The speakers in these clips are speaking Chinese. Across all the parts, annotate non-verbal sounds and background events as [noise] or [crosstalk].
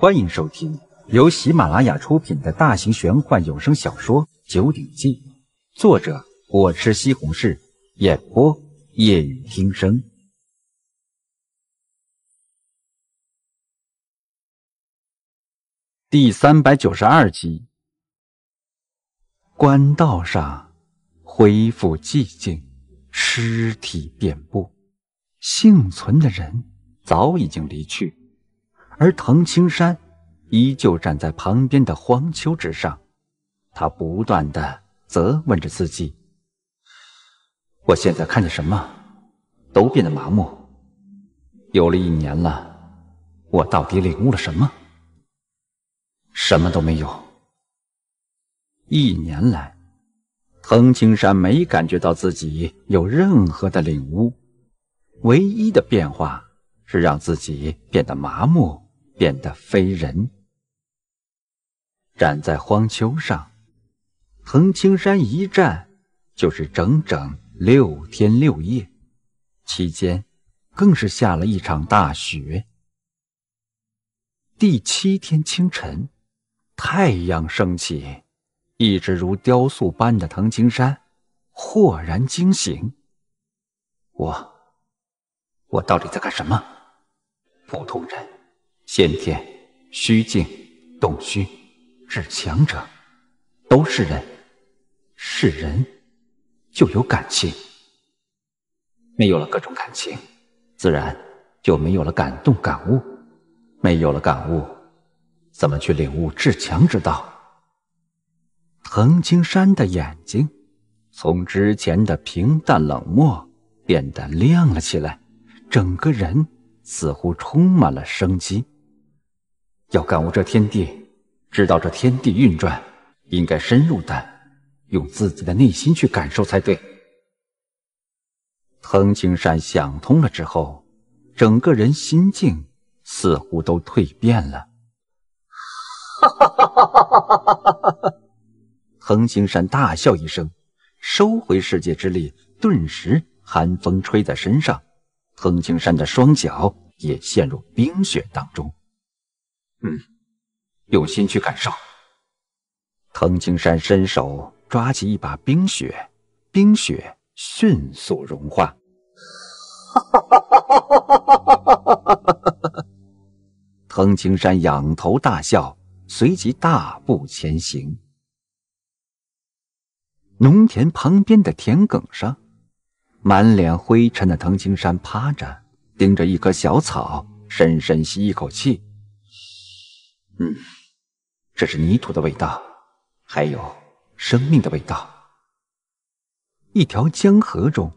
欢迎收听由喜马拉雅出品的大型玄幻有声小说《九鼎记》，作者我吃西红柿，演播夜雨听声。第三百九十二集，官道上恢复寂静，尸体遍布，幸存的人早已经离去。而藤青山依旧站在旁边的荒丘之上，他不断的责问着自己：“我现在看见什么都变得麻木，有了一年了，我到底领悟了什么？什么都没有。一年来，藤青山没感觉到自己有任何的领悟，唯一的变化是让自己变得麻木。”变得非人，站在荒丘上，藤青山一站就是整整六天六夜，期间更是下了一场大雪。第七天清晨，太阳升起，一直如雕塑般的藤青山，豁然惊醒。我，我到底在干什么？普通人。先天、虚静、动虚、至强者，都是人。是人，就有感情。没有了各种感情，自然就没有了感动、感悟。没有了感悟，怎么去领悟至强之道？藤青山的眼睛，从之前的平淡冷漠变得亮了起来，整个人似乎充满了生机。要感悟这天地，知道这天地运转，应该深入的用自己的内心去感受才对。藤青山想通了之后，整个人心境似乎都蜕变了。哈哈哈哈哈！滕青山大笑一声，收回世界之力，顿时寒风吹在身上，藤青山的双脚也陷入冰雪当中。嗯，用心去感受。藤青山伸手抓起一把冰雪，冰雪迅速融化。哈！[laughs] 藤青山仰头大笑，随即大步前行。农田旁边的田埂上，满脸灰尘的藤青山趴着，盯着一棵小草，深深吸一口气。嗯，这是泥土的味道，还有生命的味道。一条江河中，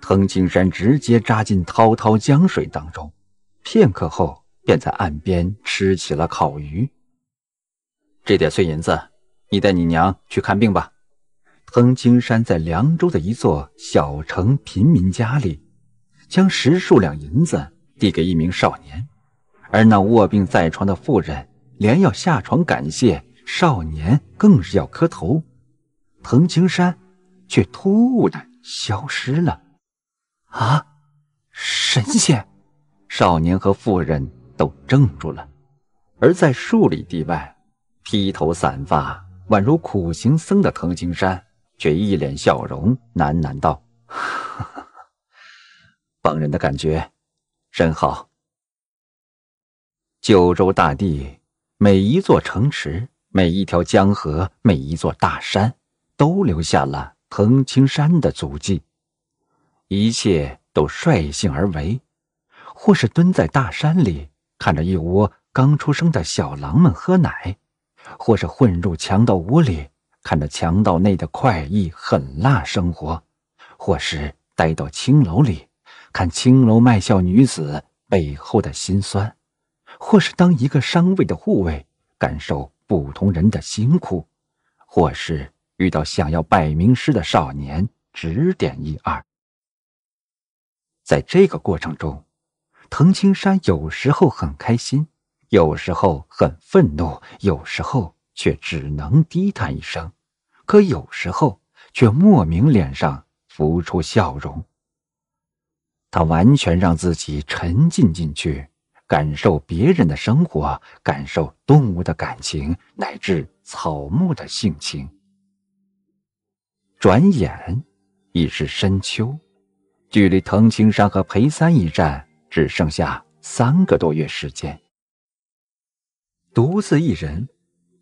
滕青山直接扎进滔滔江水当中，片刻后便在岸边吃起了烤鱼。这点碎银子，你带你娘去看病吧。滕青山在凉州的一座小城贫民家里，将十数两银子递给一名少年，而那卧病在床的妇人。连要下床感谢少年，更是要磕头，藤青山却突兀的消失了。啊！神仙！少年和妇人都怔住了。而在数里地外，披头散发、宛如苦行僧的藤青山却一脸笑容，喃喃道：“ [laughs] 帮人的感觉真好。”九州大地。每一座城池，每一条江河，每一座大山，都留下了彭青山的足迹。一切都率性而为，或是蹲在大山里看着一窝刚出生的小狼们喝奶，或是混入强盗窝里看着强盗内的快意狠辣生活，或是待到青楼里看青楼卖笑女子背后的辛酸。或是当一个商卫的护卫，感受普通人的辛苦；或是遇到想要拜名师的少年，指点一二。在这个过程中，藤青山有时候很开心，有时候很愤怒，有时候却只能低叹一声；可有时候却莫名脸上浮出笑容。他完全让自己沉浸进去。感受别人的生活，感受动物的感情，乃至草木的性情。转眼已是深秋，距离藤青山和裴三一战只剩下三个多月时间。独自一人，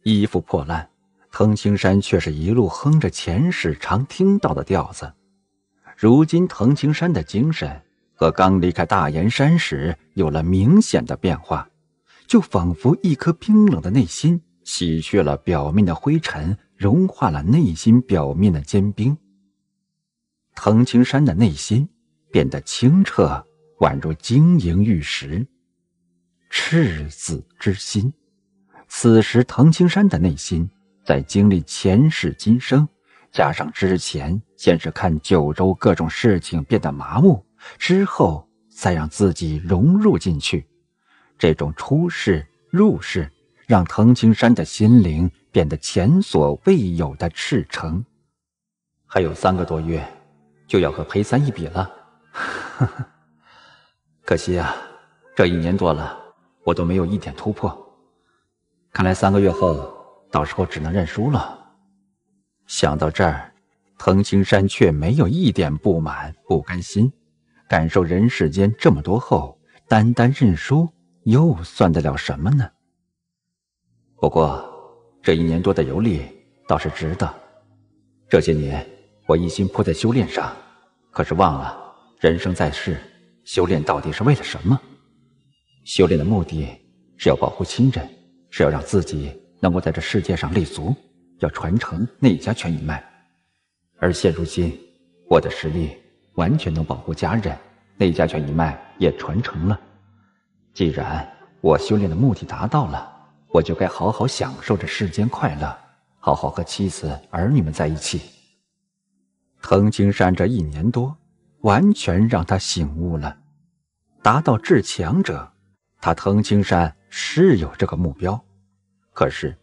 衣服破烂，藤青山却是一路哼着前世常听到的调子。如今藤青山的精神。和刚离开大岩山时有了明显的变化，就仿佛一颗冰冷的内心洗去了表面的灰尘，融化了内心表面的坚冰。藤青山的内心变得清澈，宛如晶莹玉石，赤子之心。此时，藤青山的内心在经历前世今生，加上之前先是看九州各种事情变得麻木。之后再让自己融入进去，这种出世入世，让藤青山的心灵变得前所未有的赤诚。还有三个多月，就要和裴三一比了，[laughs] 可惜啊，这一年多了，我都没有一点突破，看来三个月后，到时候只能认输了。想到这儿，藤青山却没有一点不满、不甘心。感受人世间这么多后，单单认输又算得了什么呢？不过这一年多的游历倒是值得。这些年我一心扑在修炼上，可是忘了人生在世，修炼到底是为了什么？修炼的目的是要保护亲人，是要让自己能够在这世界上立足，要传承那一家全一脉。而现如今，我的实力。完全能保护家人，内家拳一脉也传承了。既然我修炼的目的达到了，我就该好好享受这世间快乐，好好和妻子儿女们在一起。藤青山这一年多，完全让他醒悟了。达到至强者，他藤青山是有这个目标，可是，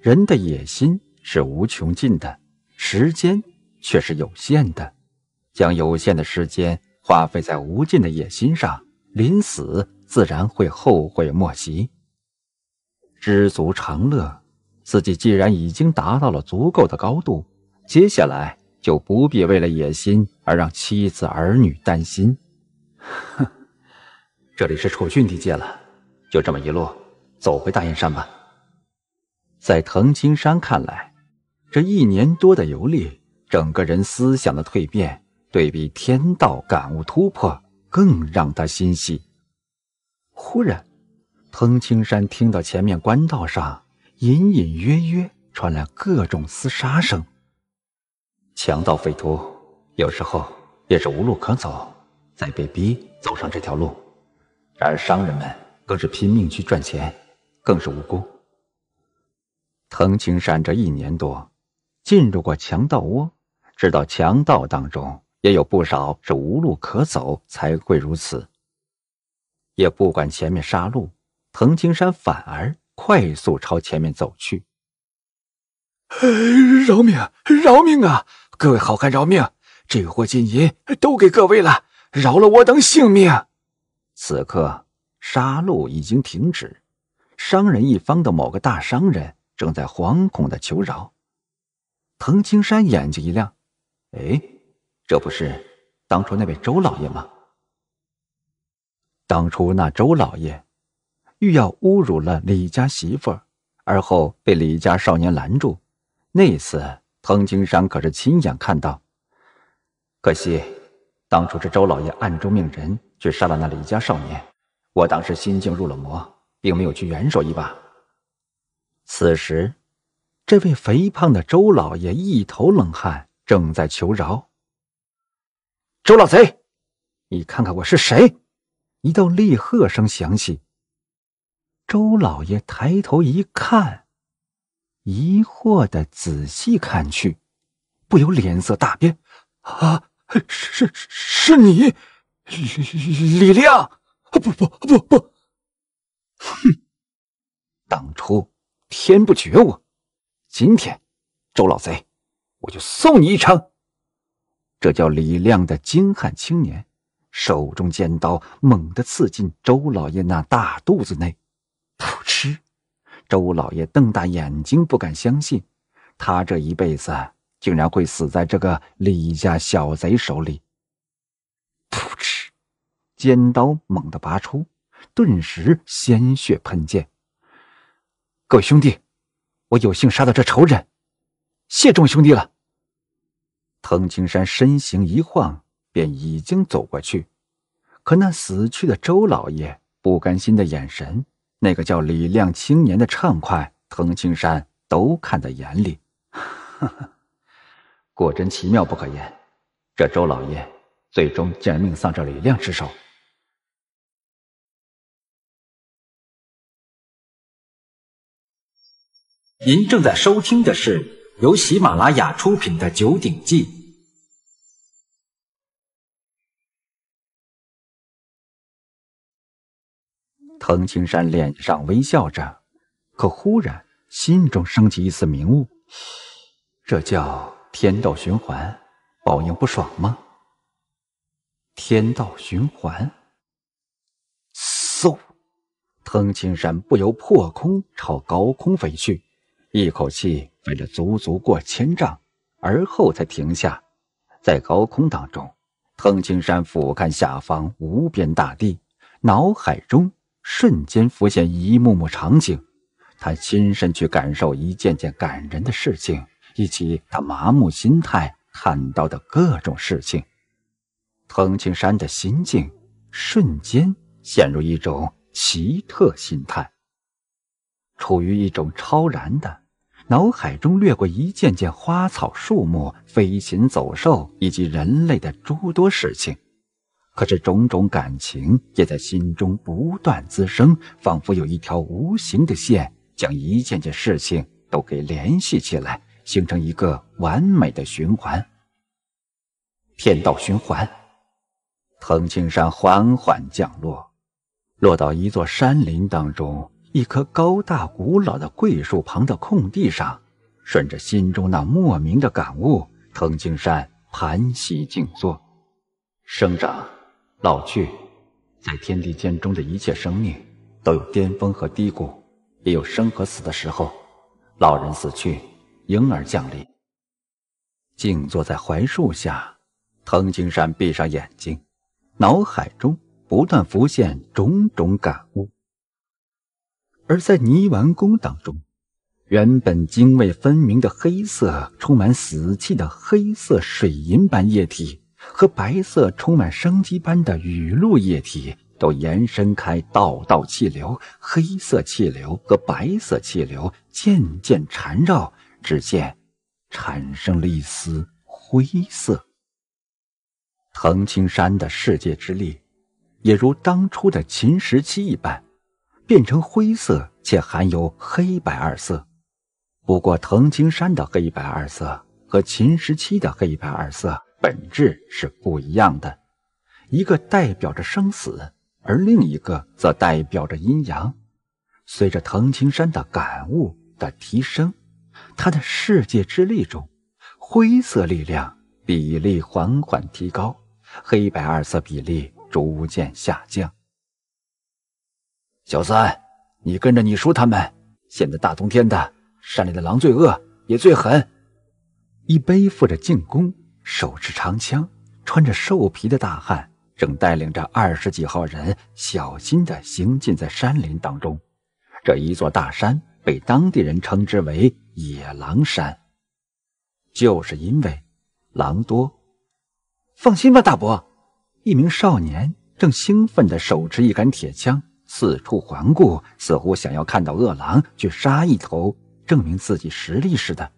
人的野心是无穷尽的，时间却是有限的。将有限的时间花费在无尽的野心上，临死自然会后悔莫及。知足常乐，自己既然已经达到了足够的高度，接下来就不必为了野心而让妻子儿女担心。哼，[laughs] 这里是楚郡地界了，就这么一路走回大燕山吧。在滕青山看来，这一年多的游历，整个人思想的蜕变。对比天道感悟突破更让他欣喜。忽然，藤青山听到前面官道上隐隐约约传来各种厮杀声。强盗匪徒有时候也是无路可走，再被逼走上这条路；然而商人们更是拼命去赚钱，更是无辜。藤青山这一年多进入过强盗窝，知道强盗当中。也有不少是无路可走才会如此，也不管前面杀戮，藤青山反而快速朝前面走去。饶命，饶命啊！各位好汉，饶命！这货金银都给各位了，饶了我等性命。此刻杀戮已经停止，商人一方的某个大商人正在惶恐的求饶。藤青山眼睛一亮，哎。这不是当初那位周老爷吗？当初那周老爷欲要侮辱了李家媳妇，而后被李家少年拦住。那次，滕青山可是亲眼看到。可惜，当初是周老爷暗中命人去杀了那李家少年。我当时心境入了魔，并没有去援手一把。此时，这位肥胖的周老爷一头冷汗，正在求饶。周老贼，你看看我是谁！一道厉喝声响起，周老爷抬头一看，疑惑的仔细看去，不由脸色大变：“啊，是是是你，李李李亮！不不不不，哼！当初天不绝我，今天周老贼，我就送你一程。”这叫李亮的精悍青年，手中尖刀猛地刺进周老爷那大肚子内，噗嗤！周老爷瞪大眼睛，不敢相信，他这一辈子竟然会死在这个李家小贼手里。噗嗤！尖刀猛地拔出，顿时鲜血喷溅。各位兄弟，我有幸杀到这仇人，谢众兄弟了。藤青山身形一晃，便已经走过去。可那死去的周老爷不甘心的眼神，那个叫李亮青年的畅快，藤青山都看在眼里。哈哈，果真奇妙不可言。这周老爷最终竟然命丧这李亮之手。您正在收听的是。由喜马拉雅出品的《九鼎记》，藤青山脸上微笑着，可忽然心中升起一丝明悟：这叫天道循环，报应不爽吗？天道循环，嗖！藤青山不由破空朝高空飞去，一口气。飞了足足过千丈，而后才停下，在高空当中，滕青山俯瞰下方无边大地，脑海中瞬间浮现一幕幕场景，他亲身去感受一件件感人的事情，以及他麻木心态看到的各种事情，滕青山的心境瞬间陷入一种奇特心态，处于一种超然的。脑海中掠过一件件花草树木、飞禽走兽以及人类的诸多事情，可是种种感情也在心中不断滋生，仿佛有一条无形的线将一件件事情都给联系起来，形成一个完美的循环。天道循环，藤青山缓缓降落，落到一座山林当中。一棵高大古老的桂树旁的空地上，顺着心中那莫名的感悟，藤青山盘膝静坐。生长、老去，在天地间中的一切生命，都有巅峰和低谷，也有生和死的时候。老人死去，婴儿降临。静坐在槐树下，藤青山闭上眼睛，脑海中不断浮现种种感悟。而在泥丸宫当中，原本泾渭分明的黑色、充满死气的黑色水银般液体和白色、充满生机般的雨露液体，都延伸开道道气流，黑色气流和白色气流渐渐缠绕，只见产生了一丝灰色。藤青山的世界之力，也如当初的秦时期一般。变成灰色且含有黑白二色，不过藤青山的黑白二色和秦时期的黑白二色本质是不一样的，一个代表着生死，而另一个则代表着阴阳。随着藤青山的感悟的提升，他的世界之力中灰色力量比例缓缓提高，黑白二色比例逐渐下降。小三，你跟着你叔他们。现在大冬天的，山里的狼最恶，也最狠。一背负着进攻，手持长枪，穿着兽皮的大汉，正带领着二十几号人，小心地行进在山林当中。这一座大山被当地人称之为“野狼山”，就是因为狼多。放心吧，大伯。一名少年正兴奋地手持一杆铁枪。四处环顾，似乎想要看到饿狼去杀一头，证明自己实力似的。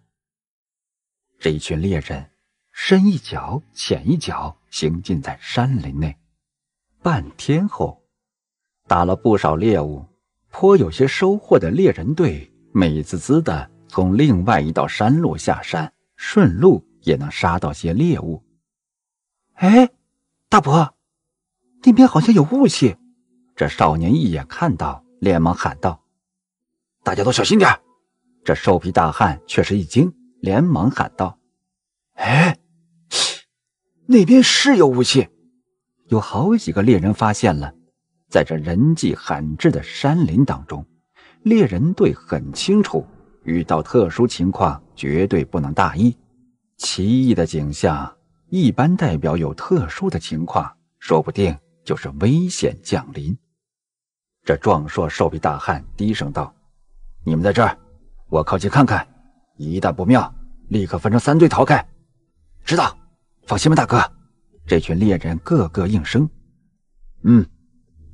这一群猎人深一脚浅一脚行进在山林内，半天后打了不少猎物，颇有些收获的猎人队美滋滋的从另外一道山路下山，顺路也能杀到些猎物。哎，大伯，那边好像有雾气。这少年一眼看到，连忙喊道：“大家都小心点这瘦皮大汉却是一惊，连忙喊道：“哎，那边是有武器，有好几个猎人发现了。在这人迹罕至的山林当中，猎人队很清楚，遇到特殊情况绝对不能大意。奇异的景象一般代表有特殊的情况，说不定就是危险降临。”这壮硕瘦皮大汉低声道：“你们在这儿，我靠近看看。一旦不妙，立刻分成三队逃开。知道？放心吧，大哥。”这群猎人个个应声。嗯，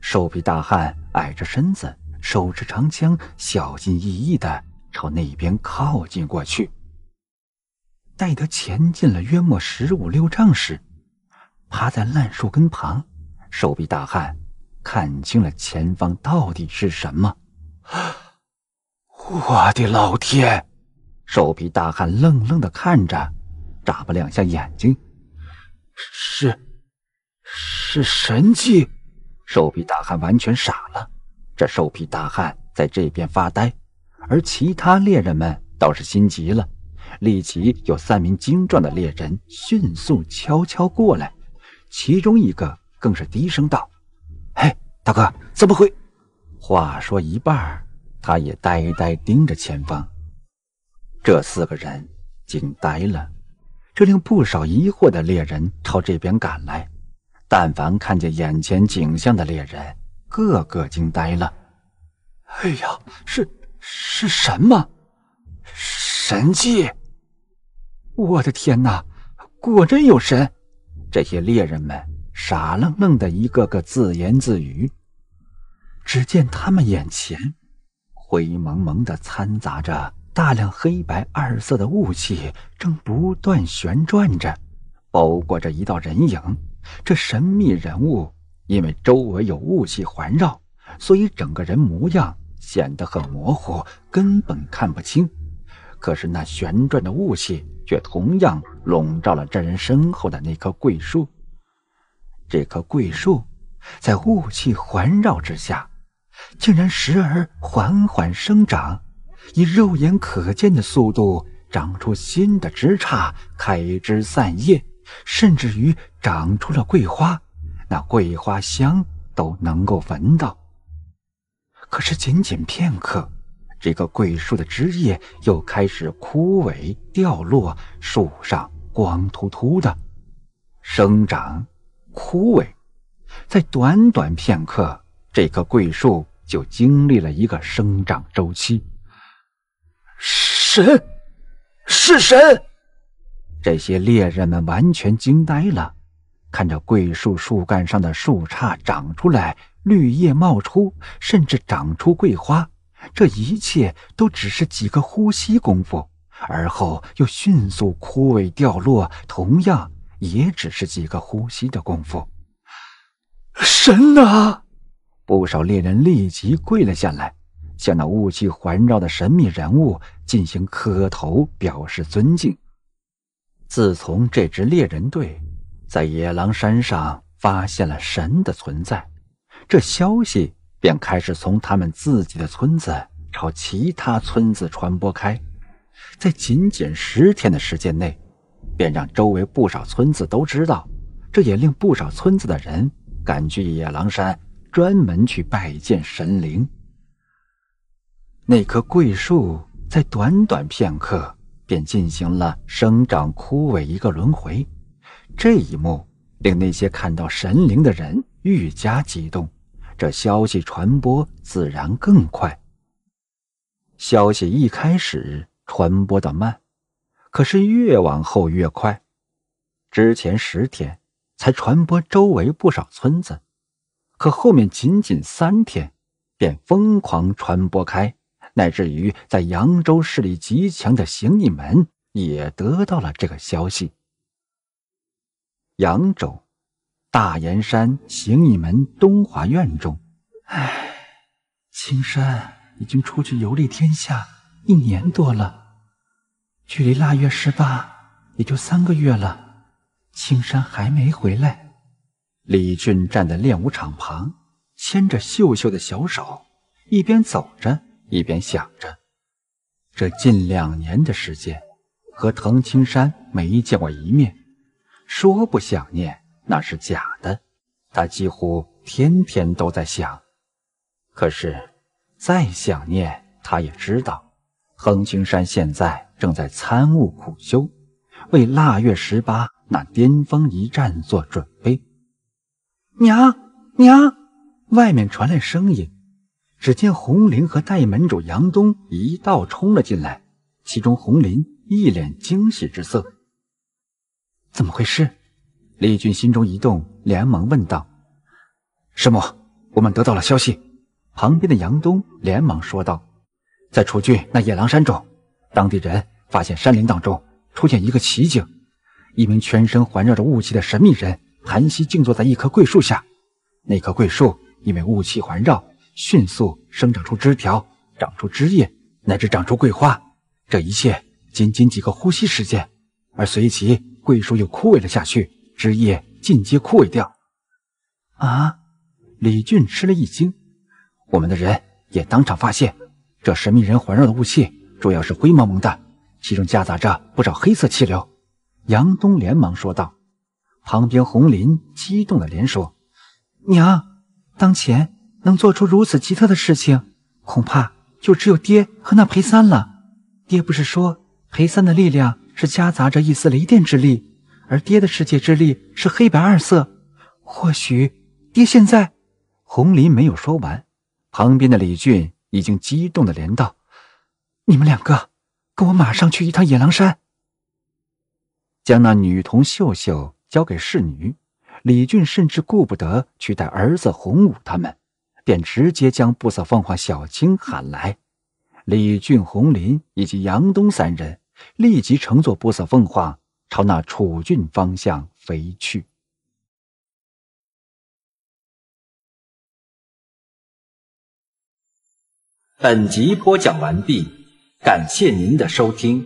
瘦皮大汉矮着身子，手持长枪，小心翼翼地朝那边靠近过去。待他前进了约莫十五六丈时，趴在烂树根旁，瘦皮大汉。看清了前方到底是什么？[gasps] 我的老天！兽皮大汉愣愣地看着，眨巴两下眼睛，是，是神迹！兽皮大汉完全傻了。这兽皮大汉在这边发呆，而其他猎人们倒是心急了，立即有三名精壮的猎人迅速悄悄过来，其中一个更是低声道。大哥怎么会？话说一半，他也呆呆盯着前方。这四个人惊呆了，这令不少疑惑的猎人朝这边赶来。但凡看见眼前景象的猎人，个个惊呆了。哎呀，是是什么？神迹！我的天哪，果真有神！这些猎人们。傻愣愣的一个个自言自语。只见他们眼前，灰蒙蒙的掺杂着大量黑白二色的雾气，正不断旋转着，包裹着一道人影。这神秘人物因为周围有雾气环绕，所以整个人模样显得很模糊，根本看不清。可是那旋转的雾气却同样笼罩了这人身后的那棵桂树。这棵桂树，在雾气环绕之下，竟然时而缓缓生长，以肉眼可见的速度长出新的枝杈，开枝散叶，甚至于长出了桂花，那桂花香都能够闻到。可是仅仅片刻，这个桂树的枝叶又开始枯萎掉落，树上光秃秃的，生长。枯萎，在短短片刻，这棵桂树就经历了一个生长周期。神，是神！这些猎人们完全惊呆了，看着桂树树干上的树杈长出来，绿叶冒出，甚至长出桂花，这一切都只是几个呼吸功夫，而后又迅速枯萎掉落，同样。也只是几个呼吸的功夫。神啊！不少猎人立即跪了下来，向那雾气环绕的神秘人物进行磕头，表示尊敬。自从这支猎人队在野狼山上发现了神的存在，这消息便开始从他们自己的村子朝其他村子传播开。在仅仅十天的时间内。便让周围不少村子都知道，这也令不少村子的人赶去野狼山，专门去拜见神灵。那棵桂树在短短片刻便进行了生长枯萎一个轮回，这一幕令那些看到神灵的人愈加激动，这消息传播自然更快。消息一开始传播的慢。可是越往后越快，之前十天才传播周围不少村子，可后面仅仅三天便疯狂传播开，乃至于在扬州势力极强的行义门也得到了这个消息。扬州，大岩山行义门东华院中，唉，青山已经出去游历天下一年多了。距离腊月十八也就三个月了，青山还没回来。李俊站在练武场旁，牵着秀秀的小手，一边走着一边想着：这近两年的时间，和滕青山没见过一面，说不想念那是假的。他几乎天天都在想，可是再想念，他也知道滕青山现在。正在参悟苦修，为腊月十八那巅峰一战做准备。娘娘，外面传来声音。只见红林和代门主杨东一道冲了进来，其中红林一脸惊喜之色。怎么回事？李俊心中一动，连忙问道：“师母，我们得到了消息。”旁边的杨东连忙说道：“在楚郡那野狼山中。”当地人发现山林当中出现一个奇景，一名全身环绕着雾气的神秘人盘膝静坐在一棵桂树下，那棵桂树因为雾气环绕，迅速生长出枝条、长出枝叶，乃至长出桂花。这一切仅仅几个呼吸时间，而随即桂树又枯萎了下去，枝叶尽皆枯萎掉。啊！李俊吃了一惊，我们的人也当场发现这神秘人环绕的雾气。主要是灰蒙蒙的，其中夹杂着不少黑色气流。杨东连忙说道。旁边，红林激动的连说：“娘，当前能做出如此奇特的事情，恐怕就只有爹和那裴三了。爹不是说裴三的力量是夹杂着一丝雷电之力，而爹的世界之力是黑白二色。或许爹现在……”红林没有说完，旁边的李俊已经激动的连道。你们两个，跟我马上去一趟野狼山。将那女童秀秀交给侍女李俊，甚至顾不得去带儿子洪武他们，便直接将布色凤凰小青喊来。李俊、洪林以及杨东三人立即乘坐布色凤凰朝那楚郡方向飞去。本集播讲完毕。感谢您的收听，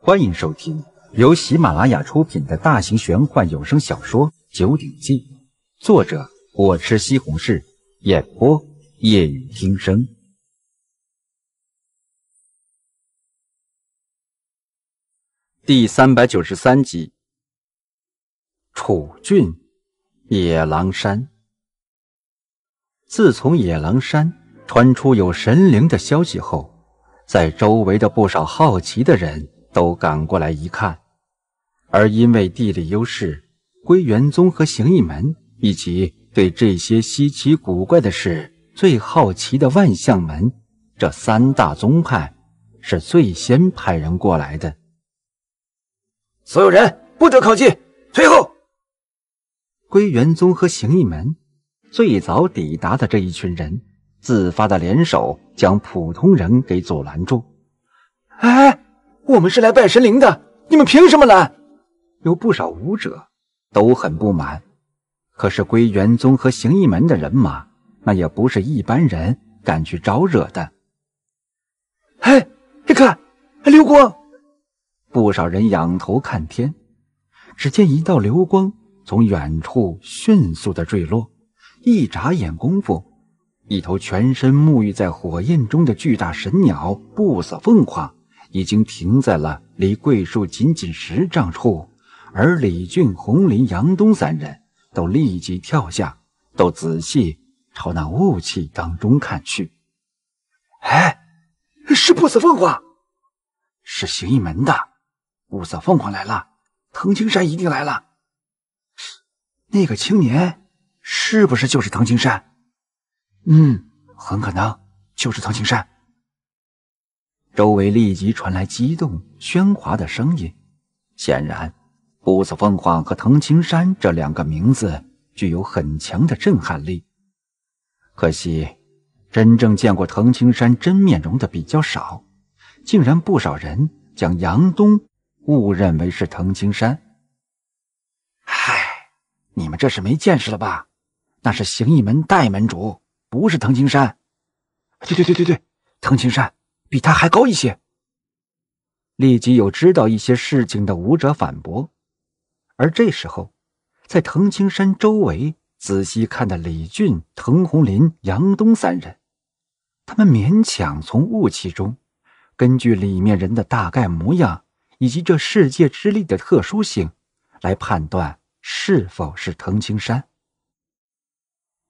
欢迎收听由喜马拉雅出品的大型玄幻有声小说《九鼎记》，作者我吃西红柿，演播夜雨听声。第三百九十三集，楚郡野狼山。自从野狼山传出有神灵的消息后，在周围的不少好奇的人都赶过来一看。而因为地理优势，归元宗和行义门，以及对这些稀奇古怪的事最好奇的万象门，这三大宗派是最先派人过来的。所有人不得靠近，退后！归元宗和行义门最早抵达的这一群人，自发的联手将普通人给阻拦住。哎，我们是来拜神灵的，你们凭什么拦？有不少武者都很不满，可是归元宗和行义门的人马，那也不是一般人敢去招惹的。哎，你看，刘光。不少人仰头看天，只见一道流光从远处迅速的坠落，一眨眼功夫，一头全身沐浴在火焰中的巨大神鸟不死凤凰已经停在了离桂树仅仅十丈处，而李俊、红林、杨东三人都立即跳下，都仔细朝那雾气当中看去。哎，是不死凤凰，是形意门的。五色凤凰来了，藤青山一定来了。那个青年是不是就是藤青山？嗯，很可能就是藤青山。周围立即传来激动喧哗的声音，显然五色凤凰和藤青山这两个名字具有很强的震撼力。可惜真正见过藤青山真面容的比较少，竟然不少人将杨东。误认为是藤青山。嗨，你们这是没见识了吧？那是形意门戴门主，不是藤青山。对对对对对，藤青山比他还高一些。立即有知道一些事情的武者反驳。而这时候，在藤青山周围仔细看的李俊、滕红林、杨东三人，他们勉强从雾气中，根据里面人的大概模样。以及这世界之力的特殊性，来判断是否是藤青山。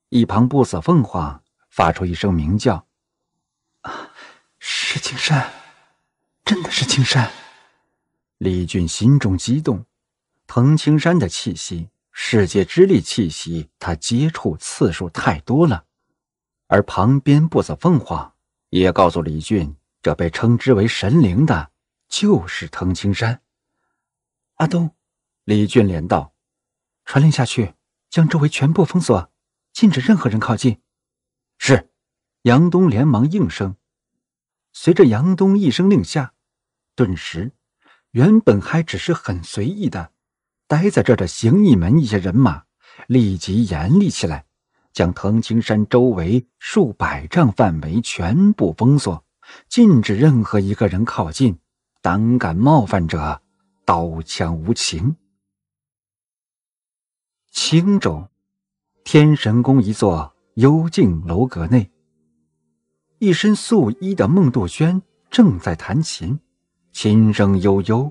一旁不死凤凰发出一声鸣叫：“啊，是青山，真的是青山！”李俊心中激动，藤青山的气息，世界之力气息，他接触次数太多了。而旁边不死凤凰也告诉李俊，这被称之为神灵的。就是藤青山，阿东，李俊连道：“传令下去，将周围全部封锁，禁止任何人靠近。”是，杨东连忙应声。随着杨东一声令下，顿时，原本还只是很随意的待在这的行义门一些人马，立即严厉起来，将藤青山周围数百丈范围全部封锁，禁止任何一个人靠近。胆敢冒犯者，刀枪无情。青州，天神宫一座幽静楼阁内，一身素衣的孟杜鹃正在弹琴，琴声悠悠；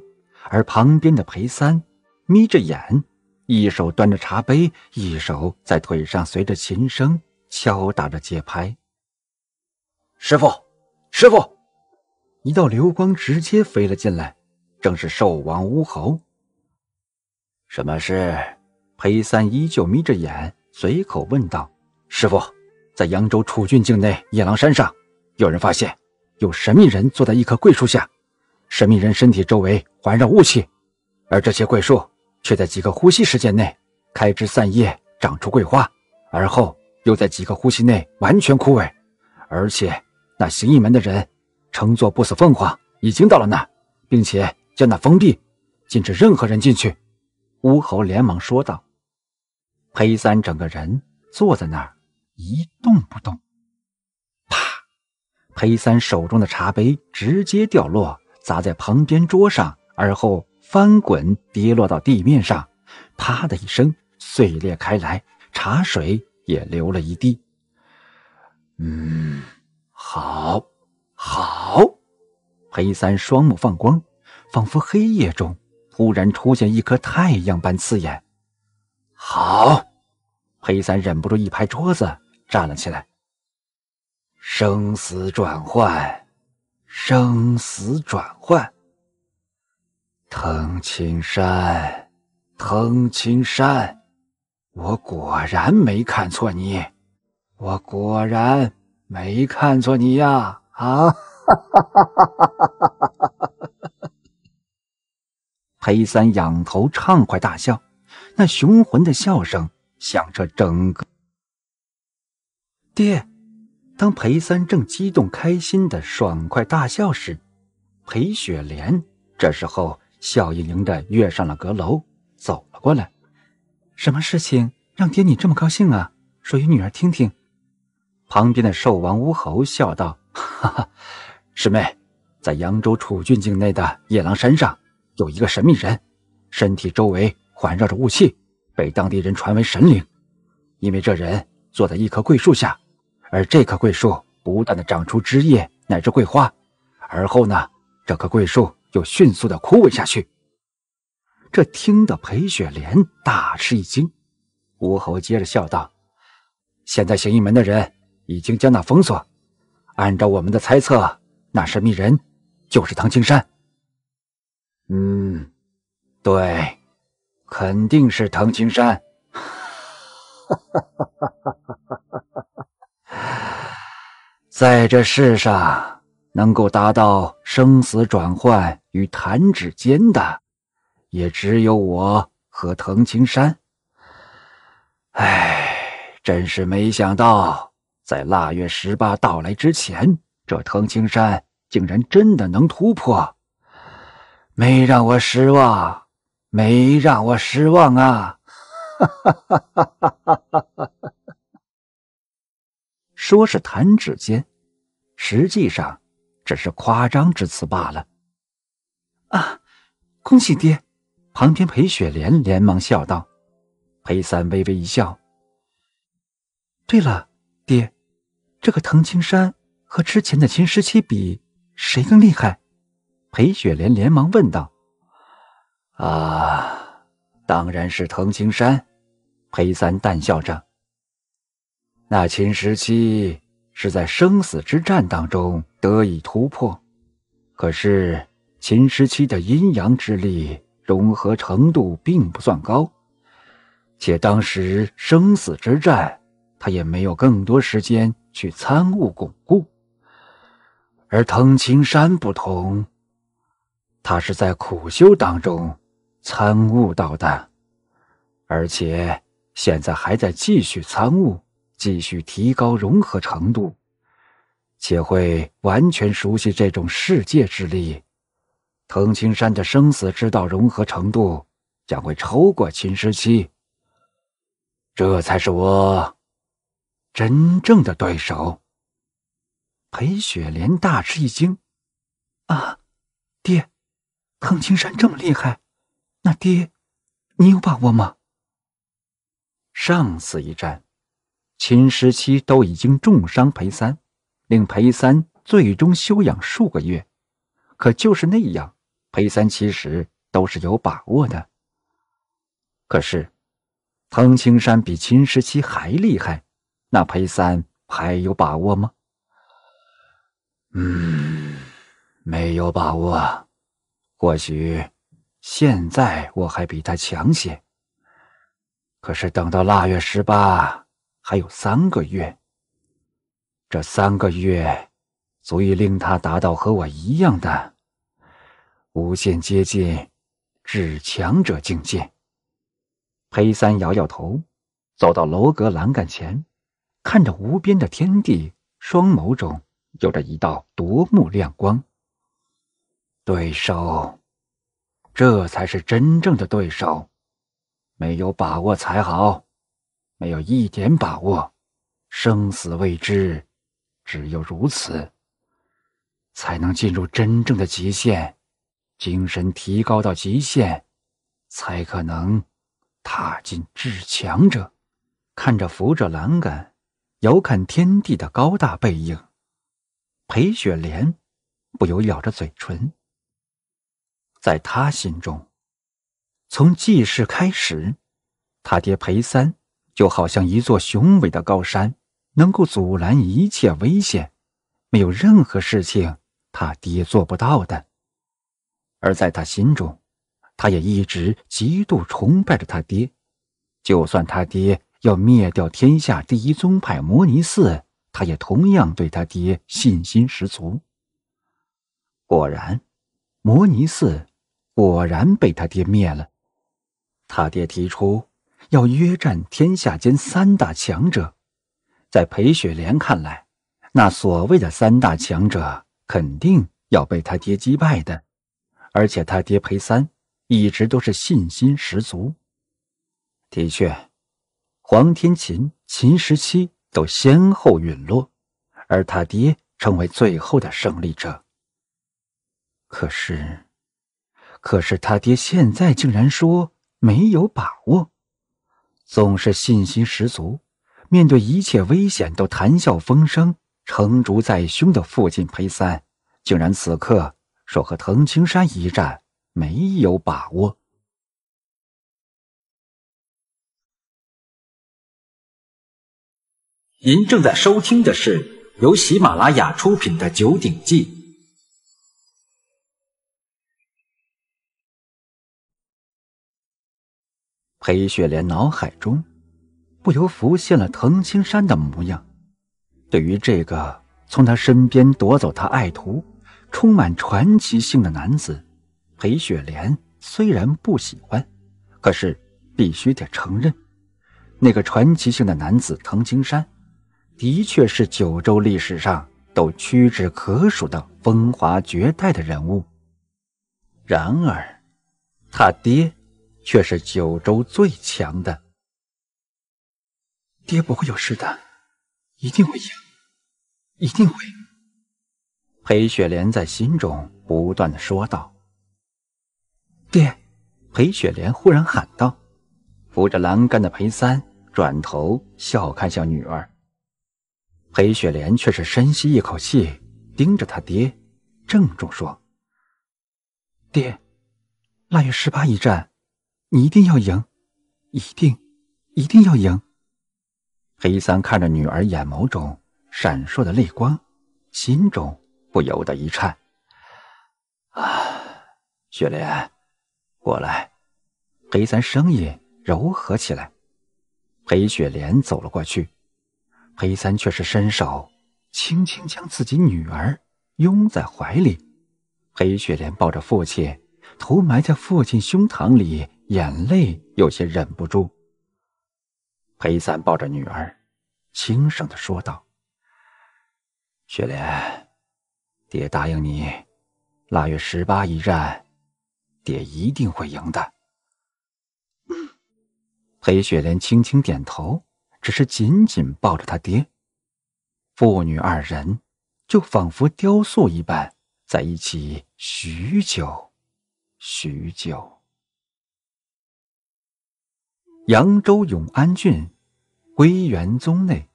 而旁边的裴三眯着眼，一手端着茶杯，一手在腿上随着琴声敲打着节拍。师傅，师傅。一道流光直接飞了进来，正是兽王乌侯。什么事？裴三依旧眯着眼，随口问道：“师傅，在扬州楚郡境内夜郎山上，有人发现有神秘人坐在一棵桂树下，神秘人身体周围环绕雾气，而这些桂树却在几个呼吸时间内开枝散叶，长出桂花，而后又在几个呼吸内完全枯萎，而且那形意门的人。”乘坐不死凤凰已经到了那儿，并且将那封闭，禁止任何人进去。乌侯连忙说道：“裴三整个人坐在那儿一动不动。”啪！裴三手中的茶杯直接掉落，砸在旁边桌上，而后翻滚跌落到地面上，啪的一声碎裂开来，茶水也流了一地。嗯，好。好，黑三双目放光，仿佛黑夜中突然出现一颗太阳般刺眼。好，黑三忍不住一拍桌子，站了起来。生死转换，生死转换，藤青山，藤青山，我果然没看错你，我果然没看错你呀！啊，哈哈哈哈哈哈。[laughs] 裴三仰头畅快大笑，那雄浑的笑声响彻整个。爹，当裴三正激动开心的爽快大笑时，裴雪莲这时候笑意盈盈的跃上了阁楼，走了过来。什么事情让爹你这么高兴啊？说与女儿听听。旁边的兽王乌猴笑道。哈哈，师妹，在扬州楚郡境内的夜郎山上，有一个神秘人，身体周围环绕着雾气，被当地人传为神灵。因为这人坐在一棵桂树下，而这棵桂树不断的长出枝叶乃至桂花，而后呢，这棵桂树又迅速的枯萎下去。这听得裴雪莲大吃一惊。吴侯接着笑道：“现在行一门的人已经将那封锁。”按照我们的猜测，那神秘人就是藤青山。嗯，对，肯定是藤青山。哈哈哈哈哈哈！在这世上，能够达到生死转换与弹指间的，也只有我和藤青山。哎，真是没想到。在腊月十八到来之前，这藤青山竟然真的能突破，没让我失望，没让我失望啊！哈哈哈哈哈！哈！说是弹指间，实际上只是夸张之词罢了。啊，恭喜爹！旁边裴雪莲连忙笑道。裴三微微一笑。对了，爹。这个藤青山和之前的秦十七比，谁更厉害？裴雪莲连忙问道。“啊，当然是藤青山。”裴三淡笑着。“那秦十七是在生死之战当中得以突破，可是秦十七的阴阳之力融合程度并不算高，且当时生死之战，他也没有更多时间。”去参悟巩固，而藤青山不同，他是在苦修当中参悟到的，而且现在还在继续参悟，继续提高融合程度，且会完全熟悉这种世界之力。藤青山的生死之道融合程度将会超过秦十七，这才是我。真正的对手，裴雪莲大吃一惊。啊，爹，彭青山这么厉害，那爹，你有把握吗？上次一战，秦十七都已经重伤裴三，令裴三最终休养数个月。可就是那样，裴三其实都是有把握的。可是，彭青山比秦十七还厉害。那裴三还有把握吗？嗯，没有把握。或许现在我还比他强些，可是等到腊月十八，还有三个月。这三个月，足以令他达到和我一样的无限接近至强者境界。裴三摇摇头，走到楼阁栏杆前。看着无边的天地，双眸中有着一道夺目亮光。对手，这才是真正的对手。没有把握才好，没有一点把握，生死未知，只有如此，才能进入真正的极限，精神提高到极限，才可能踏进至强者。看着扶着栏杆。遥看天地的高大背影，裴雪莲不由咬着嘴唇。在他心中，从记事开始，他爹裴三就好像一座雄伟的高山，能够阻拦一切危险，没有任何事情他爹做不到的。而在他心中，他也一直极度崇拜着他爹，就算他爹。要灭掉天下第一宗派摩尼寺，他也同样对他爹信心十足。果然，摩尼寺果然被他爹灭了。他爹提出要约战天下间三大强者，在裴雪莲看来，那所谓的三大强者肯定要被他爹击败的。而且他爹裴三一直都是信心十足。的确。黄天琴、秦十七都先后陨落，而他爹成为最后的胜利者。可是，可是他爹现在竟然说没有把握，总是信心十足，面对一切危险都谈笑风生、成竹在胸的父亲裴三，竟然此刻说和藤青山一战没有把握。您正在收听的是由喜马拉雅出品的《九鼎记》。裴雪莲脑海中不由浮现了藤青山的模样。对于这个从他身边夺走他爱徒、充满传奇性的男子，裴雪莲虽然不喜欢，可是必须得承认，那个传奇性的男子藤青山。的确是九州历史上都屈指可数的风华绝代的人物，然而，他爹，却是九州最强的。爹不会有事的，一定会赢，一定会。裴雪莲在心中不断的说道。爹，裴雪莲忽然喊道。扶着栏杆的裴三转头笑看向女儿。裴雪莲却是深吸一口气，盯着他爹，郑重说：“爹，腊月十八一战，你一定要赢，一定，一定要赢。”黑三看着女儿眼眸中闪烁的泪光，心中不由得一颤。啊，雪莲，过来。黑三声音柔和起来。裴雪莲走了过去。裴三却是伸手，轻轻将自己女儿拥在怀里。裴雪莲抱着父亲，头埋在父亲胸膛里，眼泪有些忍不住。裴三抱着女儿，轻声的说道：“雪莲，爹答应你，腊月十八一战，爹一定会赢的。”裴雪莲轻轻点头。只是紧紧抱着他爹，父女二人就仿佛雕塑一般在一起许久，许久。扬州永安郡，归元宗内，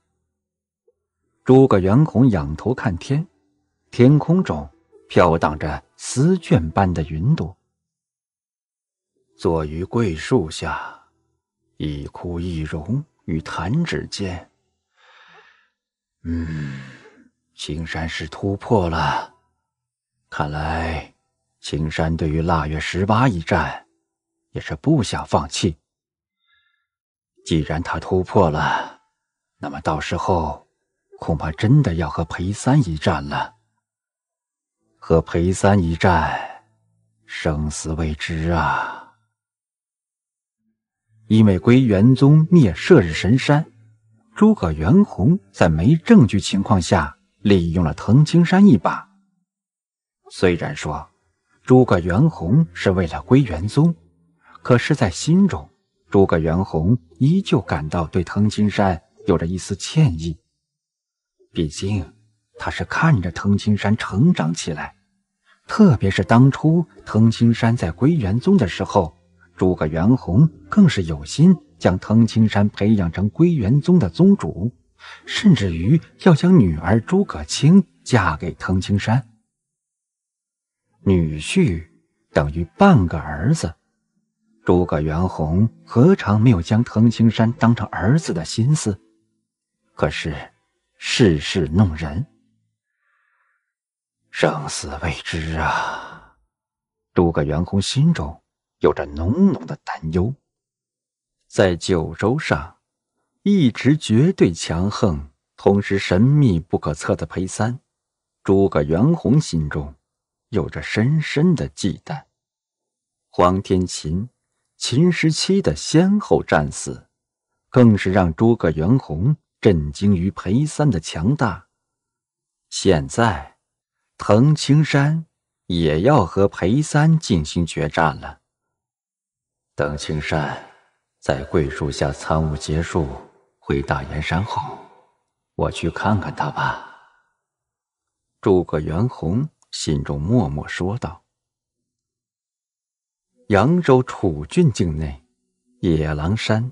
诸葛元孔仰头看天，天空中飘荡着丝绢般的云朵，坐于桂树下，一枯一荣，与弹指间，嗯，青山是突破了。看来，青山对于腊月十八一战，也是不想放弃。既然他突破了，那么到时候，恐怕真的要和裴三一战了。和裴三一战，生死未知啊！因为归元宗灭射日神山，诸葛元洪在没证据情况下利用了藤青山一把。虽然说诸葛元洪是为了归元宗，可是，在心中，诸葛元洪依旧感到对藤青山有着一丝歉意。毕竟，他是看着藤青山成长起来，特别是当初藤青山在归元宗的时候。诸葛元宏更是有心将滕青山培养成归元宗的宗主，甚至于要将女儿诸葛青嫁给滕青山。女婿等于半个儿子，诸葛元宏何尝没有将滕青山当成儿子的心思？可是，世事弄人，生死未知啊！诸葛元宏心中。有着浓浓的担忧，在九州上一直绝对强横、同时神秘不可测的裴三，诸葛元洪心中有着深深的忌惮。黄天琴、秦十七的先后战死，更是让诸葛元洪震惊于裴三的强大。现在，滕青山也要和裴三进行决战了。等青山在桂树下参悟结束，回大岩山后，我去看看他吧。诸葛元洪心中默默说道。扬州楚郡境内，野狼山，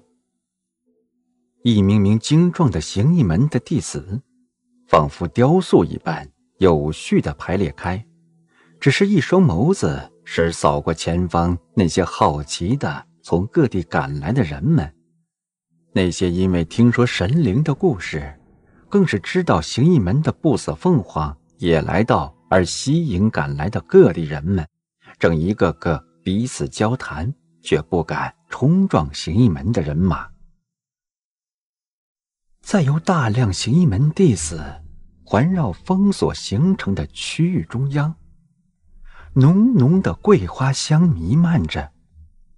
一名名精壮的行意门的弟子，仿佛雕塑一般有序的排列开，只是一双眸子。是扫过前方那些好奇的从各地赶来的人们，那些因为听说神灵的故事，更是知道形意门的不死凤凰也来到而吸引赶来的各地人们，正一个个彼此交谈，却不敢冲撞形意门的人马。在由大量形意门弟子环绕封锁形成的区域中央。浓浓的桂花香弥漫着，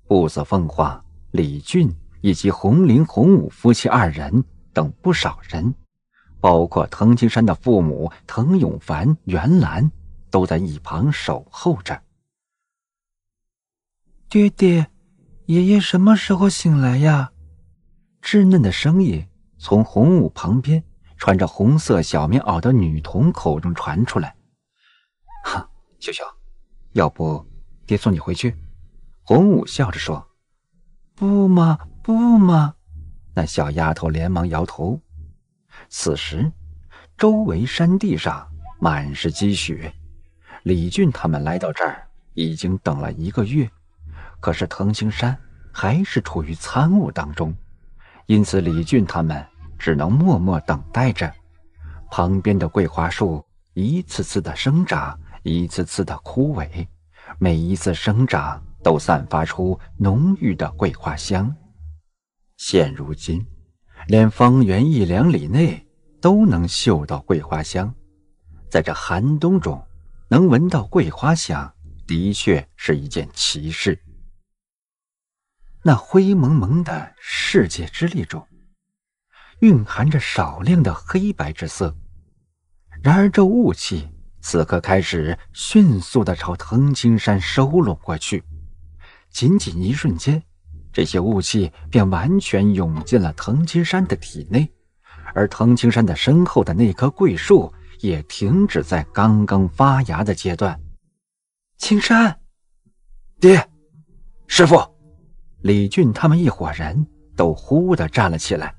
步色凤凰、李俊以及红林、红武夫妻二人等不少人，包括滕青山的父母滕永凡、袁兰，都在一旁守候着。爹爹、爷爷什么时候醒来呀？稚嫩的声音从红武旁边穿着红色小棉袄的女童口中传出来。哈，秀秀。要不，爹送你回去。”洪武笑着说，“不嘛，不嘛。”那小丫头连忙摇头。此时，周围山地上满是积雪。李俊他们来到这儿，已经等了一个月，可是藤青山还是处于参悟当中，因此李俊他们只能默默等待着。旁边的桂花树一次次的生长。一次次的枯萎，每一次生长都散发出浓郁的桂花香。现如今，连方圆一两里内都能嗅到桂花香。在这寒冬中，能闻到桂花香的确是一件奇事。那灰蒙蒙的世界之力中，蕴含着少量的黑白之色。然而这雾气。此刻开始，迅速地朝藤青山收拢过去。仅仅一瞬间，这些雾气便完全涌进了藤青山的体内，而藤青山的身后的那棵桂树也停止在刚刚发芽的阶段。青山，爹，师傅，李俊他们一伙人都忽地站了起来，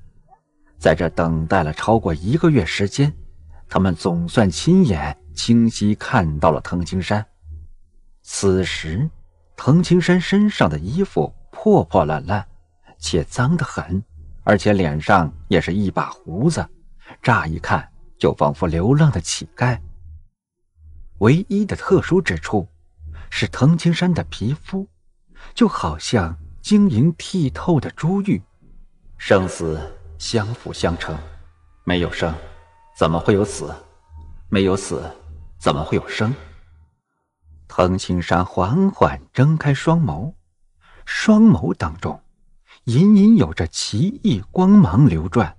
在这等待了超过一个月时间。他们总算亲眼清晰看到了藤青山。此时，藤青山身上的衣服破破烂烂，且脏得很，而且脸上也是一把胡子，乍一看就仿佛流浪的乞丐。唯一的特殊之处是藤青山的皮肤，就好像晶莹剔透的珠玉。生死相辅相成，没有生。怎么会有死？没有死，怎么会有生？藤青山缓缓睁开双眸，双眸当中隐隐有着奇异光芒流转，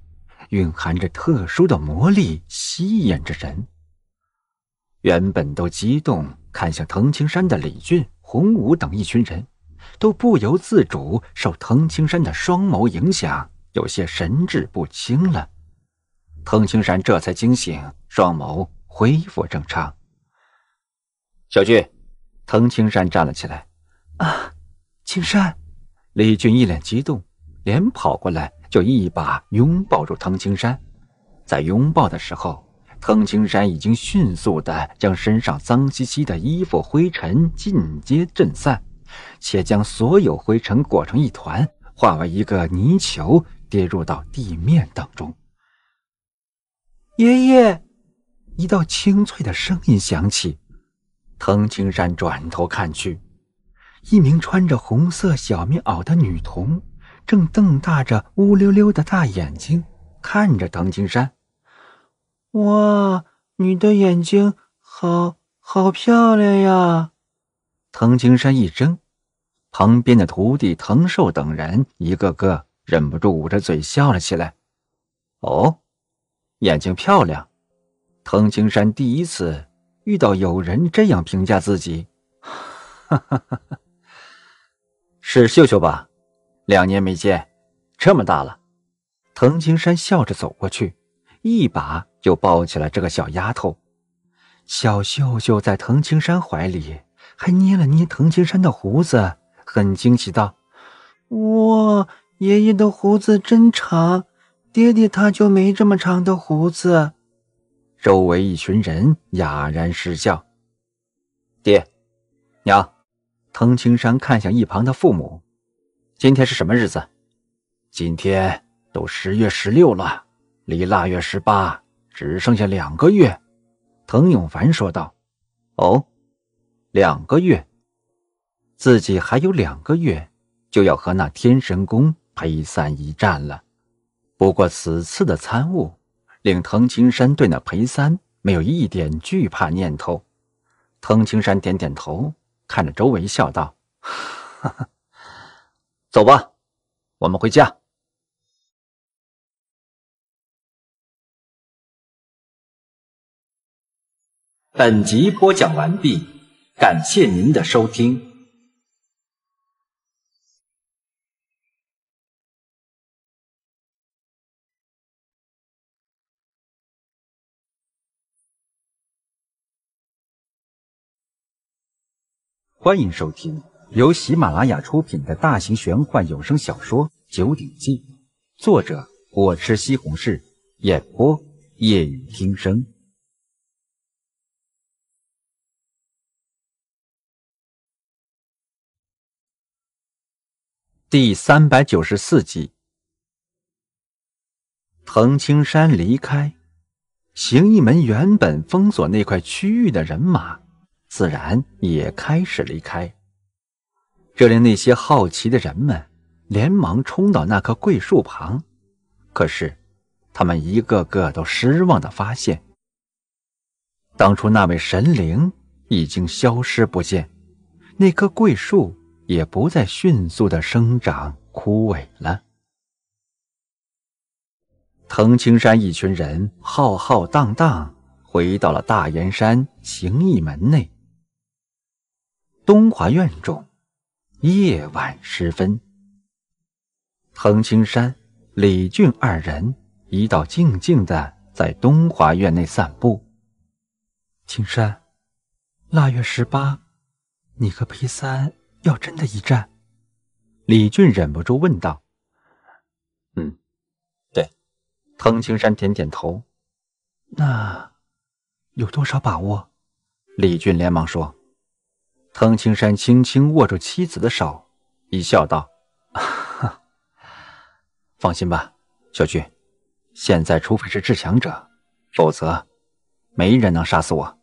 蕴含着特殊的魔力，吸引着人。原本都激动看向藤青山的李俊、洪武等一群人，都不由自主受藤青山的双眸影响，有些神志不清了。滕青山这才惊醒，双眸恢复正常。小俊，滕青山站了起来。啊，青山！李俊一脸激动，连跑过来就一把拥抱住藤青山。在拥抱的时候，藤青山已经迅速的将身上脏兮兮的衣服灰尘尽皆震散，且将所有灰尘裹成一团，化为一个泥球跌入到地面当中。爷爷，一道清脆的声音响起。藤青山转头看去，一名穿着红色小棉袄的女童正瞪大着乌溜溜的大眼睛看着藤青山。哇，你的眼睛好好漂亮呀！藤青山一怔，旁边的徒弟藤寿等人一个个忍不住捂着嘴笑了起来。哦。眼睛漂亮，藤青山第一次遇到有人这样评价自己，[laughs] 是秀秀吧？两年没见，这么大了。藤青山笑着走过去，一把就抱起了这个小丫头。小秀秀在藤青山怀里还捏了捏藤青山的胡子，很惊喜道：“哇，爷爷的胡子真长。”爹爹他就没这么长的胡子。周围一群人哑然失笑。爹，娘，滕青山看向一旁的父母。今天是什么日子？今天都十月十六了，离腊月十八只剩下两个月。滕永凡说道：“哦，两个月，自己还有两个月就要和那天神宫陪散一战了。”不过此次的参悟，令藤青山对那裴三没有一点惧怕念头。藤青山点点头，看着周围笑道：“哈哈，走吧，我们回家。”本集播讲完毕，感谢您的收听。欢迎收听由喜马拉雅出品的大型玄幻有声小说《九鼎记》，作者我吃西红柿，演播夜雨听声，第三百九十四集。藤青山离开，行一门原本封锁那块区域的人马。自然也开始离开，这令那些好奇的人们连忙冲到那棵桂树旁，可是他们一个个都失望的发现，当初那位神灵已经消失不见，那棵桂树也不再迅速的生长枯萎了。藤青山一群人浩浩荡荡回到了大岩山行义门内。东华院中，夜晚时分，藤青山、李俊二人一道静静的在东华院内散步。青山，腊月十八，你和裴三要真的一战？李俊忍不住问道。嗯，对。藤青山点点头。那有多少把握？李俊连忙说。藤青山轻轻握住妻子的手，一笑道：“ [laughs] 放心吧，小军，现在除非是至强者，否则没人能杀死我。”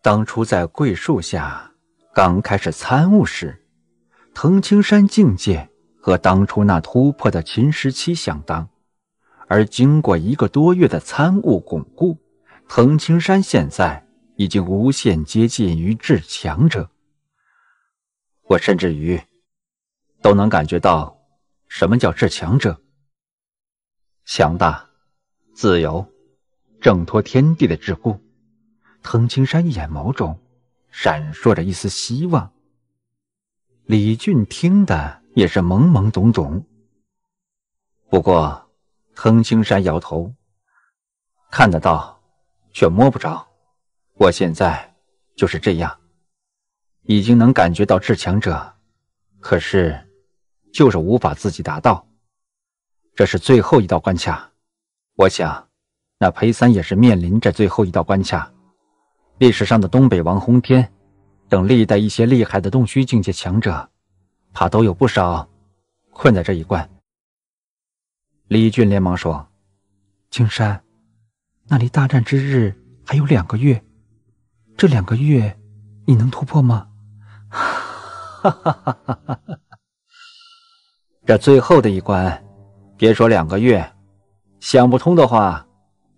当初在桂树下刚开始参悟时，藤青山境界和当初那突破的秦十七相当，而经过一个多月的参悟巩固，藤青山现在。已经无限接近于至强者，我甚至于都能感觉到什么叫至强者：强大、自由、挣脱天地的桎梏。藤青山眼眸中闪烁着一丝希望。李俊听的也是懵懵懂懂，不过藤青山摇头，看得到却摸不着。我现在就是这样，已经能感觉到至强者，可是就是无法自己达到。这是最后一道关卡，我想那裴三也是面临着最后一道关卡。历史上的东北王洪天等历代一些厉害的洞虚境界强者，怕都有不少困在这一关。李俊连忙说：“青山，那离大战之日还有两个月。”这两个月你能突破吗？哈哈哈哈哈！这最后的一关，别说两个月，想不通的话，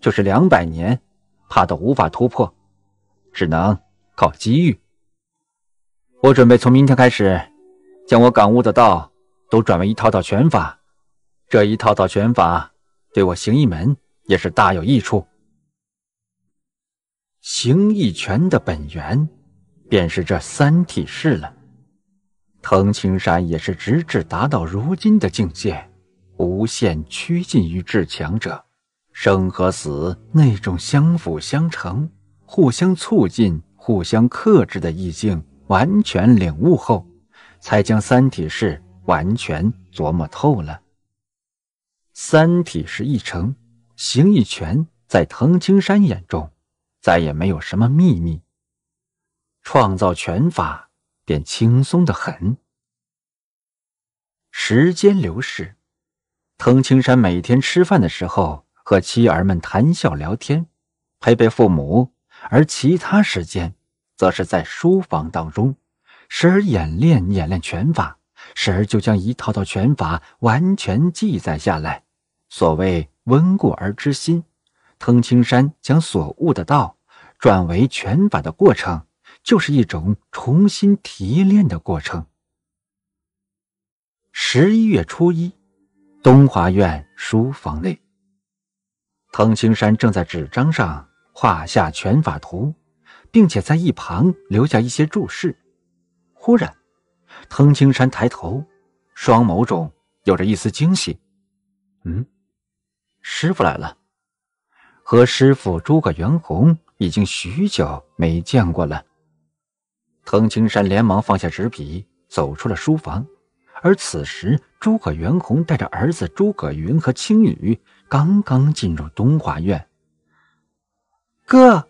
就是两百年，怕都无法突破，只能靠机遇。我准备从明天开始，将我感悟的道都转为一套套拳法。这一套套拳法对我行意门也是大有益处。形意拳的本源，便是这三体式了。藤青山也是直至达到如今的境界，无限趋近于至强者，生和死那种相辅相成、互相促进、互相克制的意境完全领悟后，才将三体式完全琢磨透了。三体式一成，形意拳在藤青山眼中。再也没有什么秘密，创造拳法便轻松的很。时间流逝，藤青山每天吃饭的时候和妻儿们谈笑聊天，陪陪父母；而其他时间则是在书房当中，时而演练演练拳法，时而就将一套套拳法完全记载下来。所谓温故而知新。滕青山将所悟的道转为拳法的过程，就是一种重新提炼的过程。十一月初一，东华院书房内，滕青山正在纸张上画下拳法图，并且在一旁留下一些注释。忽然，滕青山抬头，双眸中有着一丝惊喜：“嗯，师傅来了。”和师傅诸葛元宏已经许久没见过了。滕青山连忙放下纸笔，走出了书房。而此时，诸葛元宏带着儿子诸葛云和青雨刚刚进入东华院。哥，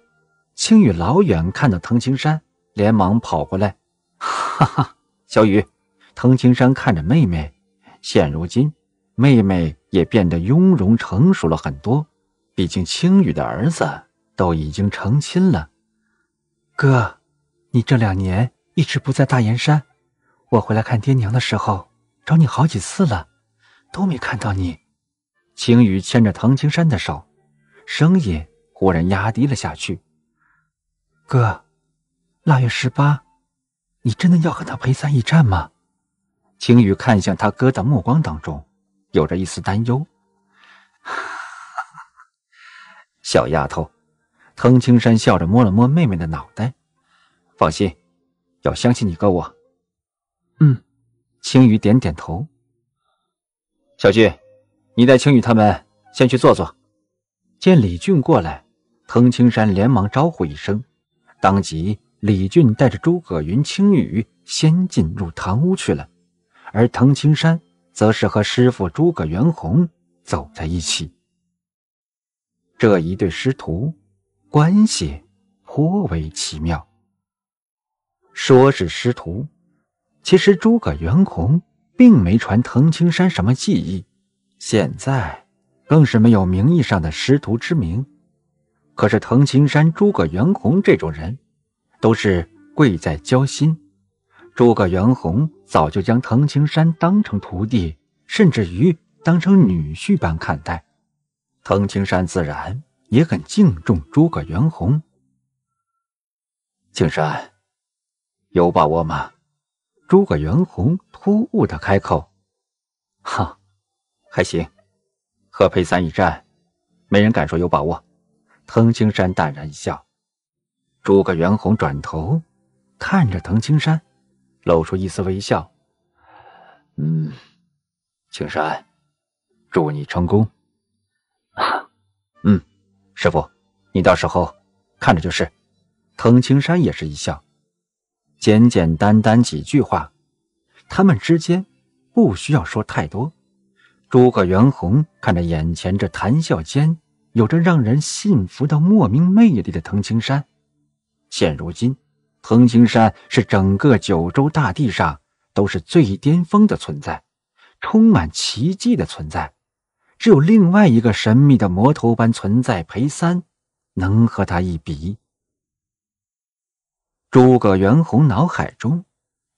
青雨老远看到滕青山，连忙跑过来。哈哈，小雨。滕青山看着妹妹，现如今，妹妹也变得雍容成熟了很多。毕竟青雨的儿子都已经成亲了，哥，你这两年一直不在大岩山，我回来看爹娘的时候找你好几次了，都没看到你。青雨牵着唐青山的手，声音忽然压低了下去：“哥，腊月十八，你真的要和他陪三一战吗？”青雨看向他哥的目光当中，有着一丝担忧。小丫头，滕青山笑着摸了摸妹妹的脑袋，放心，要相信你哥我。嗯，青雨点点头。小俊，你带青雨他们先去坐坐。见李俊过来，滕青山连忙招呼一声，当即李俊带着诸葛云、青雨先进入堂屋去了，而滕青山则是和师傅诸葛元红走在一起。这一对师徒关系颇为奇妙。说是师徒，其实诸葛元洪并没传藤青山什么技艺，现在更是没有名义上的师徒之名。可是藤青山、诸葛元洪这种人，都是贵在交心。诸葛元洪早就将藤青山当成徒弟，甚至于当成女婿般看待。藤青山自然也很敬重诸葛元洪。青山，有把握吗？诸葛元洪突兀的开口：“哈，还行。和裴三一战，没人敢说有把握。”藤青山淡然一笑。诸葛元洪转头看着藤青山，露出一丝微笑：“嗯，青山，祝你成功。”嗯，师傅，你到时候看着就是。藤青山也是一笑，简简单单几句话，他们之间不需要说太多。诸葛元宏看着眼前这谈笑间有着让人信服的莫名魅力的藤青山，现如今，藤青山是整个九州大地上都是最巅峰的存在，充满奇迹的存在。只有另外一个神秘的魔头般存在裴三，能和他一比。诸葛元宏脑海中，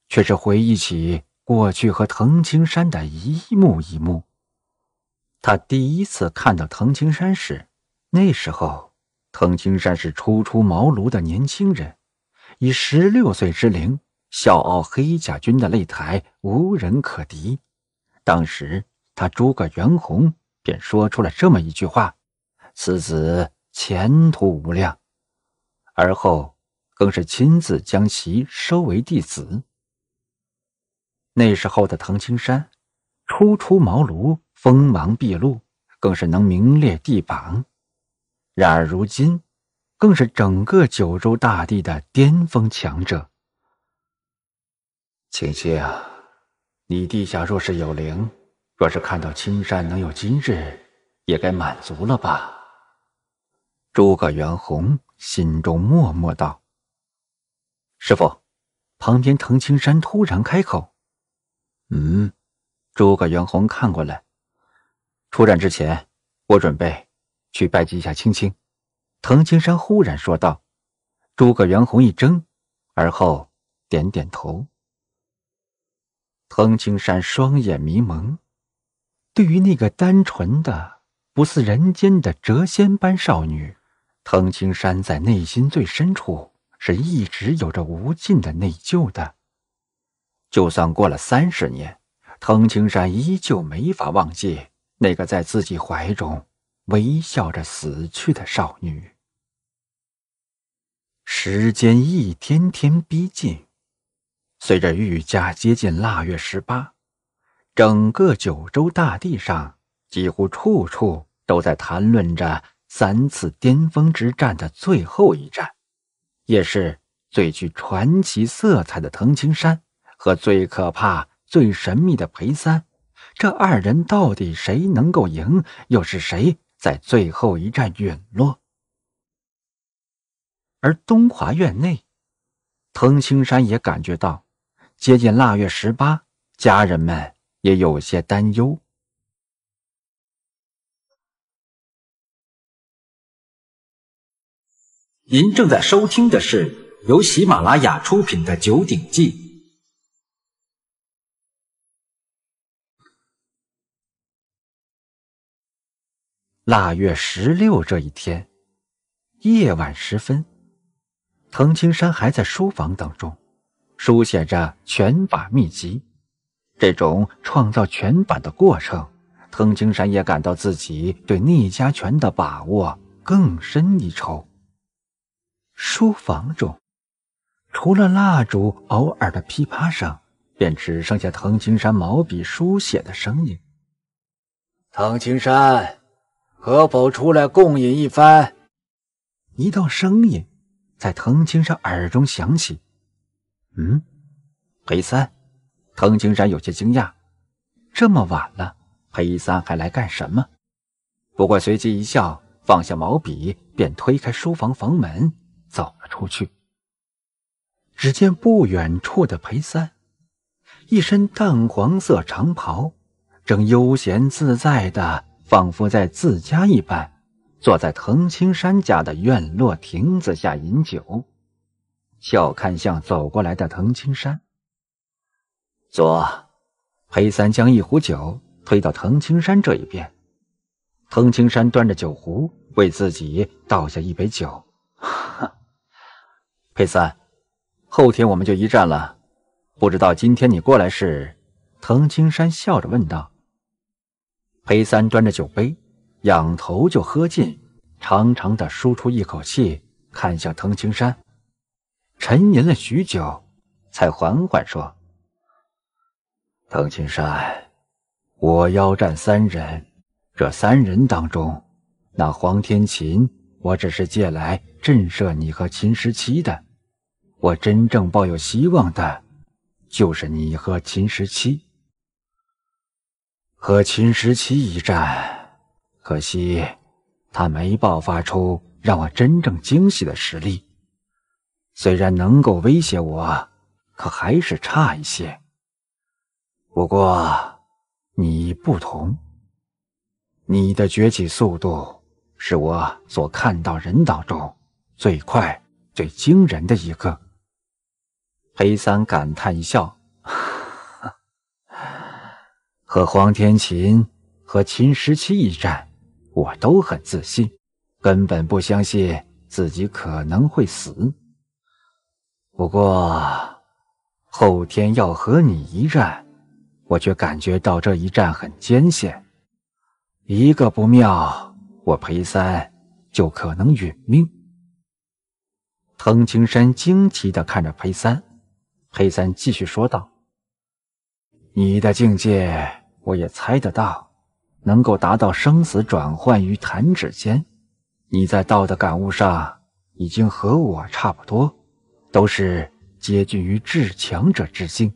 却是回忆起过去和藤青山的一幕一幕。他第一次看到藤青山时，那时候藤青山是初出茅庐的年轻人，以十六岁之龄笑傲黑甲军的擂台，无人可敌。当时他诸葛元宏。便说出了这么一句话：“此子前途无量。”而后更是亲自将其收为弟子。那时候的藤青山初出茅庐，锋芒毕露，更是能名列帝榜。然而如今，更是整个九州大地的巅峰强者。青青啊，你地下若是有灵。若是看到青山能有今日，也该满足了吧。诸葛元宏心中默默道。师傅，旁边藤青山突然开口：“嗯。”诸葛元宏看过来。出战之前，我准备去拜祭一下青青。藤青山忽然说道。诸葛元宏一怔，而后点点头。藤青山双眼迷蒙。对于那个单纯的、不似人间的谪仙般少女，藤青山在内心最深处是一直有着无尽的内疚的。就算过了三十年，藤青山依旧没法忘记那个在自己怀中微笑着死去的少女。时间一天天逼近，随着愈加接近腊月十八。整个九州大地上，几乎处处都在谈论着三次巅峰之战的最后一战，也是最具传奇色彩的藤青山和最可怕、最神秘的裴三。这二人到底谁能够赢？又是谁在最后一战陨落？而东华院内，藤青山也感觉到，接近腊月十八，家人们。也有些担忧。您正在收听的是由喜马拉雅出品的《九鼎记》。腊月十六这一天，夜晚时分，滕青山还在书房当中，书写着拳法秘籍。这种创造拳版的过程，藤青山也感到自己对逆家拳的把握更深一筹。书房中，除了蜡烛偶尔的噼啪声，便只剩下藤青山毛笔书写的声音。藤青山，可否出来共饮一番？一道声音在藤青山耳中响起：“嗯，黑三。”藤青山有些惊讶：“这么晚了，裴三还来干什么？”不过随即一笑，放下毛笔，便推开书房房门走了出去。只见不远处的裴三，一身淡黄色长袍，正悠闲自在的，仿佛在自家一般，坐在藤青山家的院落亭子下饮酒，笑看向走过来的藤青山。左，裴三将一壶酒推到滕青山这一边。滕青山端着酒壶，为自己倒下一杯酒。哈，裴三，后天我们就一战了，不知道今天你过来是？滕青山笑着问道。裴三端着酒杯，仰头就喝尽，长长的舒出一口气，看向滕青山，沉吟了许久，才缓缓说。藤青山，我邀战三人。这三人当中，那黄天琴，我只是借来震慑你和秦十七的。我真正抱有希望的，就是你和秦十七。和秦十七一战，可惜他没爆发出让我真正惊喜的实力。虽然能够威胁我，可还是差一些。不过，你不同，你的崛起速度是我所看到人当中最快、最惊人的一个。黑三感叹一笑，[laughs] 和黄天琴和秦十七一战，我都很自信，根本不相信自己可能会死。不过，后天要和你一战。我却感觉到这一战很艰险，一个不妙，我裴三就可能殒命。藤青山惊奇的看着裴三，裴三继续说道：“你的境界我也猜得到，能够达到生死转换于弹指间，你在道的感悟上已经和我差不多，都是接近于至强者之境。”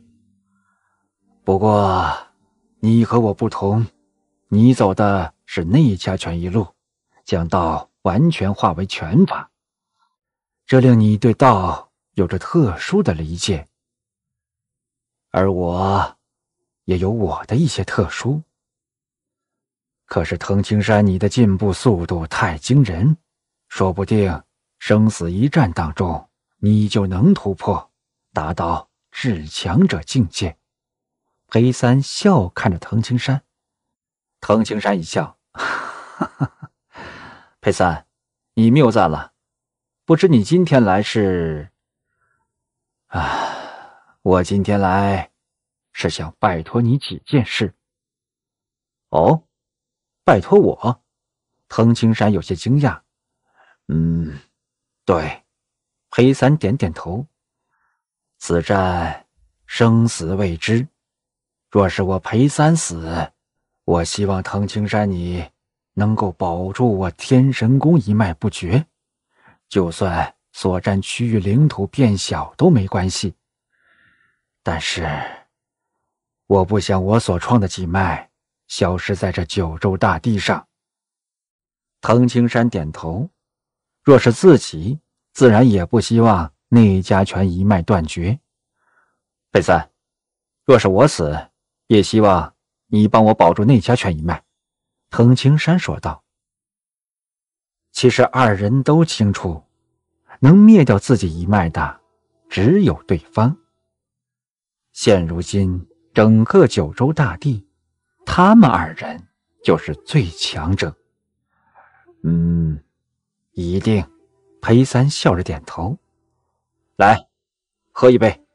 不过，你和我不同，你走的是内家拳一路，将道完全化为拳法，这令你对道有着特殊的理解。而我，也有我的一些特殊。可是藤青山，你的进步速度太惊人，说不定生死一战当中，你就能突破，达到至强者境界。黑三笑看着藤青山，藤青山一笑：“哈哈，黑三，你谬赞了。不知你今天来是……啊，我今天来是想拜托你几件事。”“哦，拜托我？”藤青山有些惊讶。“嗯，对。”黑三点点头。“此战生死未知。”若是我裴三死，我希望藤青山你能够保住我天神宫一脉不绝，就算所占区域领土变小都没关系。但是，我不想我所创的几脉消失在这九州大地上。藤青山点头，若是自己，自然也不希望内家拳一脉断绝。裴三，若是我死。也希望你帮我保住内家拳一脉。”藤青山说道。“其实二人都清楚，能灭掉自己一脉的，只有对方。现如今，整个九州大地，他们二人就是最强者。”“嗯，一定。”裴三笑着点头。“来，喝一杯。”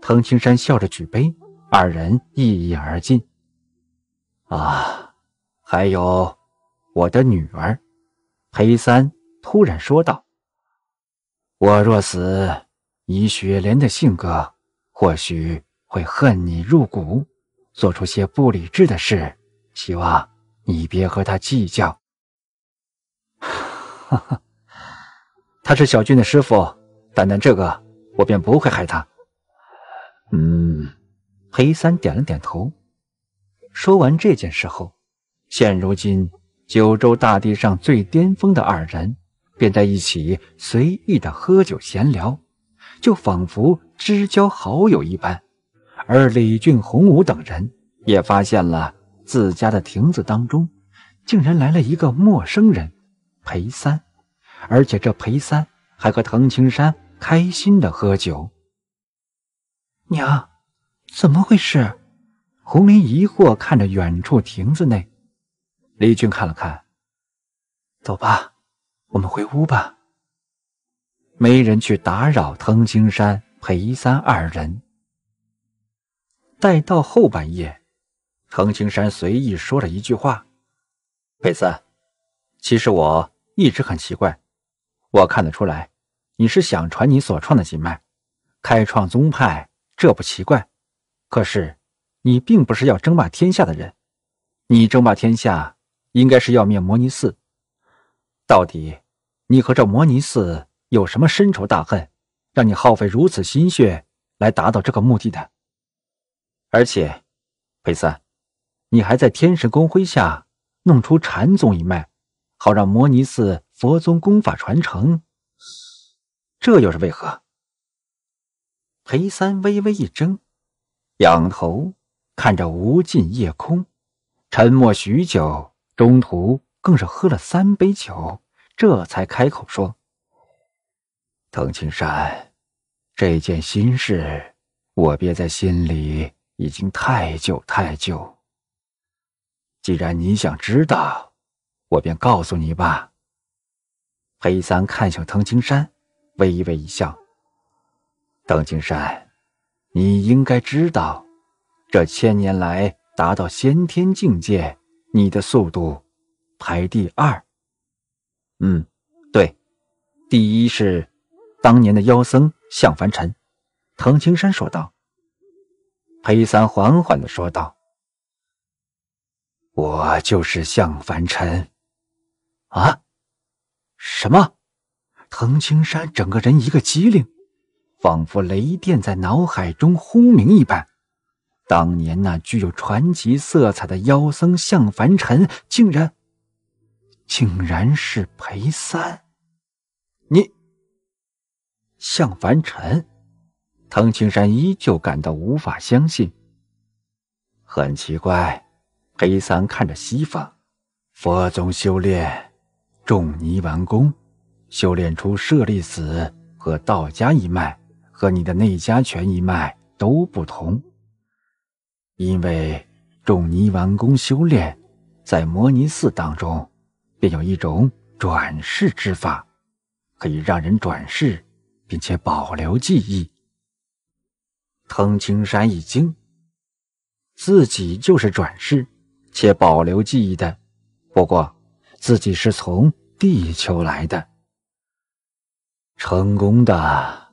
藤青山笑着举杯。二人一饮而尽。啊，还有，我的女儿，裴三突然说道：“我若死，以雪莲的性格，或许会恨你入骨，做出些不理智的事。希望你别和他计较。”哈哈，他是小俊的师傅，单单这个，我便不会害他。嗯。裴三点了点头，说完这件事后，现如今九州大地上最巅峰的二人便在一起随意的喝酒闲聊，就仿佛知交好友一般。而李俊、洪武等人也发现了自家的亭子当中竟然来了一个陌生人，裴三，而且这裴三还和滕青山开心的喝酒。娘。怎么回事？红林疑惑看着远处亭子内，李俊看了看，走吧，我们回屋吧。没人去打扰滕青山、裴三二人。待到后半夜，滕青山随意说了一句话：“裴三，其实我一直很奇怪，我看得出来，你是想传你所创的经脉，开创宗派，这不奇怪。”可是，你并不是要争霸天下的人，你争霸天下应该是要灭摩尼寺。到底，你和这摩尼寺有什么深仇大恨，让你耗费如此心血来达到这个目的的？而且，裴三，你还在天神宫麾下弄出禅宗一脉，好让摩尼寺佛宗功法传承，这又是为何？裴三微微一怔。仰头看着无尽夜空，沉默许久，中途更是喝了三杯酒，这才开口说：“藤青山，这件心事我憋在心里已经太久太久。既然你想知道，我便告诉你吧。”黑三看向藤青山，微微一笑：“藤青山。”你应该知道，这千年来达到先天境界，你的速度排第二。嗯，对，第一是当年的妖僧向凡尘。”藤青山说道。黑三缓缓的说道：“我就是向凡尘。”啊？什么？藤青山整个人一个机灵。仿佛雷电在脑海中轰鸣一般。当年那具有传奇色彩的妖僧向凡尘，竟然，竟然是裴三！你，向凡尘，唐青山依旧感到无法相信。很奇怪，裴三看着西方，佛宗修炼，众尼丸功，修炼出舍利子和道家一脉。和你的内家拳一脉都不同，因为众尼丸功修炼在摩尼寺当中，便有一种转世之法，可以让人转世，并且保留记忆。藤青山一惊，自己就是转世且保留记忆的，不过自己是从地球来的，成功的。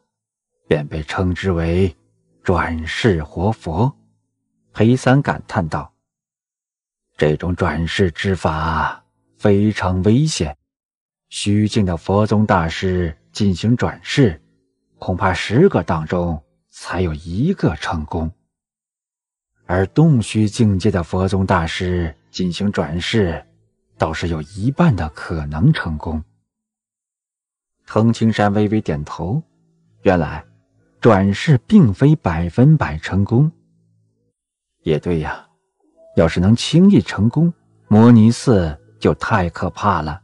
便被称之为“转世活佛”，黑三感叹道：“这种转世之法非常危险，虚境的佛宗大师进行转世，恐怕十个当中才有一个成功；而洞虚境界的佛宗大师进行转世，倒是有一半的可能成功。”藤青山微微点头，原来。转世并非百分百成功。也对呀，要是能轻易成功，摩尼寺就太可怕了。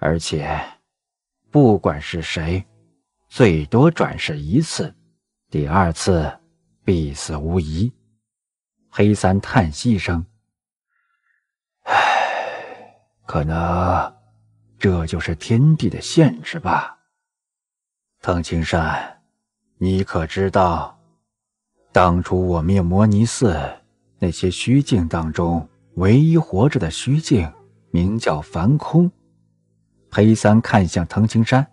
而且，不管是谁，最多转世一次，第二次必死无疑。黑三叹息一声：“唉，可能这就是天地的限制吧。”藤青山，你可知道，当初我灭摩尼寺，那些虚境当中唯一活着的虚境，名叫梵空。裴三看向藤青山，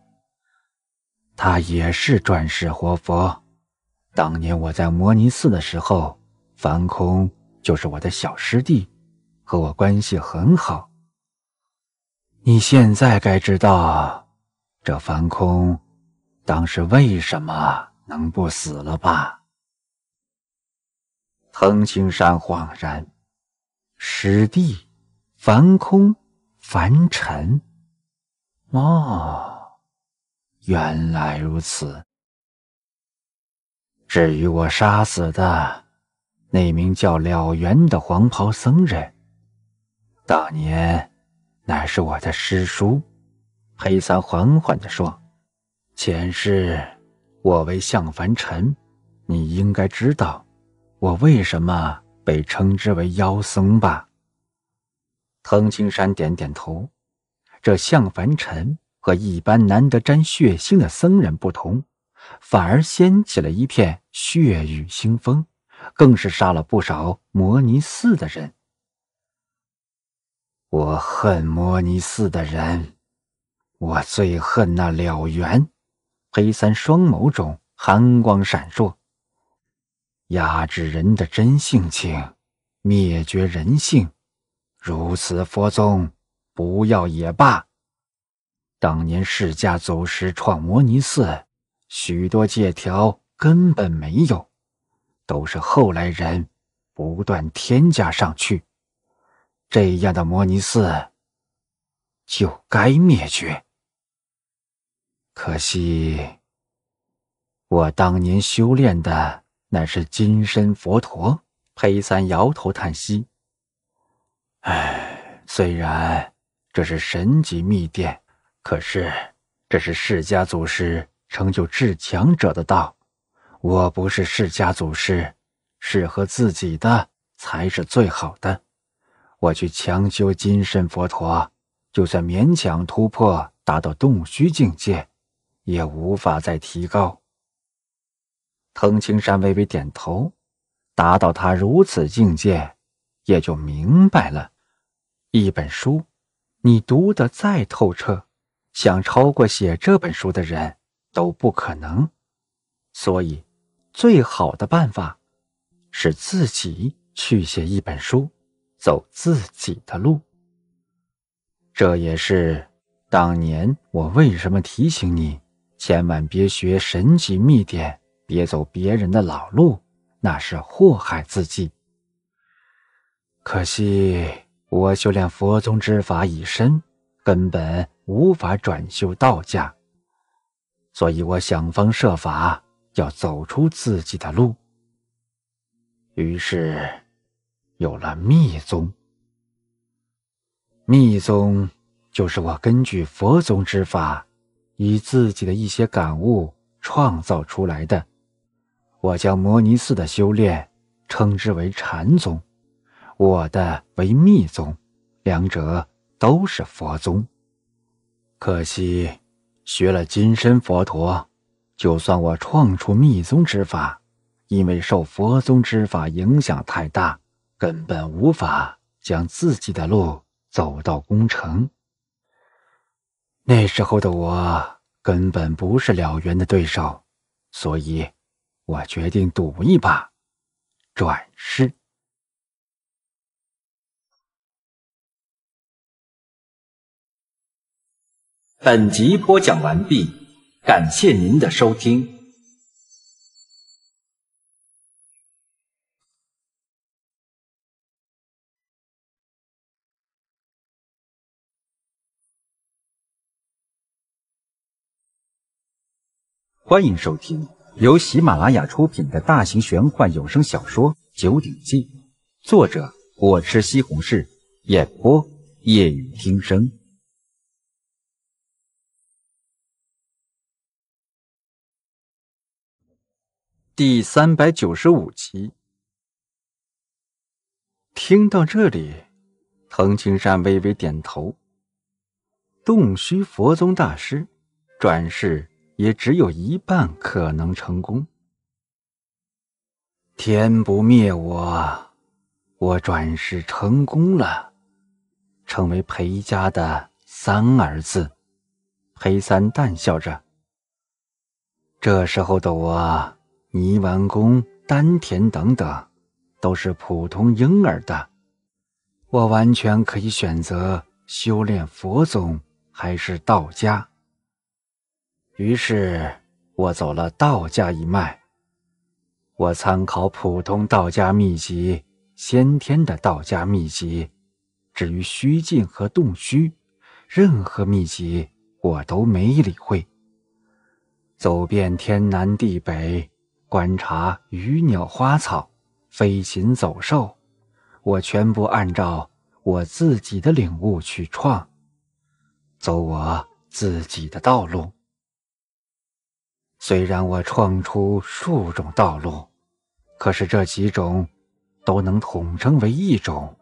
他也是转世活佛。当年我在摩尼寺的时候，梵空就是我的小师弟，和我关系很好。你现在该知道，这梵空。当时为什么能不死了吧？藤青山恍然，师弟，凡空，凡尘，哦，原来如此。至于我杀死的那名叫了缘的黄袍僧人，当年乃是我的师叔。黑桑缓缓的说。前世，我为向凡尘，你应该知道，我为什么被称之为妖僧吧？藤青山点点头。这向凡尘和一般难得沾血腥的僧人不同，反而掀起了一片血雨腥风，更是杀了不少摩尼寺的人。我恨摩尼寺的人，我最恨那了缘。黑三双眸中寒光闪烁，压制人的真性情，灭绝人性，如此佛宗不要也罢。当年释迦祖师创摩尼寺，许多借条根本没有，都是后来人不断添加上去。这样的摩尼寺，就该灭绝。可惜，我当年修炼的乃是金身佛陀。黑三摇头叹息：“唉，虽然这是神级密殿，可是这是释家祖师成就至强者的道。我不是释家祖师，适合自己的才是最好的。我去强修金身佛陀，就算勉强突破，达到洞虚境界。”也无法再提高。藤青山微微点头，达到他如此境界，也就明白了。一本书，你读得再透彻，想超过写这本书的人都不可能。所以，最好的办法是自己去写一本书，走自己的路。这也是当年我为什么提醒你。千万别学神级秘典，别走别人的老路，那是祸害自己。可惜我修炼佛宗之法已深，根本无法转修道家，所以我想方设法要走出自己的路。于是，有了密宗。密宗就是我根据佛宗之法。以自己的一些感悟创造出来的，我将摩尼寺的修炼称之为禅宗，我的为密宗，两者都是佛宗。可惜学了金身佛陀，就算我创出密宗之法，因为受佛宗之法影响太大，根本无法将自己的路走到功成。那时候的我根本不是了缘的对手，所以，我决定赌一把，转世。本集播讲完毕，感谢您的收听。欢迎收听由喜马拉雅出品的大型玄幻有声小说《九鼎记》，作者我吃西红柿，演播夜雨听声，第三百九十五集。听到这里，滕青山微微点头。洞虚佛宗大师转世。也只有一半可能成功。天不灭我，我转世成功了，成为裴家的三儿子。裴三淡笑着。这时候的我，泥丸宫、丹田等等，都是普通婴儿的。我完全可以选择修炼佛宗还是道家。于是，我走了道家一脉。我参考普通道家秘籍、先天的道家秘籍，至于虚静和洞虚，任何秘籍我都没理会。走遍天南地北，观察鱼鸟花草、飞禽走兽，我全部按照我自己的领悟去创，走我自己的道路。虽然我创出数种道路，可是这几种都能统称为一种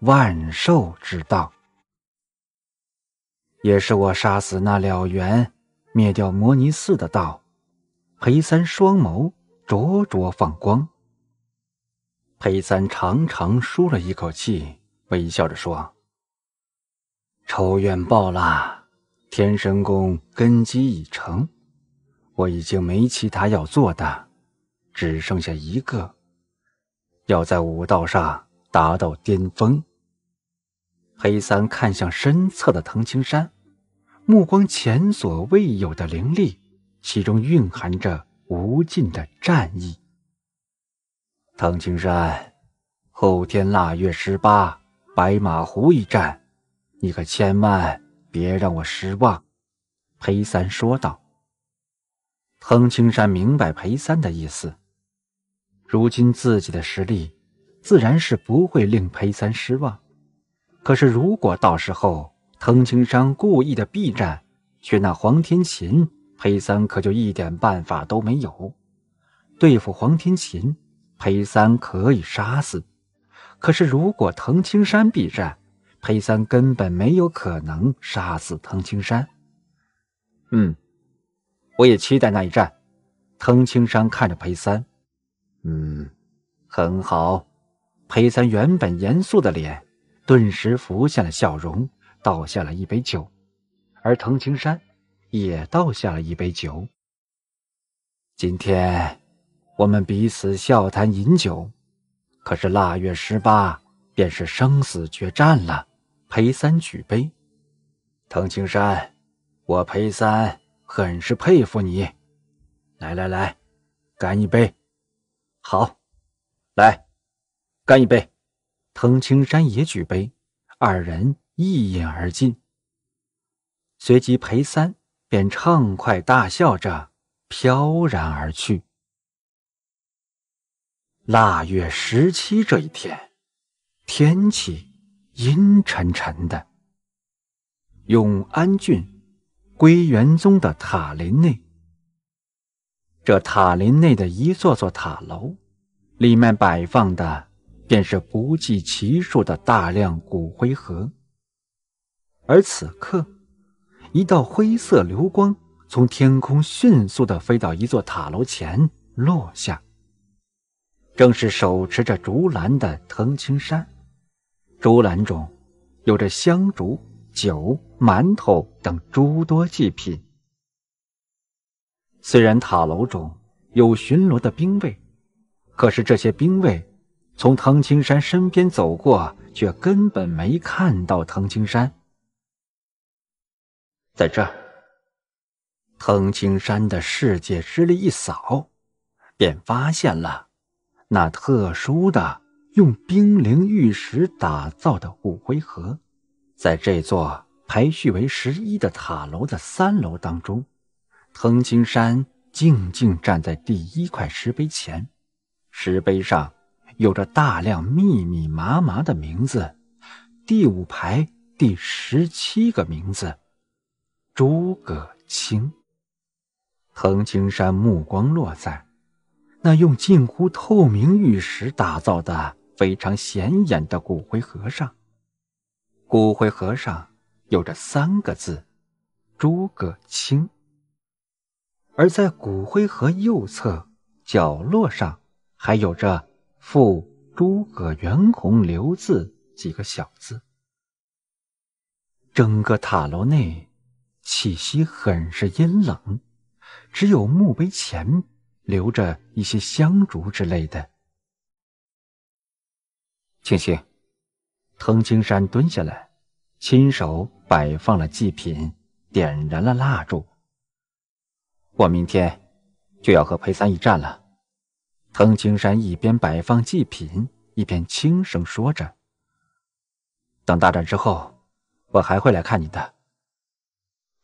万寿之道，也是我杀死那了缘、灭掉摩尼寺的道。裴三双眸灼灼放光，裴三长长舒了一口气，微笑着说：“仇怨报了，天神宫根基已成。”我已经没其他要做的，只剩下一个，要在武道上达到巅峰。黑三看向身侧的藤青山，目光前所未有的凌厉，其中蕴含着无尽的战意。藤青山，后天腊月十八，白马湖一战，你可千万别让我失望。”黑三说道。滕青山明白裴三的意思。如今自己的实力，自然是不会令裴三失望。可是，如果到时候滕青山故意的避战，去那黄天琴，裴三可就一点办法都没有。对付黄天琴，裴三可以杀死。可是，如果滕青山避战，裴三根本没有可能杀死滕青山。嗯。我也期待那一战。藤青山看着裴三，嗯，很好。裴三原本严肃的脸，顿时浮现了笑容，倒下了一杯酒。而藤青山，也倒下了一杯酒。今天我们彼此笑谈饮酒，可是腊月十八便是生死决战了。裴三举杯，藤青山，我裴三。很是佩服你，来来来，干一杯！好，来，干一杯！藤青山也举杯，二人一饮而尽。随即，裴三便畅快大笑着飘然而去。腊月十七这一天，天气阴沉沉的，永安郡。归元宗的塔林内，这塔林内的一座座塔楼，里面摆放的便是不计其数的大量骨灰盒。而此刻，一道灰色流光从天空迅速地飞到一座塔楼前落下，正是手持着竹篮的藤青山。竹篮中有着香烛。酒、馒头等诸多祭品。虽然塔楼中有巡逻的兵卫，可是这些兵卫从藤青山身边走过，却根本没看到藤青山。在这，藤青山的世界之力一扫，便发现了那特殊的用冰凌玉石打造的骨灰盒。在这座排序为十一的塔楼的三楼当中，藤青山静静站在第一块石碑前，石碑上有着大量密密麻麻的名字。第五排第十七个名字，诸葛青。藤青山目光落在那用近乎透明玉石打造的非常显眼的骨灰盒上。骨灰盒上有着三个字“诸葛青”，而在骨灰盒右侧角落上还有着“付诸葛元洪留字”几个小字。整个塔楼内气息很是阴冷，只有墓碑前留着一些香烛之类的。庆幸，藤青山蹲下来，亲手摆放了祭品，点燃了蜡烛。我明天就要和裴三一战了。藤青山一边摆放祭品，一边轻声说着：“等大战之后，我还会来看你的。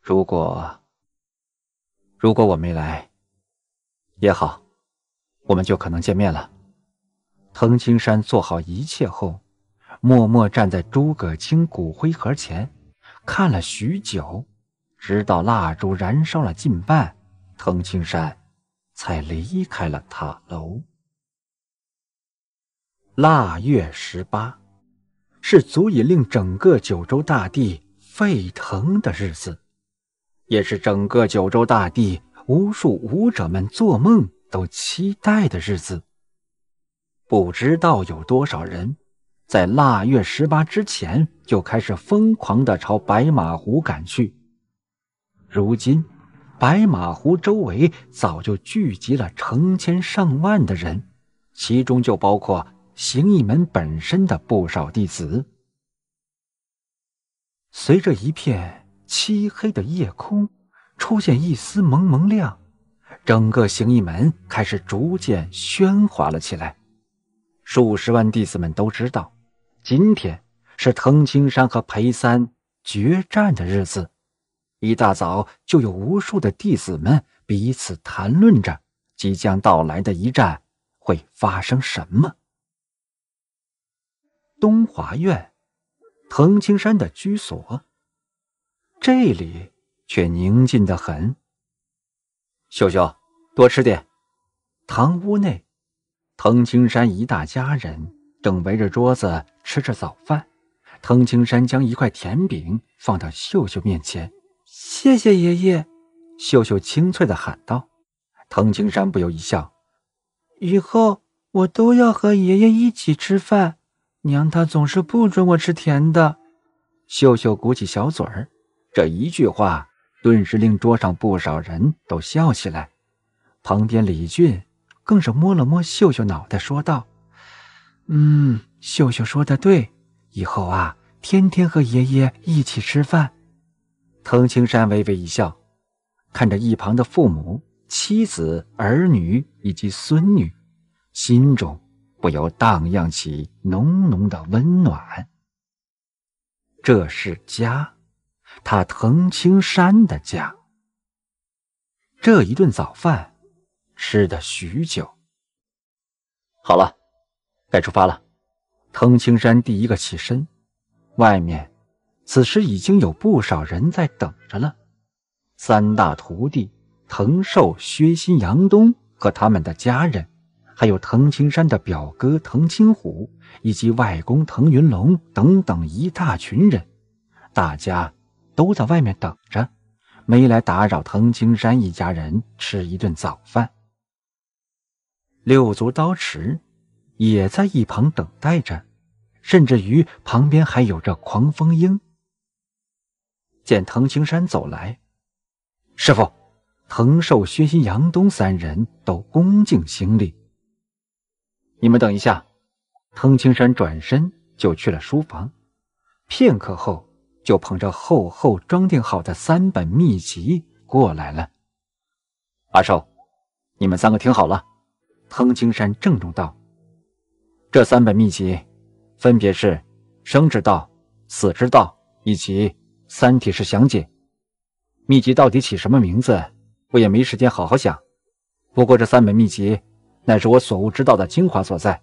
如果如果我没来，也好，我们就可能见面了。”藤青山做好一切后。默默站在诸葛青骨灰盒前，看了许久，直到蜡烛燃烧了近半，滕青山才离开了塔楼。腊月十八，是足以令整个九州大地沸腾的日子，也是整个九州大地无数武者们做梦都期待的日子。不知道有多少人。在腊月十八之前就开始疯狂地朝白马湖赶去。如今，白马湖周围早就聚集了成千上万的人，其中就包括形意门本身的不少弟子。随着一片漆黑的夜空出现一丝蒙蒙亮，整个形意门开始逐渐喧哗了起来。数十万弟子们都知道。今天是藤青山和裴三决战的日子，一大早就有无数的弟子们彼此谈论着即将到来的一战会发生什么。东华院，藤青山的居所，这里却宁静的很。秀秀，多吃点。堂屋内，藤青山一大家人。正围着桌子吃着早饭，藤青山将一块甜饼放到秀秀面前。“谢谢爷爷！”秀秀清脆的喊道。藤青山不由一笑：“以后我都要和爷爷一起吃饭，娘她总是不准我吃甜的。”秀秀鼓起小嘴儿，这一句话顿时令桌上不少人都笑起来。旁边李俊更是摸了摸秀秀脑袋，说道。嗯，秀秀说的对，以后啊，天天和爷爷一起吃饭。藤青山微微一笑，看着一旁的父母、妻子、儿女以及孙女，心中不由荡漾起浓浓的温暖。这是家，他藤青山的家。这一顿早饭吃的许久。好了。该出发了。藤青山第一个起身。外面，此时已经有不少人在等着了。三大徒弟藤寿、薛鑫、杨东和他们的家人，还有藤青山的表哥藤青虎以及外公藤云龙等等一大群人，大家都在外面等着，没来打扰藤青山一家人吃一顿早饭。六足刀池。也在一旁等待着，甚至于旁边还有着狂风鹰。见滕青山走来，师傅、藤寿、薛鑫、杨东三人都恭敬行礼。你们等一下，滕青山转身就去了书房，片刻后就捧着厚厚装订好的三本秘籍过来了。阿寿，你们三个听好了，滕青山郑重道。这三本秘籍，分别是《生之道》《死之道》以及《三体式详解》。秘籍到底起什么名字，我也没时间好好想。不过这三本秘籍乃是我所悟之道的精华所在。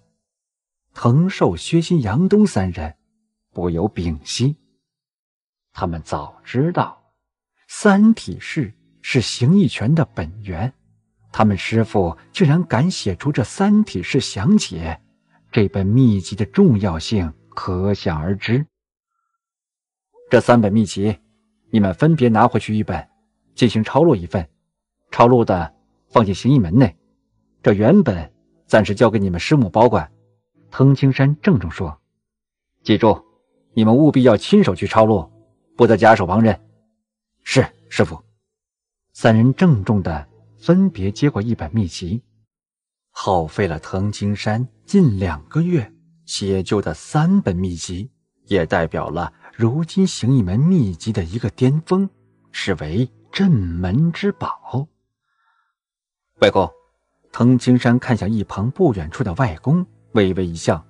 藤寿、薛鑫、杨东三人不由屏息。他们早知道，《三体式》是形意拳的本源，他们师傅竟然敢写出这《三体式详解》。这本秘籍的重要性可想而知。这三本秘籍，你们分别拿回去一本，进行抄录一份，抄录的放进行意门内。这原本暂时交给你们师母保管。藤青山郑重说：“记住，你们务必要亲手去抄录，不得假手旁人。”是师傅。三人郑重的分别接过一本秘籍。耗费了滕青山近两个月写就的三本秘籍，也代表了如今行一门秘籍的一个巅峰，是为镇门之宝。外公，滕青山看向一旁不远处的外公，微微一笑。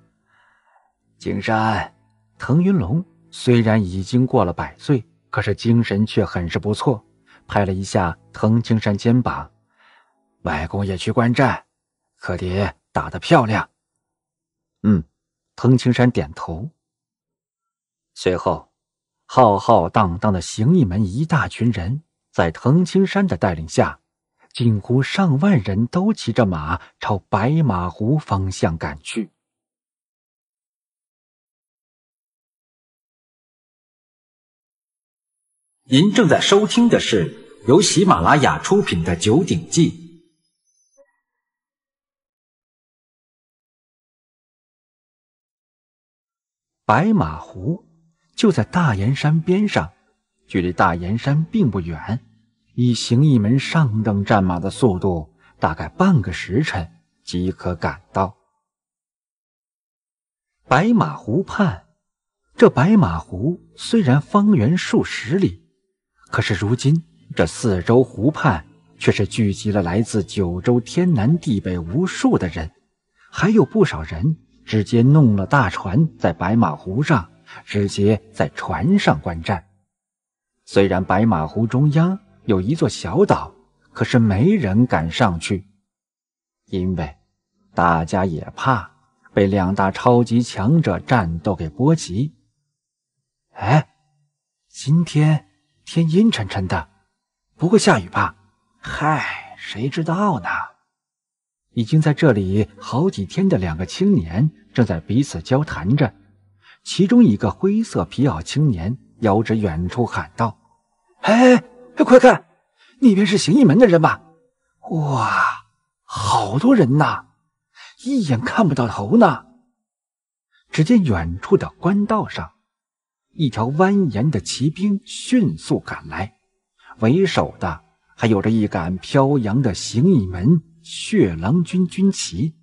青山，滕云龙虽然已经过了百岁，可是精神却很是不错，拍了一下滕青山肩膀。外公也去观战。可蝶打得漂亮。嗯，藤青山点头。随后，浩浩荡荡的形意门一大群人在藤青山的带领下，近乎上万人都骑着马朝白马湖方向赶去。您正在收听的是由喜马拉雅出品的《九鼎记》。白马湖就在大岩山边上，距离大岩山并不远。以行意门上等战马的速度，大概半个时辰即可赶到。白马湖畔，这白马湖虽然方圆数十里，可是如今这四周湖畔却是聚集了来自九州天南地北无数的人，还有不少人。直接弄了大船在白马湖上，直接在船上观战。虽然白马湖中央有一座小岛，可是没人敢上去，因为大家也怕被两大超级强者战斗给波及。哎，今天天阴沉沉的，不会下雨吧？嗨，谁知道呢？已经在这里好几天的两个青年正在彼此交谈着，其中一个灰色皮袄青年遥指远处喊道：“哎，快看，那边是形意门的人吧？哇，好多人呐，一眼看不到头呢！”只见远处的官道上，一条蜿蜒的骑兵迅速赶来，为首的还有着一杆飘扬的形意门。血狼军军旗，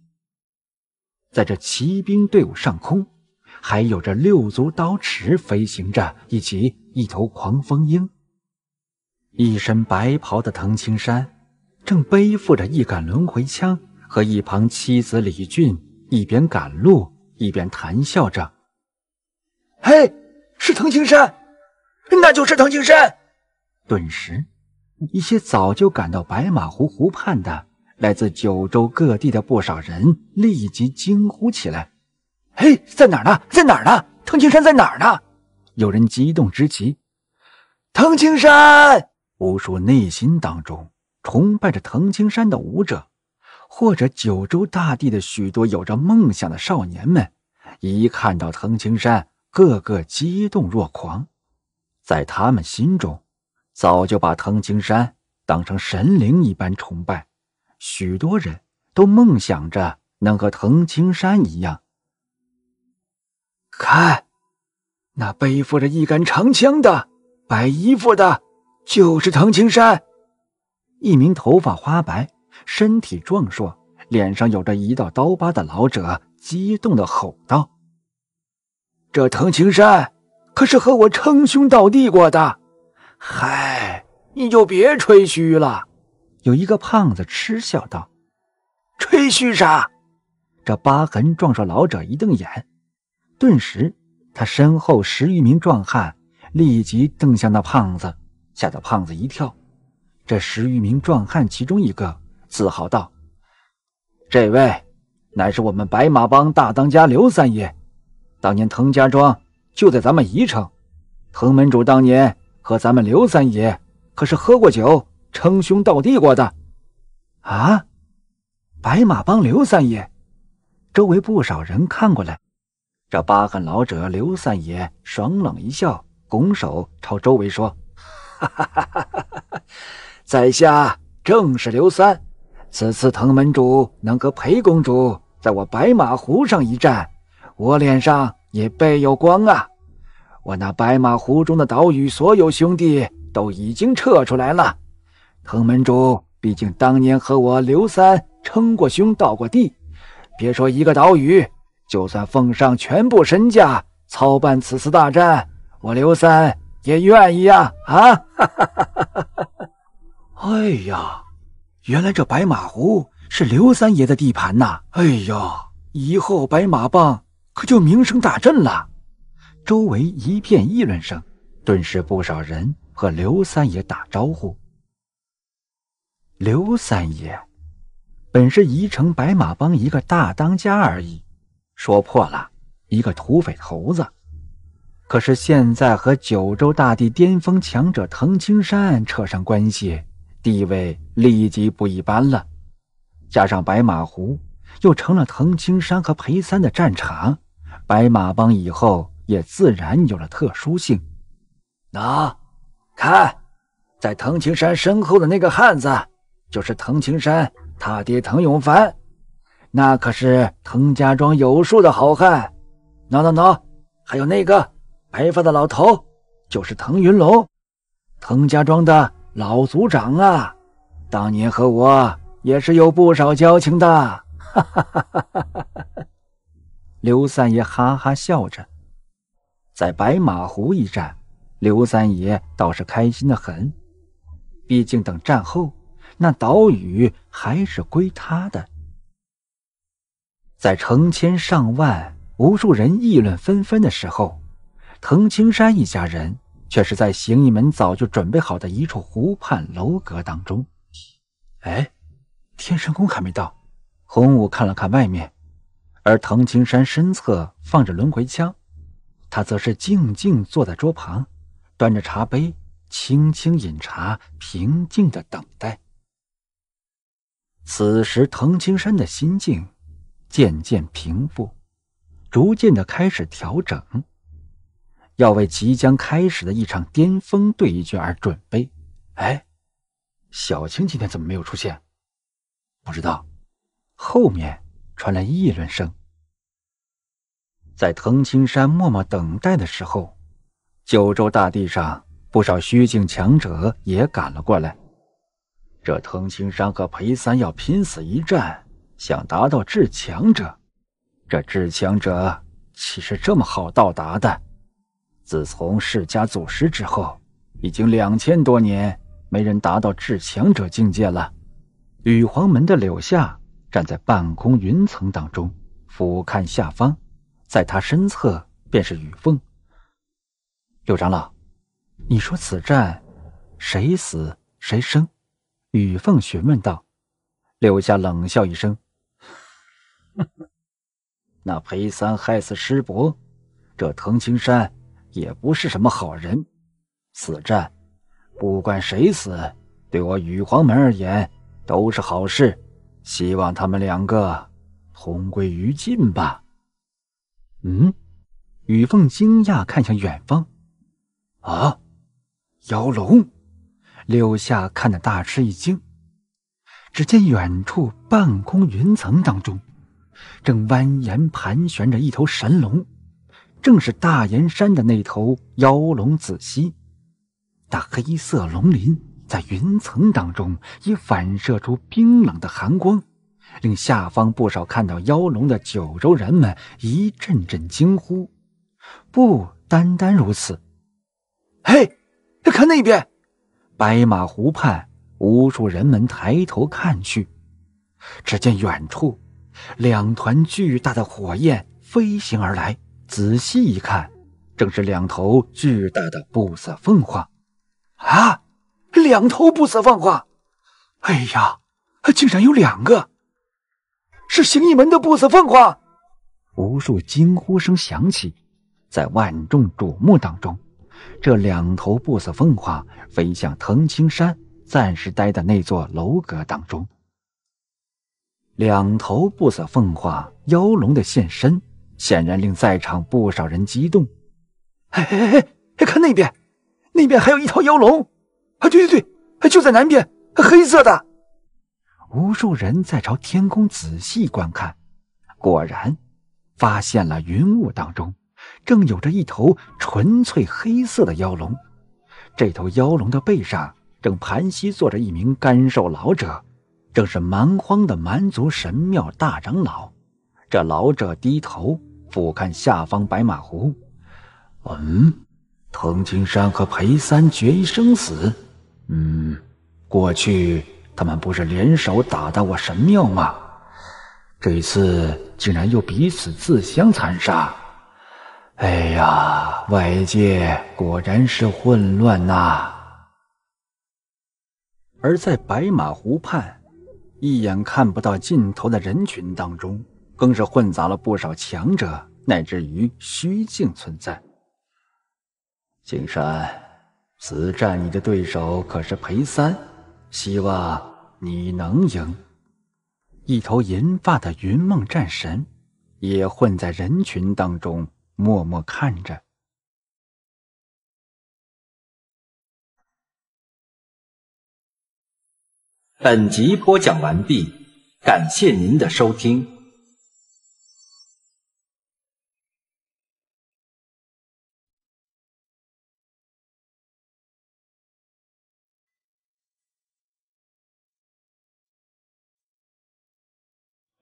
在这骑兵队伍上空，还有着六足刀齿飞行着，以及一头狂风鹰。一身白袍的藤青山，正背负着一杆轮回枪，和一旁妻子李俊一边赶路一边谈笑着。嘿，是藤青山，那就是藤青山。顿时，一些早就赶到白马湖湖畔的。来自九州各地的不少人立即惊呼起来：“嘿，在哪儿呢？在哪儿呢？藤青山在哪儿呢？”有人激动之极：“藤青山！”无数内心当中崇拜着藤青山的舞者，或者九州大地的许多有着梦想的少年们，一看到藤青山，个个激动若狂。在他们心中，早就把藤青山当成神灵一般崇拜。许多人都梦想着能和藤青山一样。看，那背负着一杆长枪的、白衣服的，就是藤青山。一名头发花白、身体壮硕、脸上有着一道刀疤的老者激动的吼道：“这藤青山可是和我称兄道弟过的！嗨，你就别吹嘘了。”有一个胖子嗤笑道：“吹嘘啥？”这疤痕撞上老者一瞪眼，顿时他身后十余名壮汉立即瞪向那胖子，吓得胖子一跳。这十余名壮汉其中一个自豪道：“这位，乃是我们白马帮大当家刘三爷。当年滕家庄就在咱们宜城，滕门主当年和咱们刘三爷可是喝过酒。”称兄道弟过的，啊！白马帮刘三爷，周围不少人看过来。这疤痕老者刘三爷爽朗一笑，拱手朝周围说：“哈哈哈哈在下正是刘三。此次藤门主能和裴公主在我白马湖上一战，我脸上也备有光啊！我那白马湖中的岛屿，所有兄弟都已经撤出来了。”滕门主，毕竟当年和我刘三称过兄道过弟，别说一个岛屿，就算奉上全部身家操办此次大战，我刘三也愿意呀！啊，[laughs] 哎呀，原来这白马湖是刘三爷的地盘呐！哎呀，以后白马棒可就名声大振了。周围一片议论声，顿时不少人和刘三爷打招呼。刘三爷，本是宜城白马帮一个大当家而已，说破了一个土匪头子。可是现在和九州大地巅峰强者藤青山扯上关系，地位立即不一般了。加上白马湖又成了藤青山和裴三的战场，白马帮以后也自然有了特殊性。那，看，在藤青山身后的那个汉子。就是滕青山，他爹滕永凡，那可是滕家庄有数的好汉。喏喏喏，还有那个白发的老头，就是滕云龙，滕家庄的老族长啊。当年和我也是有不少交情的。哈哈哈哈哈哈。刘三爷哈哈笑着，在白马湖一战，刘三爷倒是开心的很。毕竟等战后。那岛屿还是归他的。在成千上万、无数人议论纷纷的时候，藤青山一家人却是在形一门早就准备好的一处湖畔楼阁当中。哎，天神宫还没到。洪武看了看外面，而藤青山身侧放着轮回枪，他则是静静坐在桌旁，端着茶杯，轻轻饮茶，平静的等待。此时，藤青山的心境渐渐平复，逐渐的开始调整，要为即将开始的一场巅峰对决而准备。哎，小青今天怎么没有出现？不知道。后面传来议论声。在藤青山默默等待的时候，九州大地上不少虚境强者也赶了过来。这滕青山和裴三要拼死一战，想达到至强者，这至强者岂是这么好到达的？自从世家祖师之后，已经两千多年没人达到至强者境界了。羽皇门的柳下站在半空云层当中，俯瞰下方，在他身侧便是羽凤。柳长老，你说此战，谁死谁生？雨凤询问道：“柳下冷笑一声，[laughs] 那裴三害死师伯，这滕青山也不是什么好人。此战，不管谁死，对我羽皇门而言都是好事。希望他们两个同归于尽吧。”嗯，雨凤惊讶看向远方：“啊，妖龙！”柳夏看得大吃一惊，只见远处半空云层当中，正蜿蜒盘旋着一头神龙，正是大岩山的那头妖龙子蜥。那黑色龙鳞在云层当中也反射出冰冷的寒光，令下方不少看到妖龙的九州人们一阵阵惊呼。不单单如此，嘿，看那边！白马湖畔，无数人们抬头看去，只见远处两团巨大的火焰飞行而来。仔细一看，正是两头巨大的不死凤凰！啊，两头不死凤凰！哎呀，竟然有两个！是形意门的不死凤凰！无数惊呼声响起，在万众瞩目当中。这两头不死凤凰飞向藤青山暂时待的那座楼阁当中。两头不死凤凰妖龙的现身，显然令在场不少人激动。哎哎哎！看那边，那边还有一条妖龙！啊，对对对，就在南边，黑色的。无数人在朝天空仔细观看，果然发现了云雾当中。正有着一头纯粹黑色的妖龙，这头妖龙的背上正盘膝坐着一名干瘦老者，正是蛮荒的蛮族神庙大长老。这老者低头俯瞰下方白马湖，嗯，藤青山和裴三决一生死，嗯，过去他们不是联手打到我神庙吗？这一次竟然又彼此自相残杀。哎呀，外界果然是混乱呐！而在白马湖畔，一眼看不到尽头的人群当中，更是混杂了不少强者，乃至于虚境存在。景山，此战你的对手可是裴三，希望你能赢。一头银发的云梦战神，也混在人群当中。默默看着。本集播讲完毕，感谢您的收听，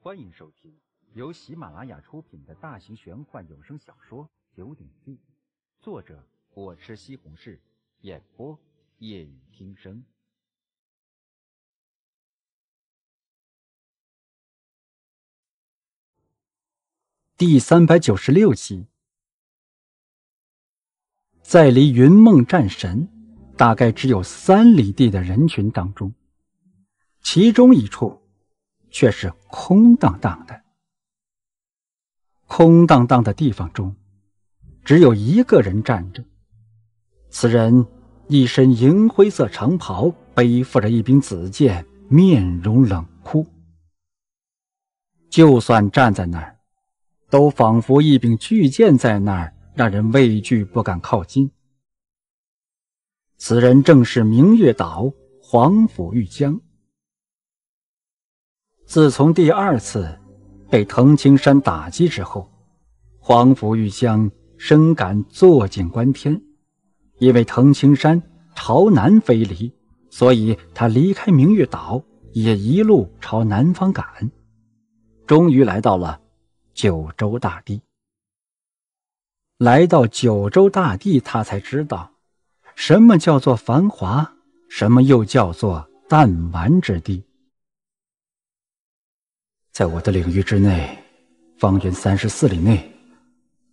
欢迎收听。由喜马拉雅出品的大型玄幻有声小说《九鼎记》，作者我吃西红柿，演播夜雨听声。第三百九十六集，在离云梦战神大概只有三里地的人群当中，其中一处却是空荡荡的。空荡荡的地方中，只有一个人站着。此人一身银灰色长袍，背负着一柄紫剑，面容冷酷。就算站在那儿，都仿佛一柄巨剑在那儿，让人畏惧，不敢靠近。此人正是明月岛皇甫玉江。自从第二次。被藤青山打击之后，黄甫玉香深感坐井观天，因为藤青山朝南飞离，所以他离开明月岛也一路朝南方赶，终于来到了九州大地。来到九州大地，他才知道什么叫做繁华，什么又叫做弹丸之地。在我的领域之内，方圆三十四里内，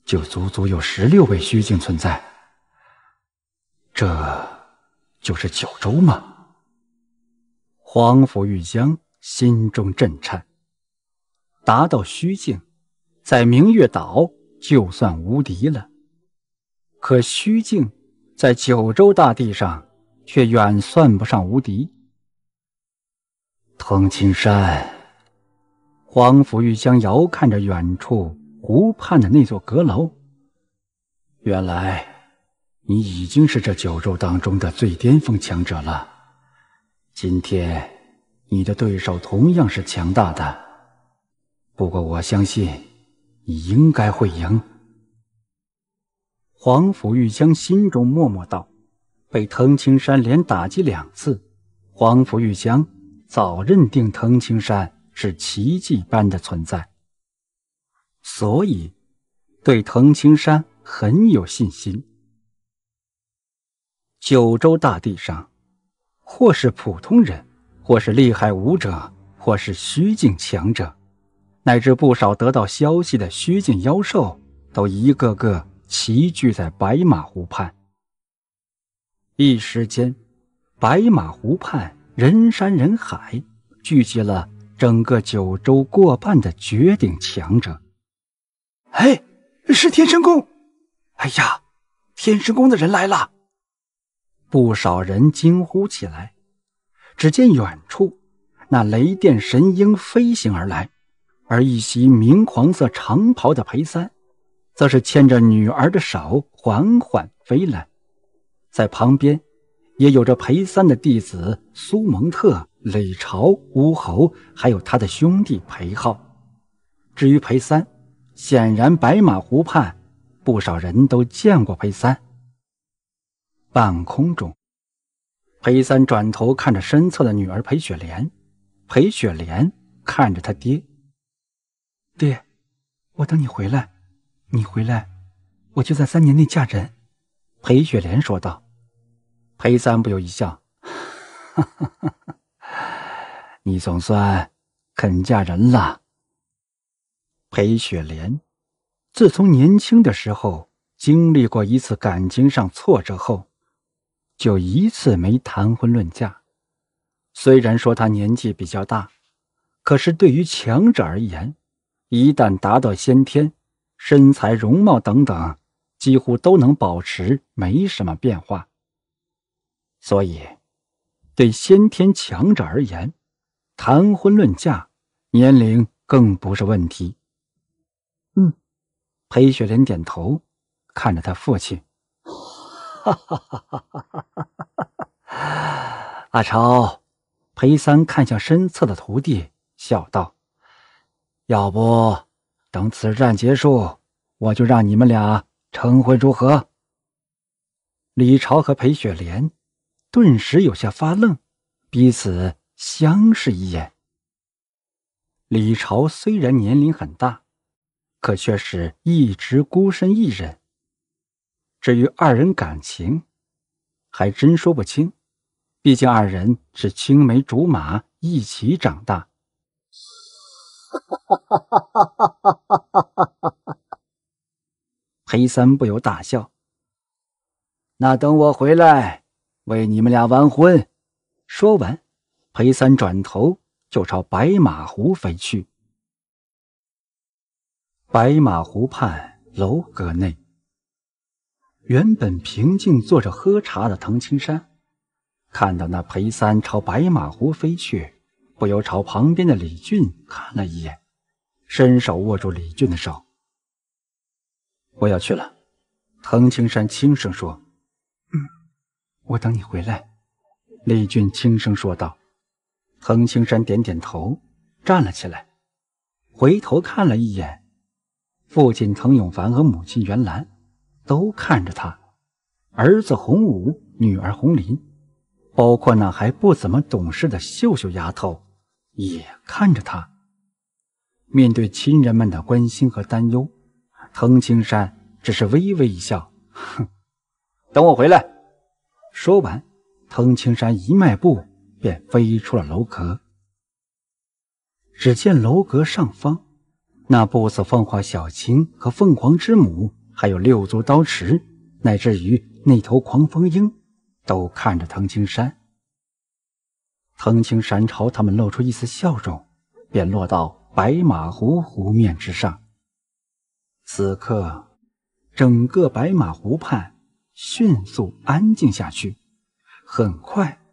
就足足有十六位虚境存在。这就是九州吗？皇甫玉江心中震颤。达到虚境，在明月岛就算无敌了，可虚境在九州大地上却远算不上无敌。藤青山。黄甫玉香遥看着远处湖畔的那座阁楼。原来，你已经是这九州当中的最巅峰强者了。今天，你的对手同样是强大的。不过，我相信你应该会赢。黄甫玉香心中默默道：“被藤青山连打击两次，黄甫玉香早认定藤青山。”是奇迹般的存在，所以对藤青山很有信心。九州大地上，或是普通人，或是厉害武者，或是虚境强者，乃至不少得到消息的虚境妖兽，都一个个齐聚在白马湖畔。一时间，白马湖畔人山人海，聚集了。整个九州过半的绝顶强者，哎，是天神宫！哎呀，天神宫的人来了！不少人惊呼起来。只见远处那雷电神鹰飞行而来，而一袭明黄色长袍的裴三，则是牵着女儿的手缓缓飞来。在旁边，也有着裴三的弟子苏蒙特。李朝、乌侯，还有他的兄弟裴浩。至于裴三，显然白马湖畔不少人都见过裴三。半空中，裴三转头看着身侧的女儿裴雪莲，裴雪莲看着他爹：“爹，我等你回来，你回来，我就在三年内嫁人。”裴雪莲说道。裴三不由一笑：“哈哈哈哈。”你总算肯嫁人了，裴雪莲。自从年轻的时候经历过一次感情上挫折后，就一次没谈婚论嫁。虽然说她年纪比较大，可是对于强者而言，一旦达到先天，身材、容貌等等几乎都能保持没什么变化。所以，对先天强者而言，谈婚论嫁，年龄更不是问题。嗯，裴雪莲点头，看着他父亲。[laughs] 阿超，裴三看向身侧的徒弟，笑道：“要不等此战结束，我就让你们俩成婚，如何？”李朝和裴雪莲顿时有些发愣，彼此。相视一眼，李朝虽然年龄很大，可却是一直孤身一人。至于二人感情，还真说不清，毕竟二人是青梅竹马，一起长大。哈！[laughs] 黑三不由大笑。那等我回来为你们俩完婚。说完。裴三转头就朝白马湖飞去。白马湖畔楼阁内，原本平静坐着喝茶的滕青山，看到那裴三朝白马湖飞去，不由朝旁边的李俊看了一眼，伸手握住李俊的手。“我要去了。”滕青山轻声说。“嗯，我等你回来。”李俊轻声说道。滕青山点点头，站了起来，回头看了一眼父亲滕永凡和母亲袁兰，都看着他。儿子洪武、女儿洪林，包括那还不怎么懂事的秀秀丫头，也看着他。面对亲人们的关心和担忧，滕青山只是微微一笑：“哼，等我回来。”说完，滕青山一迈步。便飞出了楼阁，只见楼阁上方，那不死凤凰小青和凤凰之母，还有六足刀池，乃至于那头狂风鹰，都看着藤青山。藤青山朝他们露出一丝笑容，便落到白马湖湖面之上。此刻，整个白马湖畔迅速安静下去，很快。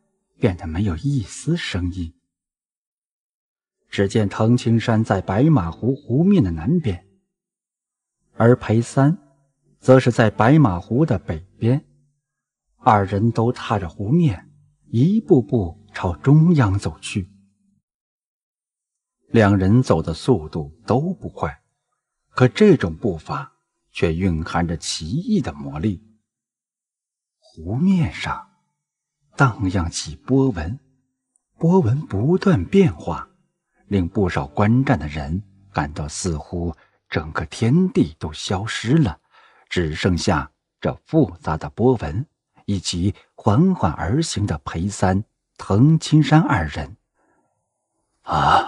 变得没有一丝声音。只见滕青山在白马湖湖面的南边，而裴三，则是在白马湖的北边。二人都踏着湖面，一步步朝中央走去。两人走的速度都不快，可这种步伐却蕴含着奇异的魔力。湖面上。荡漾起波纹，波纹不断变化，令不少观战的人感到似乎整个天地都消失了，只剩下这复杂的波纹以及缓缓而行的裴三、藤青山二人。啊！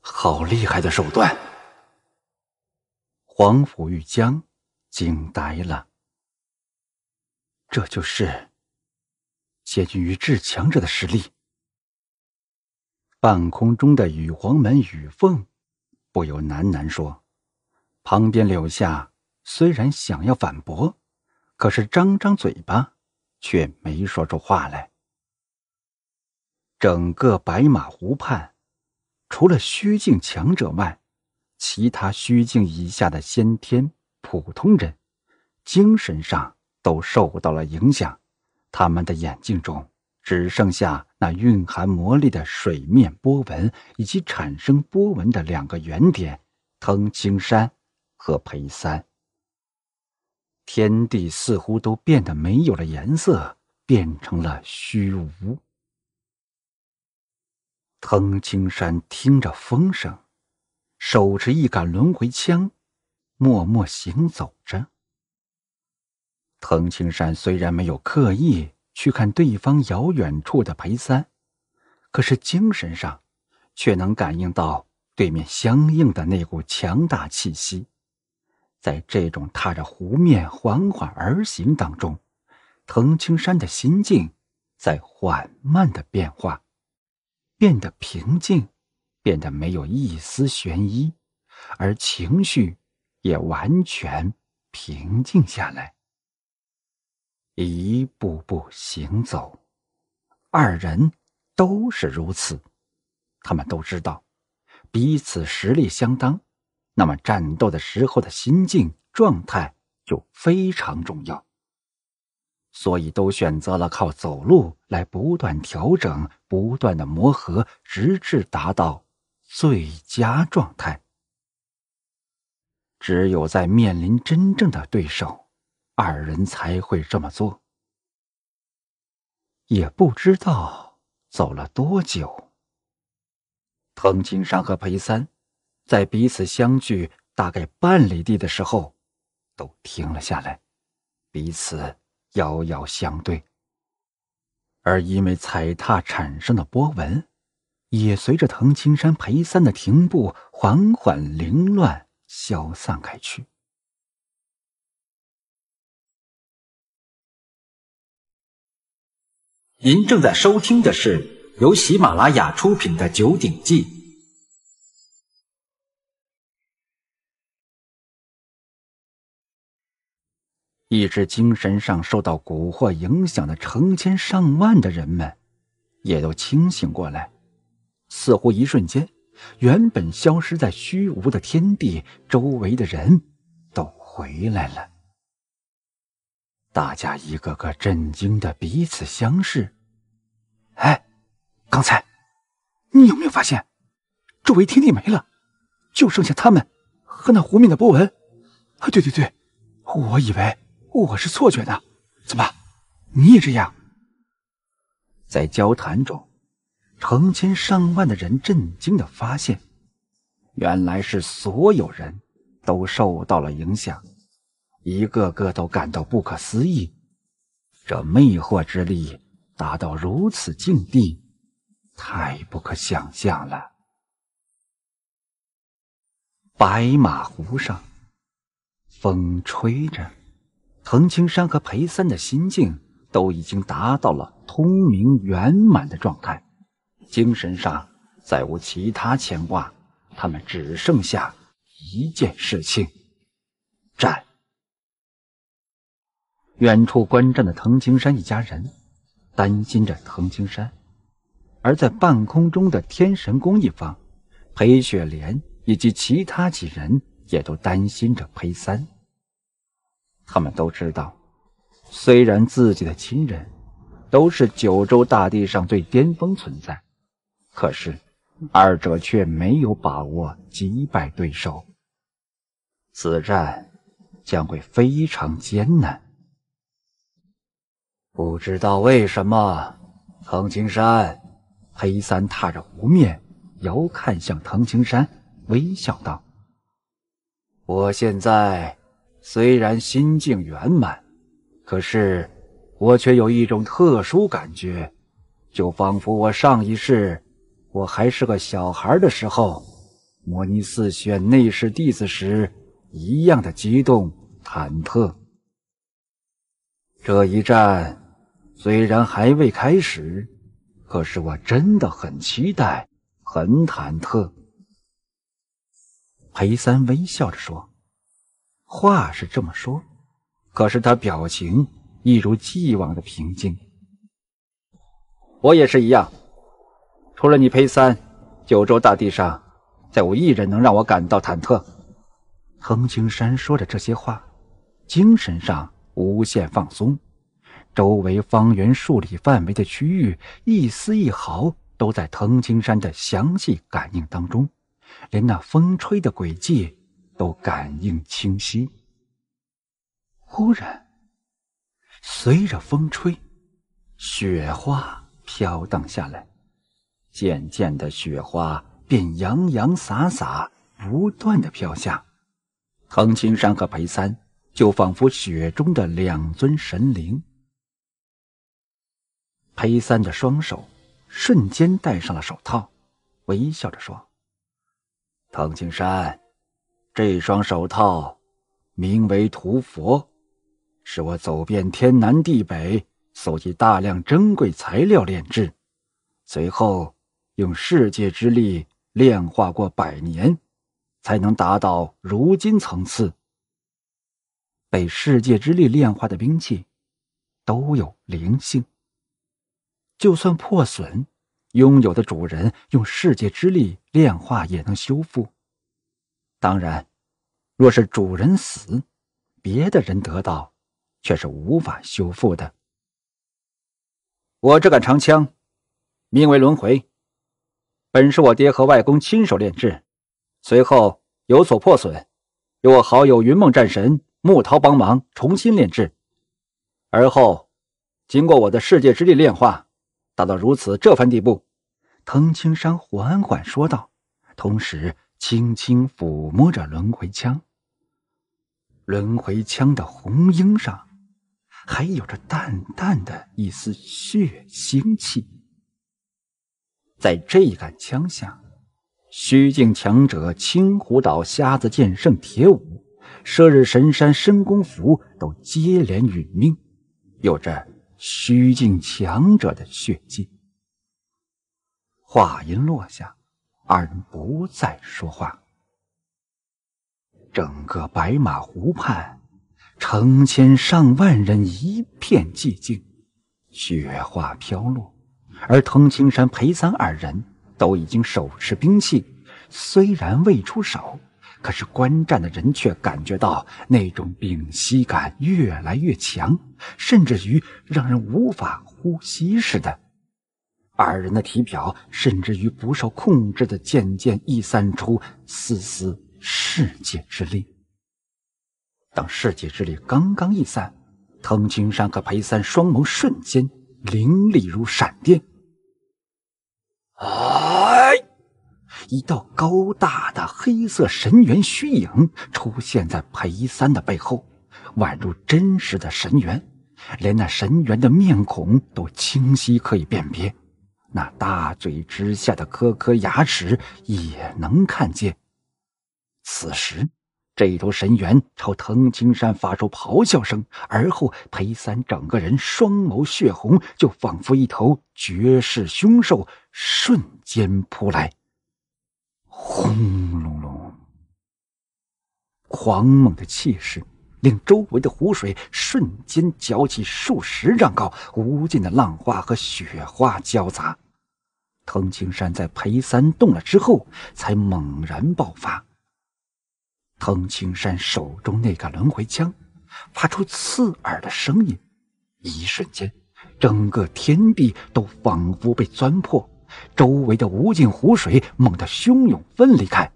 好厉害的手段！黄甫玉江惊呆了，这就是。接近于至强者的实力。半空中的羽皇门羽凤不由喃喃说：“旁边柳夏虽然想要反驳，可是张张嘴巴却没说出话来。”整个白马湖畔，除了虚境强者外，其他虚境以下的先天普通人，精神上都受到了影响。他们的眼睛中只剩下那蕴含魔力的水面波纹，以及产生波纹的两个原点——藤青山和裴三。天地似乎都变得没有了颜色，变成了虚无。藤青山听着风声，手持一杆轮回枪，默默行走着。藤青山虽然没有刻意去看对方遥远处的裴三，可是精神上却能感应到对面相应的那股强大气息。在这种踏着湖面缓缓而行当中，藤青山的心境在缓慢的变化，变得平静，变得没有一丝悬疑，而情绪也完全平静下来。一步步行走，二人都是如此。他们都知道，彼此实力相当，那么战斗的时候的心境状态就非常重要。所以都选择了靠走路来不断调整、不断的磨合，直至达到最佳状态。只有在面临真正的对手。二人才会这么做，也不知道走了多久。藤青山和裴三在彼此相距大概半里地的时候，都停了下来，彼此遥遥相对。而因为踩踏产生的波纹，也随着藤青山、裴三的停步，缓缓凌乱消散开去。您正在收听的是由喜马拉雅出品的《九鼎记》，一直精神上受到蛊惑影响的成千上万的人们，也都清醒过来，似乎一瞬间，原本消失在虚无的天地周围的人，都回来了。大家一个个震惊的彼此相视。哎，刚才你有没有发现，周围天地没了，就剩下他们和那湖面的波纹？啊，对对对，我以为我是错觉呢。怎么，你也这样？在交谈中，成千上万的人震惊的发现，原来是所有人都受到了影响。一个个都感到不可思议，这魅惑之力达到如此境地，太不可想象了。白马湖上，风吹着，滕青山和裴三的心境都已经达到了通明圆满的状态，精神上再无其他牵挂，他们只剩下一件事情：战。远处观战的藤青山一家人，担心着藤青山；而在半空中的天神宫一方，裴雪莲以及其他几人也都担心着裴三。他们都知道，虽然自己的亲人都是九州大地上最巅峰存在，可是二者却没有把握击败对手。此战将会非常艰难。不知道为什么，藤青山，黑三踏着湖面，遥看向藤青山，微笑道：“我现在虽然心境圆满，可是我却有一种特殊感觉，就仿佛我上一世，我还是个小孩的时候，摩尼寺选内侍弟子时一样的激动忐忑。这一战。”虽然还未开始，可是我真的很期待，很忐忑。裴三微笑着说：“话是这么说，可是他表情一如既往的平静。”我也是一样，除了你，裴三，九州大地上再无一人能让我感到忐忑。恒青山说着这些话，精神上无限放松。周围方圆数里范围的区域，一丝一毫都在藤青山的详细感应当中，连那风吹的轨迹都感应清晰。忽然，随着风吹，雪花飘荡下来，渐渐的，雪花便洋洋洒洒，不断的飘下。藤青山和裴三就仿佛雪中的两尊神灵。裴三的双手瞬间戴上了手套，微笑着说：“唐青山，这双手套名为屠佛，是我走遍天南地北，搜集大量珍贵材料炼制，随后用世界之力炼化过百年，才能达到如今层次。被世界之力炼化的兵器，都有灵性。”就算破损，拥有的主人用世界之力炼化也能修复。当然，若是主人死，别的人得到，却是无法修复的。我这杆长枪名为轮回，本是我爹和外公亲手炼制，随后有所破损，由我好友云梦战神木桃帮忙重新炼制，而后经过我的世界之力炼化。达到如此这番地步，藤青山缓缓说道，同时轻轻抚摸着轮回枪。轮回枪的红缨上还有着淡淡的一丝血腥气。在这一杆枪下，虚境强者青虎岛瞎子剑圣铁武、射日神山申公符都接连殒命，有着。虚境强者的血迹。话音落下，二人不再说话。整个白马湖畔，成千上万人一片寂静，雪花飘落。而滕青山、裴三二人都已经手持兵器，虽然未出手。可是观战的人却感觉到那种屏息感越来越强，甚至于让人无法呼吸似的。二人的体表甚至于不受控制的渐渐溢散出丝丝世界之力。当世界之力刚刚溢散，藤青山和裴三双眸瞬间凌厉如闪电。哎！一道高大的黑色神猿虚影出现在裴三的背后，宛如真实的神猿，连那神猿的面孔都清晰可以辨别，那大嘴之下的颗颗牙齿也能看见。此时，这头神猿朝藤青山发出咆哮声，而后裴三整个人双眸血红，就仿佛一头绝世凶兽，瞬间扑来。轰隆隆！狂猛的气势令周围的湖水瞬间搅起数十丈高，无尽的浪花和雪花交杂。滕青山在裴三动了之后，才猛然爆发。滕青山手中那杆轮回枪发出刺耳的声音，一瞬间，整个天地都仿佛被钻破。周围的无尽湖水猛地汹涌分离开，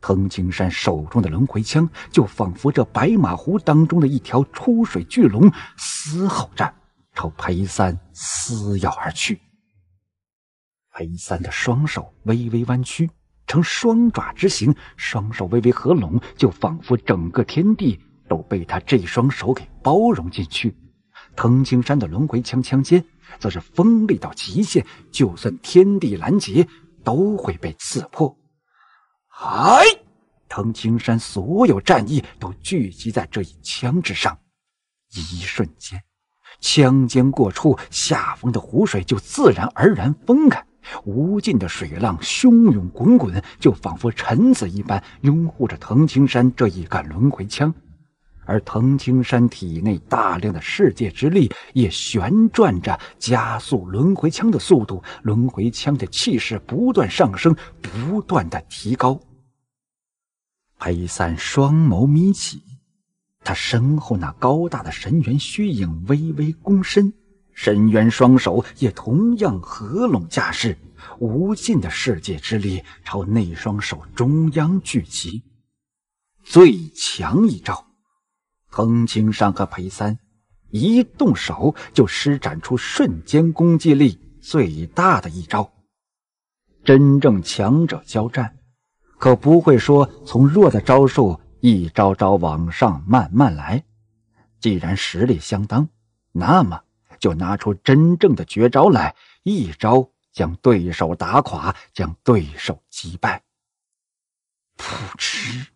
滕青山手中的轮回枪就仿佛这白马湖当中的一条出水巨龙，嘶吼着朝裴三撕咬而去。裴三的双手微微弯曲成双爪之形，双手微微合拢，就仿佛整个天地都被他这双手给包容进去。滕青山的轮回枪枪尖。则是锋利到极限，就算天地拦截，都会被刺破。嗨，藤青山所有战意都聚集在这一枪之上，一瞬间，枪尖过处，下方的湖水就自然而然分开，无尽的水浪汹涌滚滚，就仿佛臣子一般拥护着藤青山这一杆轮回枪。而藤青山体内大量的世界之力也旋转着，加速轮回枪的速度。轮回枪的气势不断上升，不断的提高。黑三双眸眯起，他身后那高大的神猿虚影微微躬身，神猿双手也同样合拢架势，无尽的世界之力朝那双手中央聚集。最强一招！滕青山和裴三一动手就施展出瞬间攻击力最大的一招。真正强者交战，可不会说从弱的招数一招招往上慢慢来。既然实力相当，那么就拿出真正的绝招来，一招将对手打垮，将对手击败。噗嗤，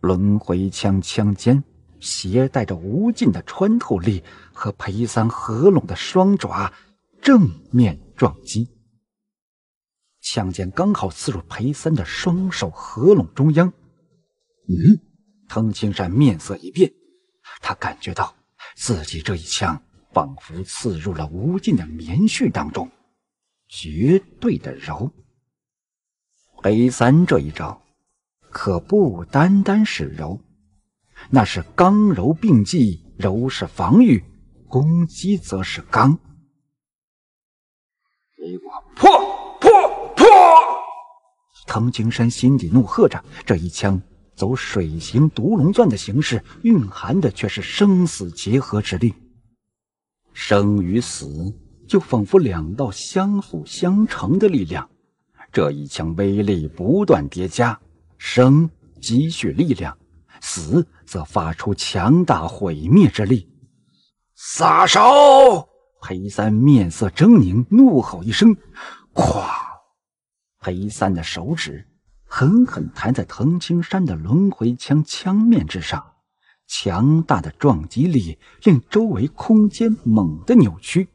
轮回枪枪尖。携带着无尽的穿透力和裴三合拢的双爪正面撞击，枪尖刚好刺入裴三的双手合拢中央。嗯，藤青山面色一变，他感觉到自己这一枪仿佛刺入了无尽的棉絮当中，绝对的柔。裴三这一招可不单单是柔。那是刚柔并济，柔是防御，攻击则是刚。给我破破破！藤青山心底怒喝着，这一枪走水形毒龙钻的形式，蕴含的却是生死结合之力。生与死就仿佛两道相辅相成的力量，这一枪威力不断叠加，生积蓄力量，死。则发出强大毁灭之力，撒手！裴三面色狰狞，怒吼一声，哗，裴三的手指狠狠弹在滕青山的轮回枪枪面之上，强大的撞击力令周围空间猛地扭曲。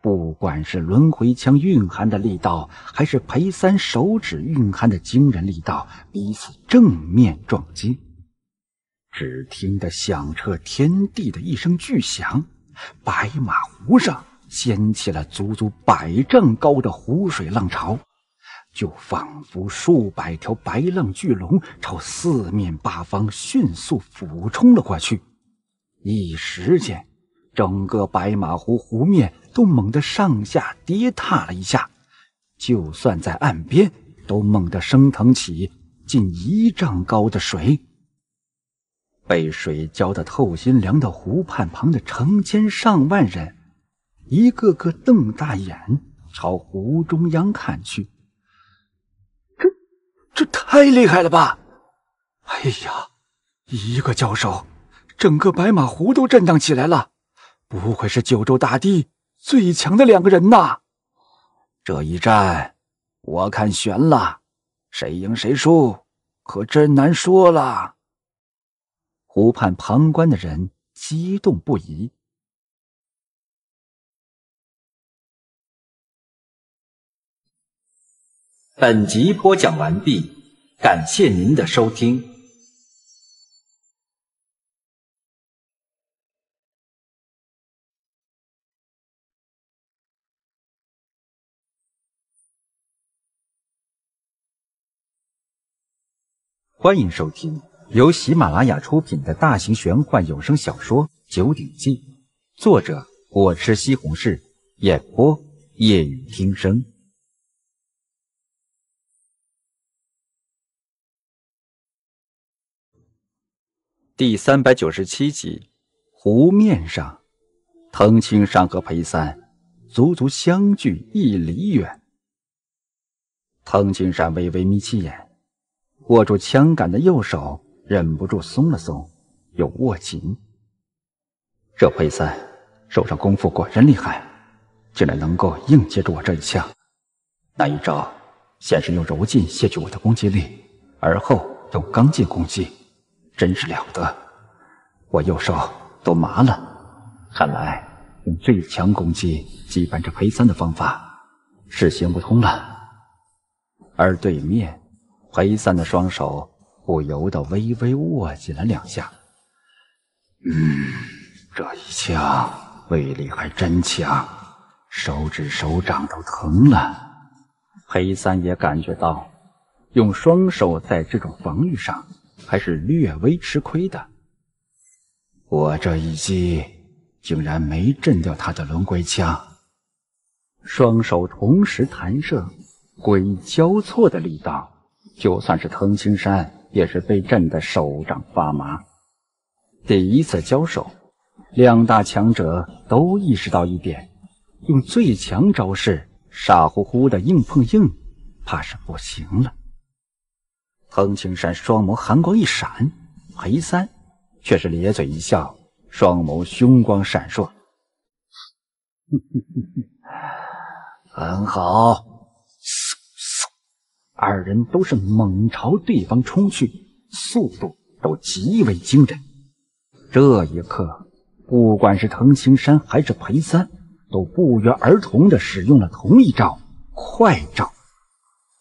不管是轮回枪蕴含的力道，还是裴三手指蕴含的惊人力道，彼此正面撞击。只听得响彻天地的一声巨响，白马湖上掀起了足足百丈高的湖水浪潮，就仿佛数百条白浪巨龙朝四面八方迅速俯冲了过去。一时间，整个白马湖湖面都猛地上下跌塌了一下，就算在岸边，都猛地升腾起近一丈高的水。被水浇的透心凉的湖畔旁的成千上万人，一个个瞪大眼朝湖中央看去。这，这太厉害了吧！哎呀，一个交手，整个白马湖都震荡起来了。不愧是九州大地最强的两个人呐！这一战，我看悬了，谁赢谁输可真难说了。湖畔旁观的人激动不已。本集播讲完毕，感谢您的收听，欢迎收听。由喜马拉雅出品的大型玄幻有声小说《九鼎记》，作者我吃西红柿，演播夜雨听声。第三百九十七集，湖面上，藤青山和裴三足足相距一里远。藤青山微微眯起眼，握住枪杆的右手。忍不住松了松，又握紧。这裴三手上功夫果真厉害，竟然能够硬接住我这一枪。那一招先是用柔劲卸去我的攻击力，而后用刚劲攻击，真是了得。我右手都麻了，看来用最强攻击击败这裴三的方法是行不通了。而对面裴三的双手。不由得微微握紧了两下。嗯，这一枪威力还真强，手指手掌都疼了。黑三爷感觉到，用双手在这种防御上，还是略微吃亏的。我这一击竟然没震掉他的轮回枪，双手同时弹射，诡异交错的力道，就算是藤青山。也是被震得手掌发麻。第一次交手，两大强者都意识到一点：用最强招式傻乎乎的硬碰硬，怕是不行了。彭青山双眸寒光一闪，裴三却是咧嘴一笑，双眸凶光闪烁。[laughs] 很好。二人都是猛朝对方冲去，速度都极为惊人。这一刻，不管是藤青山还是裴三，都不约而同地使用了同一招——快招。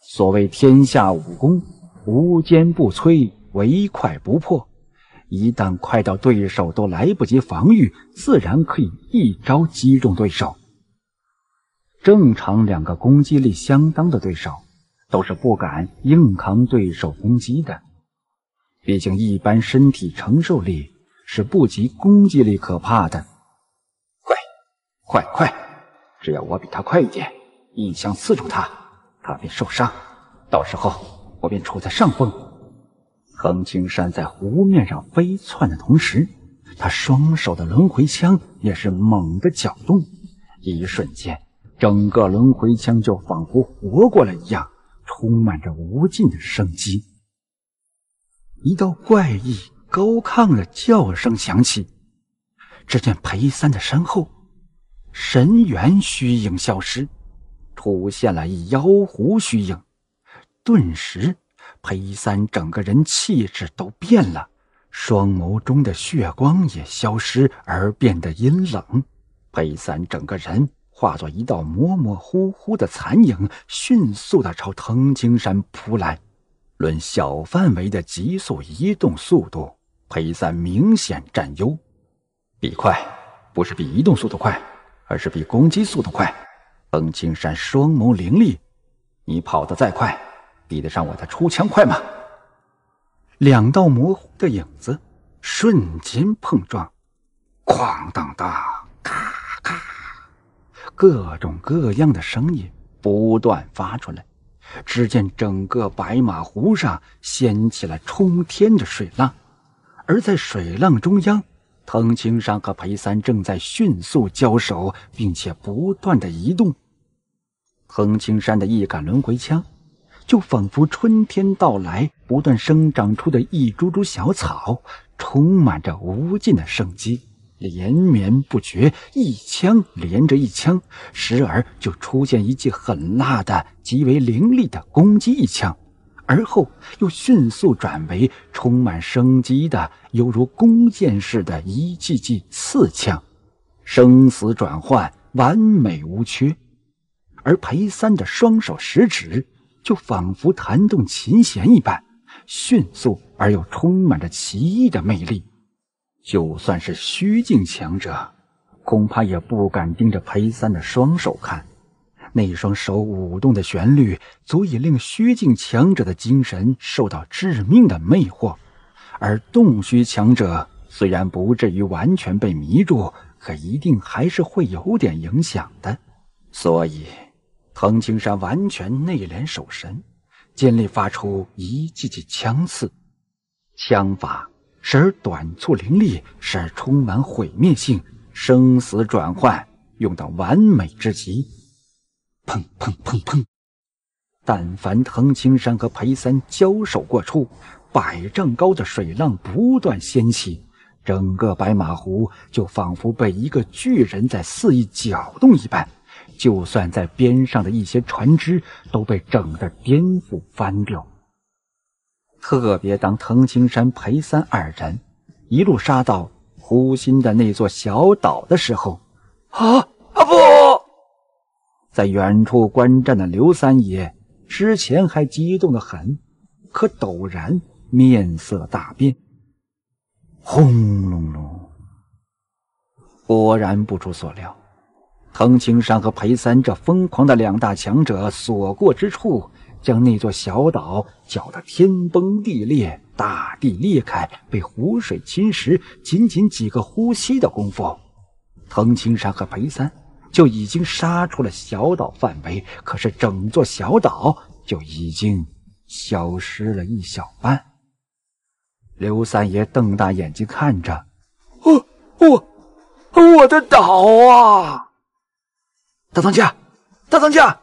所谓天下武功，无坚不摧，唯快不破。一旦快到对手都来不及防御，自然可以一招击中对手。正常两个攻击力相当的对手。都是不敢硬扛对手攻击的，毕竟一般身体承受力是不及攻击力可怕的。快，快，快！只要我比他快一点，一枪刺中他，他便受伤，到时候我便处在上风。横青山在湖面上飞窜的同时，他双手的轮回枪也是猛地搅动，一瞬间，整个轮回枪就仿佛活过来一样。充满着无尽的生机。一道怪异高亢的叫声响起，只见裴三的身后，神猿虚影消失，出现了一妖狐虚影。顿时，裴三整个人气质都变了，双眸中的血光也消失，而变得阴冷。裴三整个人。化作一道模模糊糊的残影，迅速的朝藤青山扑来。论小范围的急速移动速度，裴三明显占优。比快，不是比移动速度快，而是比攻击速度快。藤青山双眸凌厉：“你跑得再快，比得上我的出枪快吗？”两道模糊的影子瞬间碰撞，哐当当，咔。各种各样的声音不断发出来，只见整个白马湖上掀起了冲天的水浪，而在水浪中央，藤青山和裴三正在迅速交手，并且不断的移动。藤青山的一杆轮回枪，就仿佛春天到来，不断生长出的一株株小草，充满着无尽的生机。连绵不绝，一枪连着一枪，时而就出现一记狠辣的、极为凌厉的攻击一枪，而后又迅速转为充满生机的，犹如弓箭似的一记记刺枪，生死转换完美无缺。而裴三的双手食指就仿佛弹动琴弦一般，迅速而又充满着奇异的魅力。就算是虚境强者，恐怕也不敢盯着裴三的双手看。那双手舞动的旋律，足以令虚境强者的精神受到致命的魅惑。而洞虚强者虽然不至于完全被迷住，可一定还是会有点影响的。所以，滕青山完全内敛守神，尽力发出一记记枪刺，枪法。时而短促凌厉，时而充满毁灭性，生死转换用到完美之极。砰砰砰砰！但凡藤青山和裴三交手过处，百丈高的水浪不断掀起，整个白马湖就仿佛被一个巨人在肆意搅动一般，就算在边上的一些船只都被整得颠覆翻掉。特别当藤青山、裴三二人一路杀到湖心的那座小岛的时候，啊啊！不在远处观战的刘三爷之前还激动得很，可陡然面色大变。轰隆隆！果然不出所料，藤青山和裴三这疯狂的两大强者所过之处。将那座小岛搅得天崩地裂，大地裂开，被湖水侵蚀。仅仅几个呼吸的功夫，藤青山和裴三就已经杀出了小岛范围，可是整座小岛就已经消失了一小半。刘三爷瞪大眼睛看着：“我我我的岛啊！大当家，大当家！”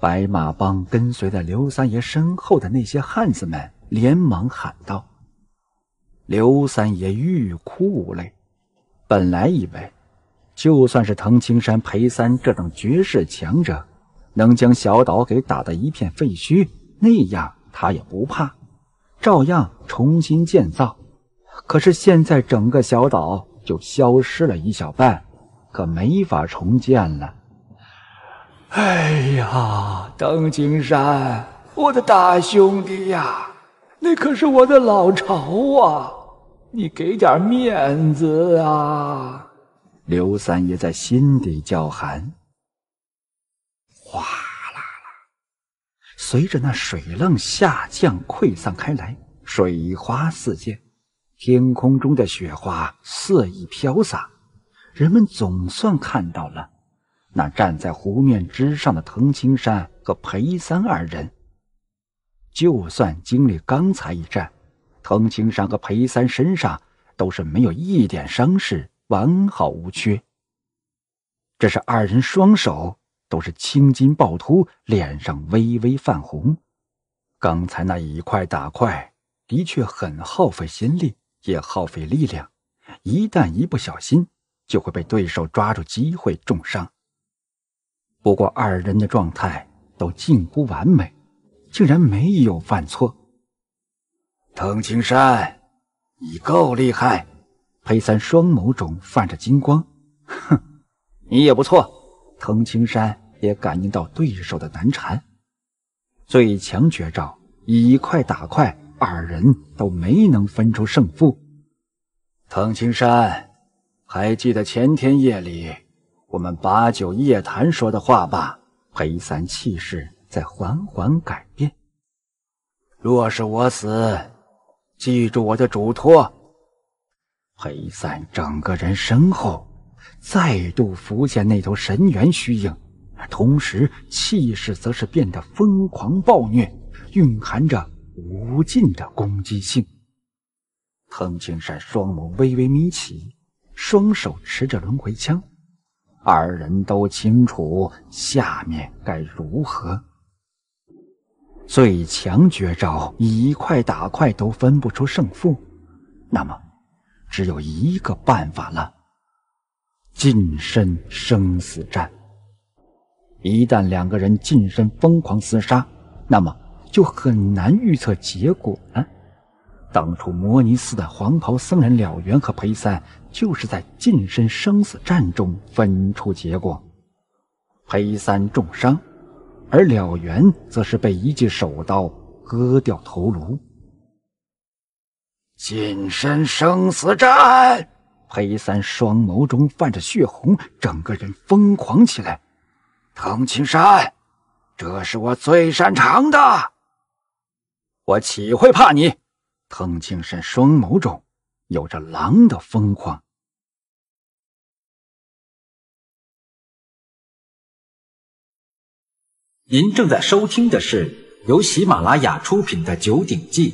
白马帮跟随在刘三爷身后的那些汉子们连忙喊道：“刘三爷欲哭无泪，本来以为，就算是藤青山、裴三这等绝世强者，能将小岛给打得一片废墟，那样他也不怕，照样重新建造。可是现在整个小岛就消失了一小半，可没法重建了。”哎呀，邓青山，我的大兄弟呀，那可是我的老巢啊！你给点面子啊！刘三爷在心底叫喊。哗啦啦，随着那水浪下降溃散开来，水花四溅，天空中的雪花肆意飘洒，人们总算看到了。那站在湖面之上的滕青山和裴三二人，就算经历刚才一战，滕青山和裴三身上都是没有一点伤势，完好无缺。只是二人双手都是青筋暴突，脸上微微泛红。刚才那一快打快，的确很耗费心力，也耗费力量。一旦一不小心，就会被对手抓住机会重伤。不过，二人的状态都近乎完美，竟然没有犯错。藤青山，你够厉害！裴三双眸中泛着金光，哼，你也不错。藤青山也感应到对手的难缠，最强绝招以快打快，二人都没能分出胜负。藤青山，还记得前天夜里？我们把酒夜谈说的话吧。裴三气势在缓缓改变。若是我死，记住我的嘱托。裴三整个人身后再度浮现那头神猿虚影，同时气势则是变得疯狂暴虐，蕴含着无尽的攻击性。滕青山双眸微微眯起，双手持着轮回枪。二人都清楚下面该如何。最强绝招以快打快都分不出胜负，那么只有一个办法了：近身生死战。一旦两个人近身疯狂厮杀，那么就很难预测结果了。当初摩尼寺的黄袍僧人了缘和裴三，就是在近身生死战中分出结果。裴三重伤，而了缘则是被一记手刀割掉头颅。近身生死战，裴三双眸中泛着血红，整个人疯狂起来。唐青山，这是我最擅长的，我岂会怕你？滕青山双眸中有着狼的疯狂。您正在收听的是由喜马拉雅出品的《九鼎记》。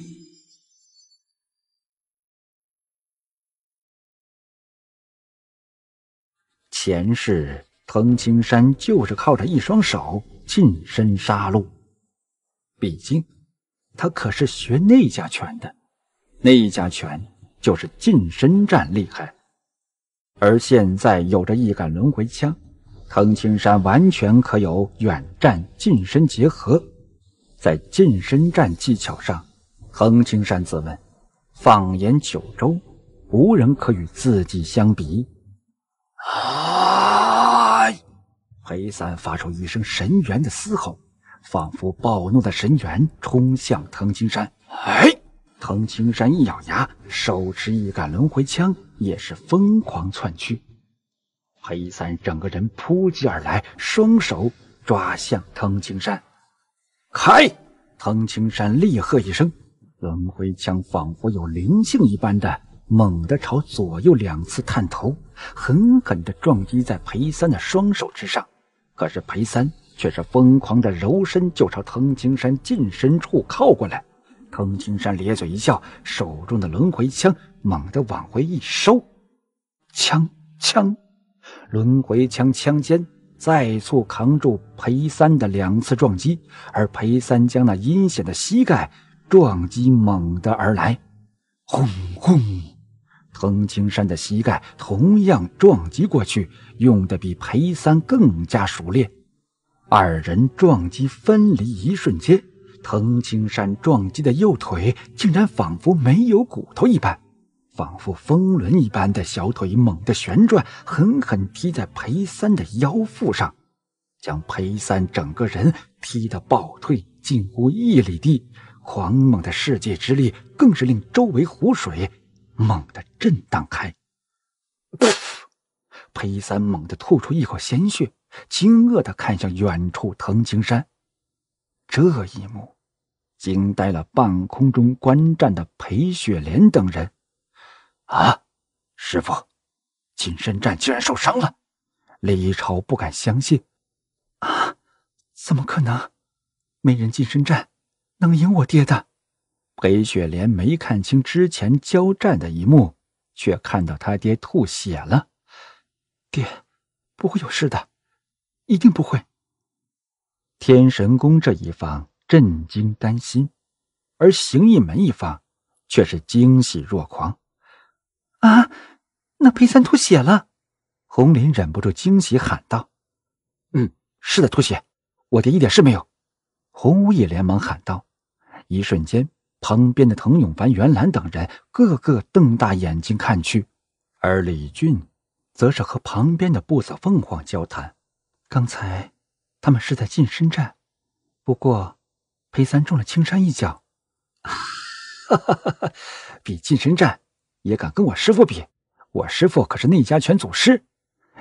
前世滕青山就是靠着一双手近身杀戮，毕竟他可是学内家拳的。那一家拳就是近身战厉害，而现在有着一杆轮回枪，藤青山完全可有远战近身结合。在近身战技巧上，藤青山自问，放眼九州，无人可与自己相比。啊！黑三发出一声神猿的嘶吼，仿佛暴怒的神猿冲向藤青山。哎！滕青山一咬牙，手持一杆轮回枪，也是疯狂窜去。裴三整个人扑击而来，双手抓向滕青山。开！滕青山厉喝一声，轮回枪仿佛有灵性一般的猛地朝左右两次探头，狠狠的撞击在裴三的双手之上。可是裴三却是疯狂的柔身，就朝滕青山近身处靠过来。滕青山咧嘴一笑，手中的轮回枪猛地往回一收，枪枪，轮回枪枪尖再次扛住裴三的两次撞击，而裴三将那阴险的膝盖撞击猛地而来，轰轰，滕青山的膝盖同样撞击过去，用的比裴三更加熟练，二人撞击分离一瞬间。藤青山撞击的右腿竟然仿佛没有骨头一般，仿佛风轮一般的小腿猛地旋转，狠狠踢在裴三的腰腹上，将裴三整个人踢得暴退近乎一里地。狂猛的世界之力更是令周围湖水猛地震荡开。裴三猛地吐出一口鲜血，惊愕地看向远处藤青山，这一幕。惊呆了，半空中观战的裴雪莲等人，啊！师傅，近身战居然受伤了！李超不敢相信，啊！怎么可能？没人近身战能赢我爹的！裴雪莲没看清之前交战的一幕，却看到他爹吐血了。爹，不会有事的，一定不会。天神宫这一方。震惊担心，而形意门一方却是惊喜若狂。啊，那裴三吐血了！红林忍不住惊喜喊道：“嗯，是的，吐血，我爹一点事没有。”洪武也连忙喊道。一瞬间，旁边的滕永凡、袁兰等人个个瞪大眼睛看去，而李俊则是和旁边的不死凤凰交谈。刚才他们是在近身战，不过。裴三中了青山一脚，[laughs] 比近身战也敢跟我师傅比？我师傅可是内家拳祖师。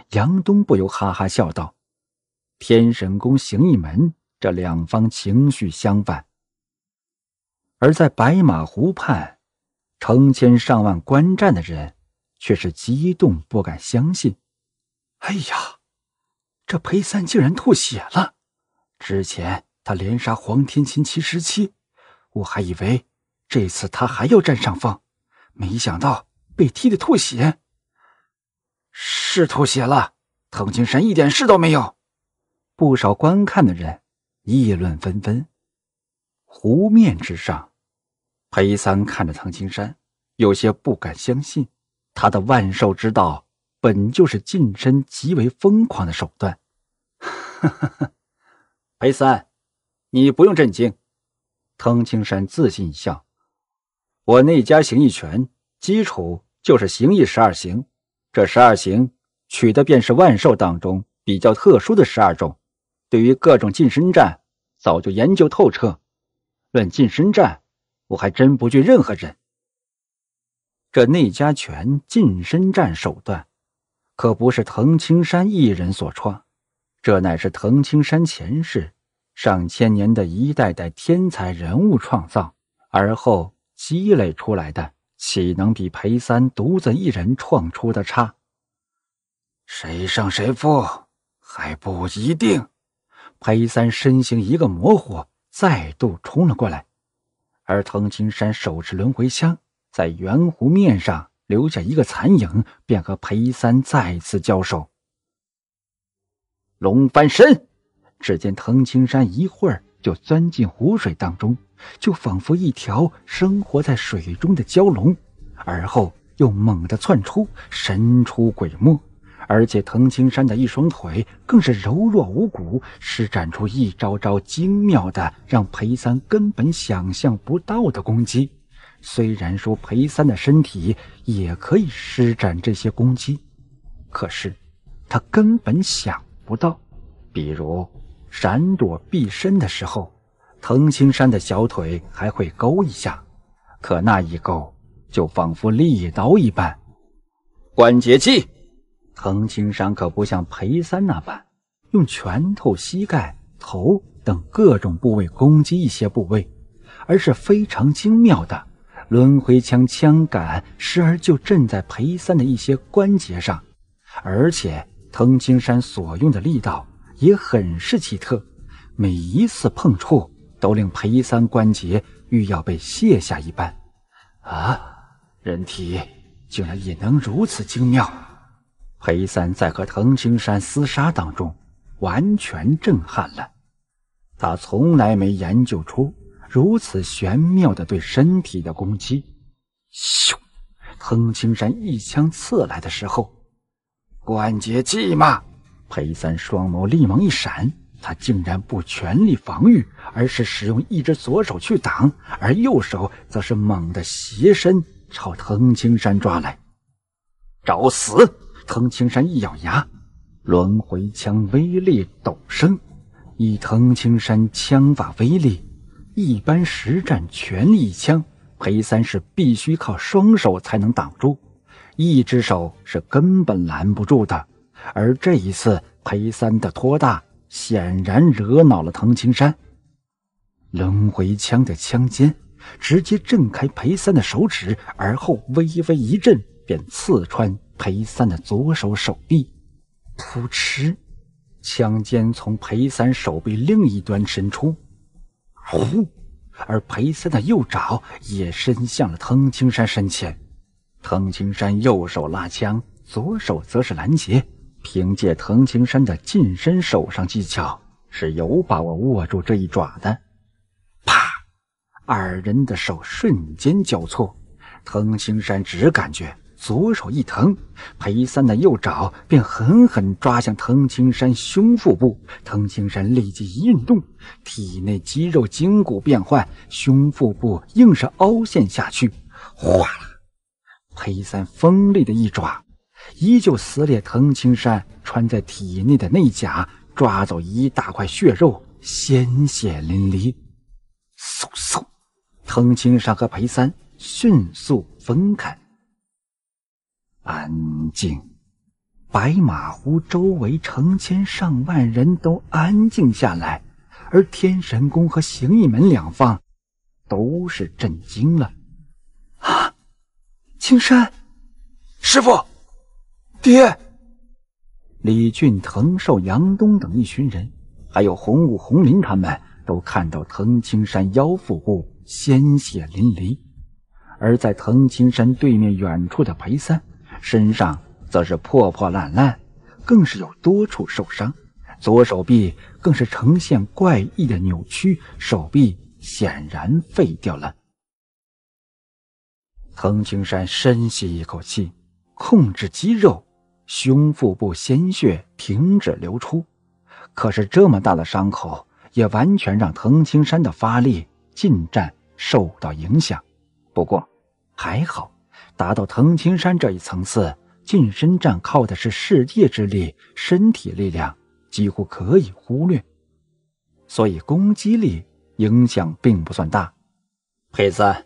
杨东不由哈哈笑道：“天神宫、行意门这两方情绪相反，而在白马湖畔，成千上万观战的人却是激动，不敢相信。哎呀，这裴三竟然吐血了！之前……”他连杀黄天琴七十七，我还以为这次他还要占上风，没想到被踢得吐血，是吐血了。藤青山一点事都没有。不少观看的人议论纷纷。湖面之上，裴三看着藤青山，有些不敢相信。他的万寿之道本就是近身极为疯狂的手段。哈哈哈，裴三。你不用震惊，藤青山自信一笑。我内家形意拳基础就是形意十二形，这十二形取的便是万兽当中比较特殊的十二种，对于各种近身战早就研究透彻。论近身战，我还真不惧任何人。这内家拳近身战手段，可不是藤青山一人所创，这乃是藤青山前世。上千年的一代代天才人物创造，而后积累出来的，岂能比裴三独自一人创出的差？谁胜谁负还不一定。裴三身形一个模糊，再度冲了过来，而滕青山手持轮回枪，在圆弧面上留下一个残影，便和裴三再次交手。龙翻身。只见滕青山一会儿就钻进湖水当中，就仿佛一条生活在水中的蛟龙，而后又猛地窜出，神出鬼没。而且滕青山的一双腿更是柔弱无骨，施展出一招招精妙的，让裴三根本想象不到的攻击。虽然说裴三的身体也可以施展这些攻击，可是他根本想不到，比如。闪躲避身的时候，滕青山的小腿还会勾一下，可那一勾就仿佛利刀一般。关节器，滕青山可不像裴三那般用拳头、膝盖、头等各种部位攻击一些部位，而是非常精妙的，轮回枪枪杆时而就震在裴三的一些关节上，而且滕青山所用的力道。也很是奇特，每一次碰触都令裴三关节欲要被卸下一般。啊！人体竟然也能如此精妙！裴三在和藤青山厮杀当中完全震撼了，他从来没研究出如此玄妙的对身体的攻击。咻！藤青山一枪刺来的时候，关节技嘛。裴三双眸立芒一闪，他竟然不全力防御，而是使用一只左手去挡，而右手则是猛地斜身朝滕青山抓来，找死！滕青山一咬牙，轮回枪威力陡升。以滕青山枪法威力，一般实战全力一枪，裴三是必须靠双手才能挡住，一只手是根本拦不住的。而这一次，裴三的托大显然惹恼了藤青山。轮回枪的枪尖直接震开裴三的手指，而后微微一震，便刺穿裴三的左手手臂。扑哧，枪尖从裴三手臂另一端伸出。呼，而裴三的右爪也伸向了藤青山身前。藤青山右手拉枪，左手则是拦截。凭借滕青山的近身手上技巧，是有把握握住这一爪的。啪！二人的手瞬间交错，滕青山只感觉左手一疼，裴三的右爪便狠狠抓向滕青山胸腹部。滕青山立即一运动，体内肌肉筋骨变换，胸腹部硬是凹陷下去。哗啦！裴三锋利的一爪。依旧撕裂藤青山穿在体内的内甲，抓走一大块血肉，鲜血淋漓。嗖嗖，藤青山和裴三迅速分开。安静，白马湖周围成千上万人都安静下来，而天神宫和形意门两方，都是震惊了。啊，青山，师傅。爹，李俊、滕寿、杨东等一群人，还有洪武、洪林，他们都看到滕青山腰腹部鲜血淋漓，而在滕青山对面远处的裴三身上，则是破破烂烂，更是有多处受伤，左手臂更是呈现怪异的扭曲，手臂显然废掉了。滕青山深吸一口气，控制肌肉。胸腹部鲜血停止流出，可是这么大的伤口也完全让藤青山的发力近战受到影响。不过还好，达到藤青山这一层次，近身战靠的是世界之力，身体力量几乎可以忽略，所以攻击力影响并不算大。佩三，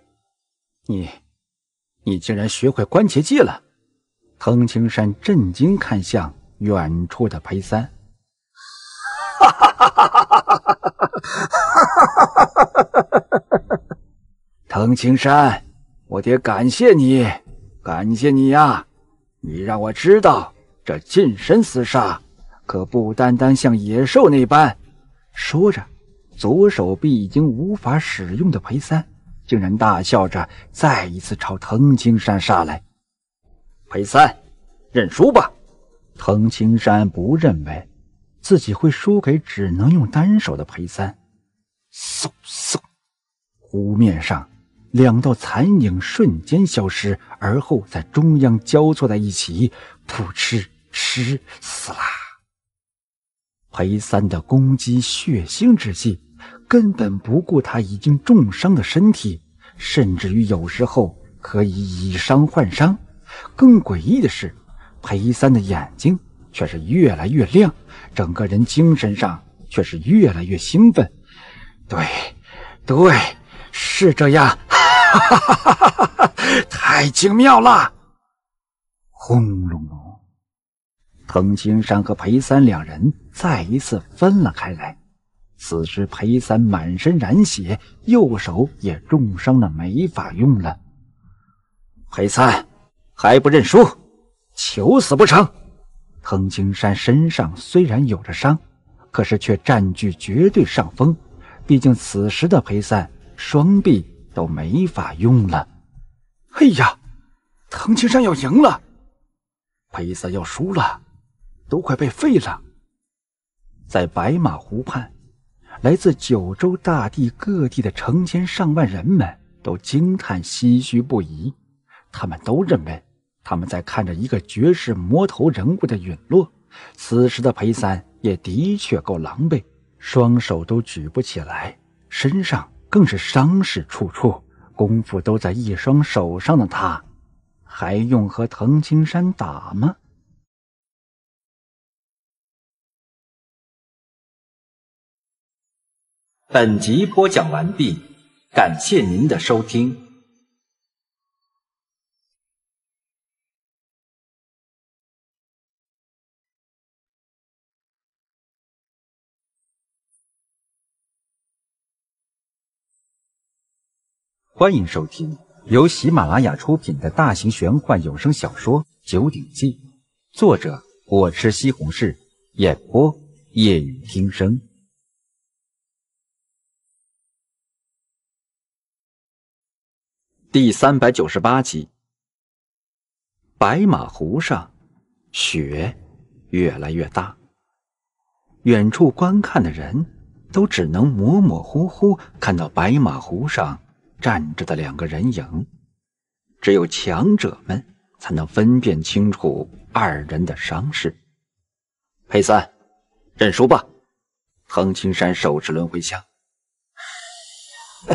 你，你竟然学会关节技了！藤青山震惊看向远处的裴三，哈哈哈哈哈！哈！藤青山，我得感谢你，感谢你呀！你让我知道这近身厮杀可不单单像野兽那般。说着，左手臂已经无法使用的裴三，竟然大笑着再一次朝藤青山杀来。裴三，认输吧！藤青山不认为自己会输给只能用单手的裴三。嗖嗖，湖面上两道残影瞬间消失，而后在中央交错在一起。扑哧哧，撕啦。裴三的攻击血腥之际，根本不顾他已经重伤的身体，甚至于有时候可以以伤换伤。更诡异的是，裴三的眼睛却是越来越亮，整个人精神上却是越来越兴奋。对，对，是这样。[laughs] 太精妙了！轰隆隆，滕青山和裴三两人再一次分了开来。此时，裴三满身染血，右手也重伤的没法用了。裴三。还不认输，求死不成。藤青山身上虽然有着伤，可是却占据绝对上风。毕竟此时的裴三双臂都没法用了。哎呀，藤青山要赢了，裴三要输了，都快被废了。在白马湖畔，来自九州大地各地的成千上万人们都惊叹唏嘘不已，他们都认为。他们在看着一个绝世魔头人物的陨落，此时的裴三也的确够狼狈，双手都举不起来，身上更是伤势处处，功夫都在一双手上的他，还用和藤青山打吗？本集播讲完毕，感谢您的收听。欢迎收听由喜马拉雅出品的大型玄幻有声小说《九鼎记》，作者我吃西红柿，演播夜雨听声，第三百九十八集。白马湖上雪越来越大，远处观看的人都只能模模糊糊看到白马湖上。站着的两个人影，只有强者们才能分辨清楚二人的伤势。裴三，认输吧！藤青山手持轮回枪，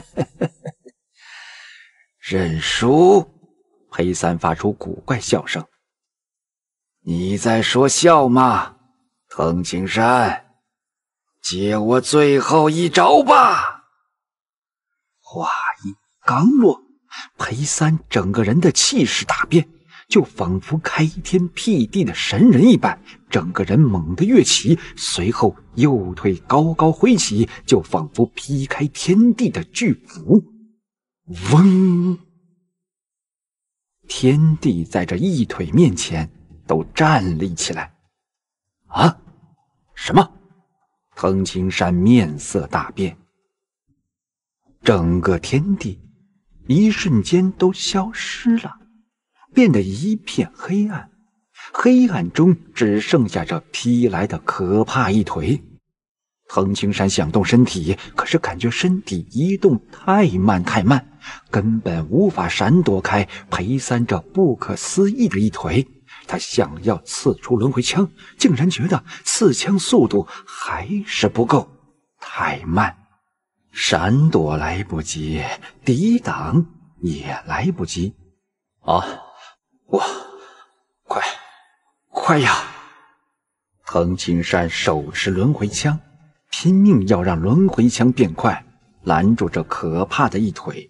[laughs] 认输！裴三发出古怪笑声。你在说笑吗，藤青山？借我最后一招吧。话音刚落，裴三整个人的气势大变，就仿佛开天辟地的神人一般，整个人猛地跃起，随后右腿高高挥起，就仿佛劈开天地的巨斧。嗡！天地在这一腿面前都站立起来。啊！什么？滕青山面色大变。整个天地，一瞬间都消失了，变得一片黑暗。黑暗中只剩下这劈来的可怕一腿。藤青山想动身体，可是感觉身体移动太慢太慢，根本无法闪躲开裴三这不可思议的一腿。他想要刺出轮回枪，竟然觉得刺枪速度还是不够，太慢。闪躲来不及，抵挡也来不及，啊！我快，快呀！藤青山手持轮回枪，拼命要让轮回枪变快，拦住这可怕的一腿。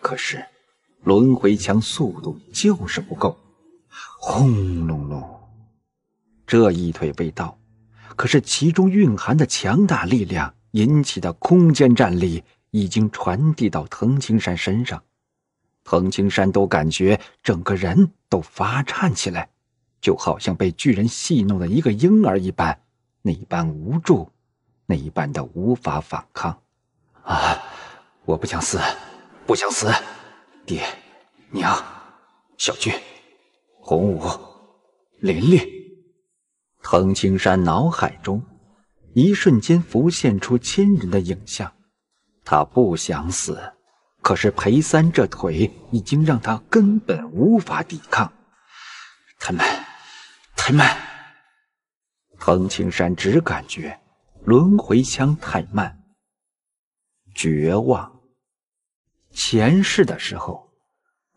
可是，轮回枪速度就是不够。轰隆隆，这一腿被到，可是其中蕴含的强大力量。引起的空间战力已经传递到藤青山身上，藤青山都感觉整个人都发颤起来，就好像被巨人戏弄的一个婴儿一般，那般无助，那一般的无法反抗。啊！我不想死，不想死！爹，娘，小军，洪武，琳琳。藤青山脑海中。一瞬间浮现出亲人的影像，他不想死，可是裴三这腿已经让他根本无法抵抗。太慢，太慢！滕青山只感觉轮回枪太慢，绝望。前世的时候，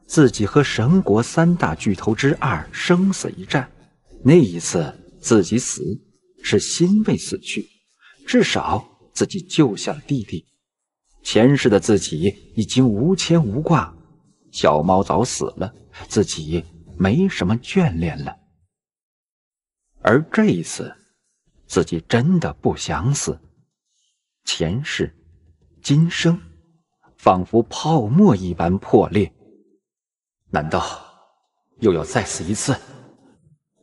自己和神国三大巨头之二生死一战，那一次自己死。是欣慰死去，至少自己救下了弟弟。前世的自己已经无牵无挂，小猫早死了，自己没什么眷恋了。而这一次，自己真的不想死。前世，今生，仿佛泡沫一般破裂。难道又要再死一次？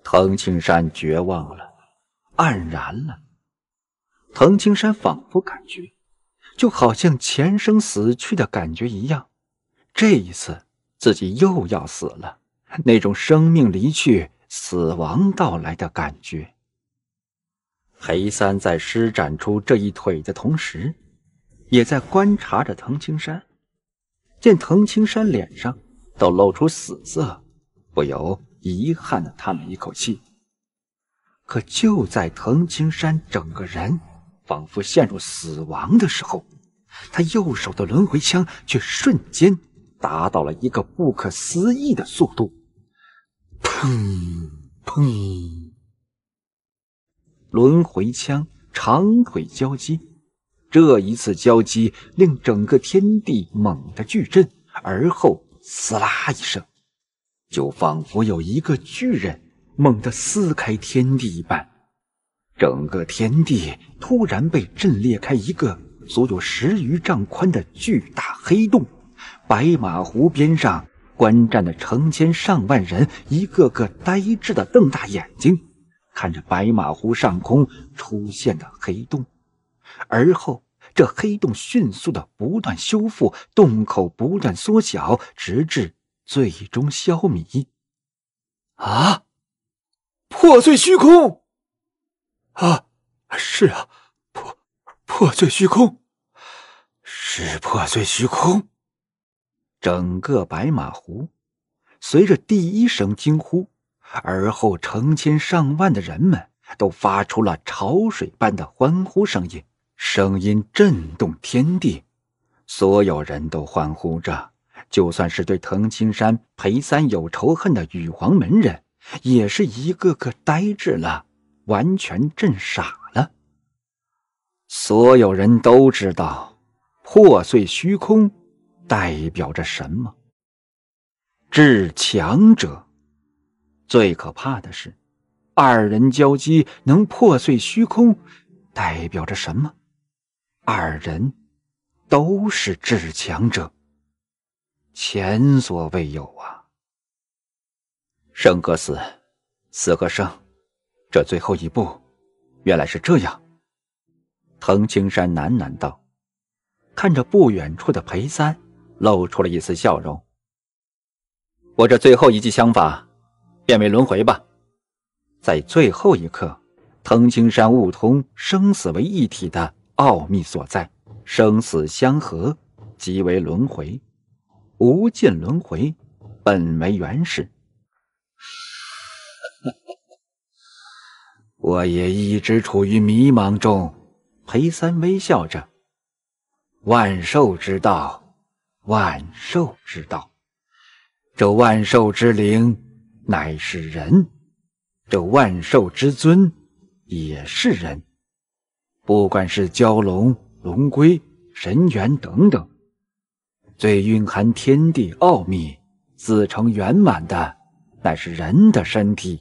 藤青山绝望了。黯然了，滕青山仿佛感觉，就好像前生死去的感觉一样，这一次自己又要死了，那种生命离去、死亡到来的感觉。黑三在施展出这一腿的同时，也在观察着滕青山，见滕青山脸上都露出死色，不由遗憾的叹了一口气。可就在藤青山整个人仿佛陷入死亡的时候，他右手的轮回枪却瞬间达到了一个不可思议的速度，砰砰，轮回枪长腿交击，这一次交击令整个天地猛地巨震，而后刺啦一声，就仿佛有一个巨人。猛地撕开天地一般，整个天地突然被震裂开一个足有十余丈宽的巨大黑洞。白马湖边上观战的成千上万人，一个个呆滞的瞪大眼睛，看着白马湖上空出现的黑洞。而后，这黑洞迅速的不断修复，洞口不断缩小，直至最终消弭。啊！破碎虚空！啊，是啊，破破碎虚空，是破碎虚空！整个白马湖，随着第一声惊呼，而后成千上万的人们都发出了潮水般的欢呼声音，声音震动天地，所有人都欢呼着，就算是对藤青山、裴三有仇恨的羽皇门人。也是一个个呆滞了，完全震傻了。所有人都知道，破碎虚空代表着什么。至强者，最可怕的是，二人交击能破碎虚空，代表着什么？二人都是至强者，前所未有啊！生和死，死和生，这最后一步原来是这样。藤青山喃喃道，看着不远处的裴三，露出了一丝笑容。我这最后一记枪法，变为轮回吧。在最后一刻，藤青山悟通生死为一体的奥秘所在，生死相合即为轮回，无尽轮回，本没原始。[laughs] 我也一直处于迷茫中。裴三微笑着：“万寿之道，万寿之道。这万寿之灵乃是人，这万寿之尊也是人。不管是蛟龙、龙龟、神猿等等，最蕴含天地奥秘、自成圆满的，乃是人的身体。”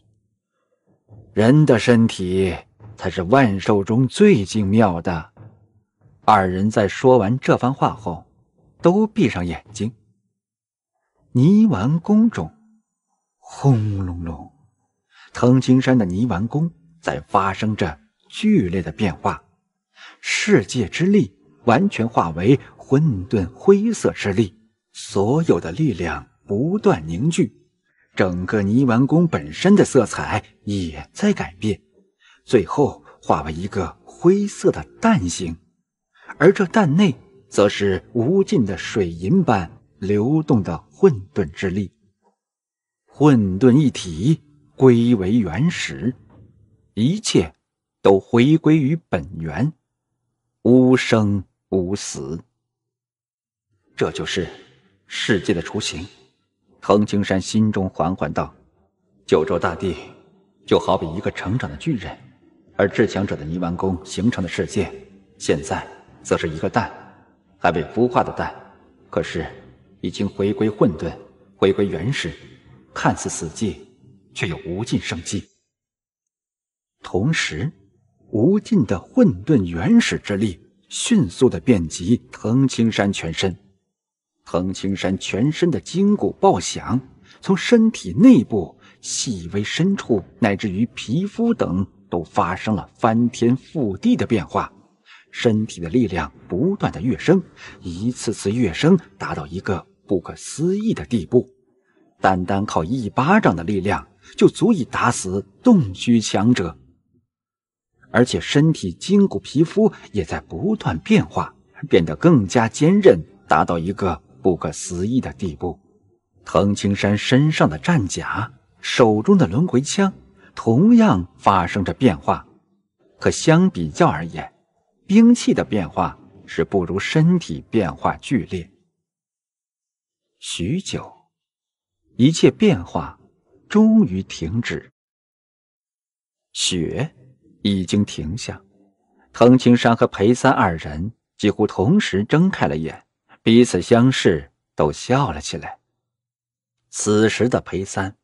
人的身体才是万兽中最精妙的。二人在说完这番话后，都闭上眼睛。泥丸宫中，轰隆隆，藤青山的泥丸宫在发生着剧烈的变化，世界之力完全化为混沌灰色之力，所有的力量不断凝聚。整个泥丸宫本身的色彩也在改变，最后化为一个灰色的蛋形，而这蛋内则是无尽的水银般流动的混沌之力。混沌一体，归为原始，一切，都回归于本源，无生无死。这就是世界的雏形。藤青山心中缓缓道：“九州大地就好比一个成长的巨人，而至强者的泥丸宫形成的世界，现在则是一个蛋，还未孵化的蛋。可是已经回归混沌，回归原始，看似死寂，却有无尽生机。同时，无尽的混沌原始之力迅速的遍及藤青山全身。”横青山全身的筋骨爆响，从身体内部、细微深处，乃至于皮肤等，都发生了翻天覆地的变化。身体的力量不断的跃升，一次次跃升，达到一个不可思议的地步。单单靠一巴掌的力量，就足以打死洞虚强者。而且身体筋骨、皮肤也在不断变化，变得更加坚韧，达到一个。不可思议的地步，藤青山身上的战甲、手中的轮回枪同样发生着变化。可相比较而言，兵器的变化是不如身体变化剧烈。许久，一切变化终于停止，雪已经停下。藤青山和裴三二人几乎同时睁开了眼。彼此相视，都笑了起来。此时的裴三，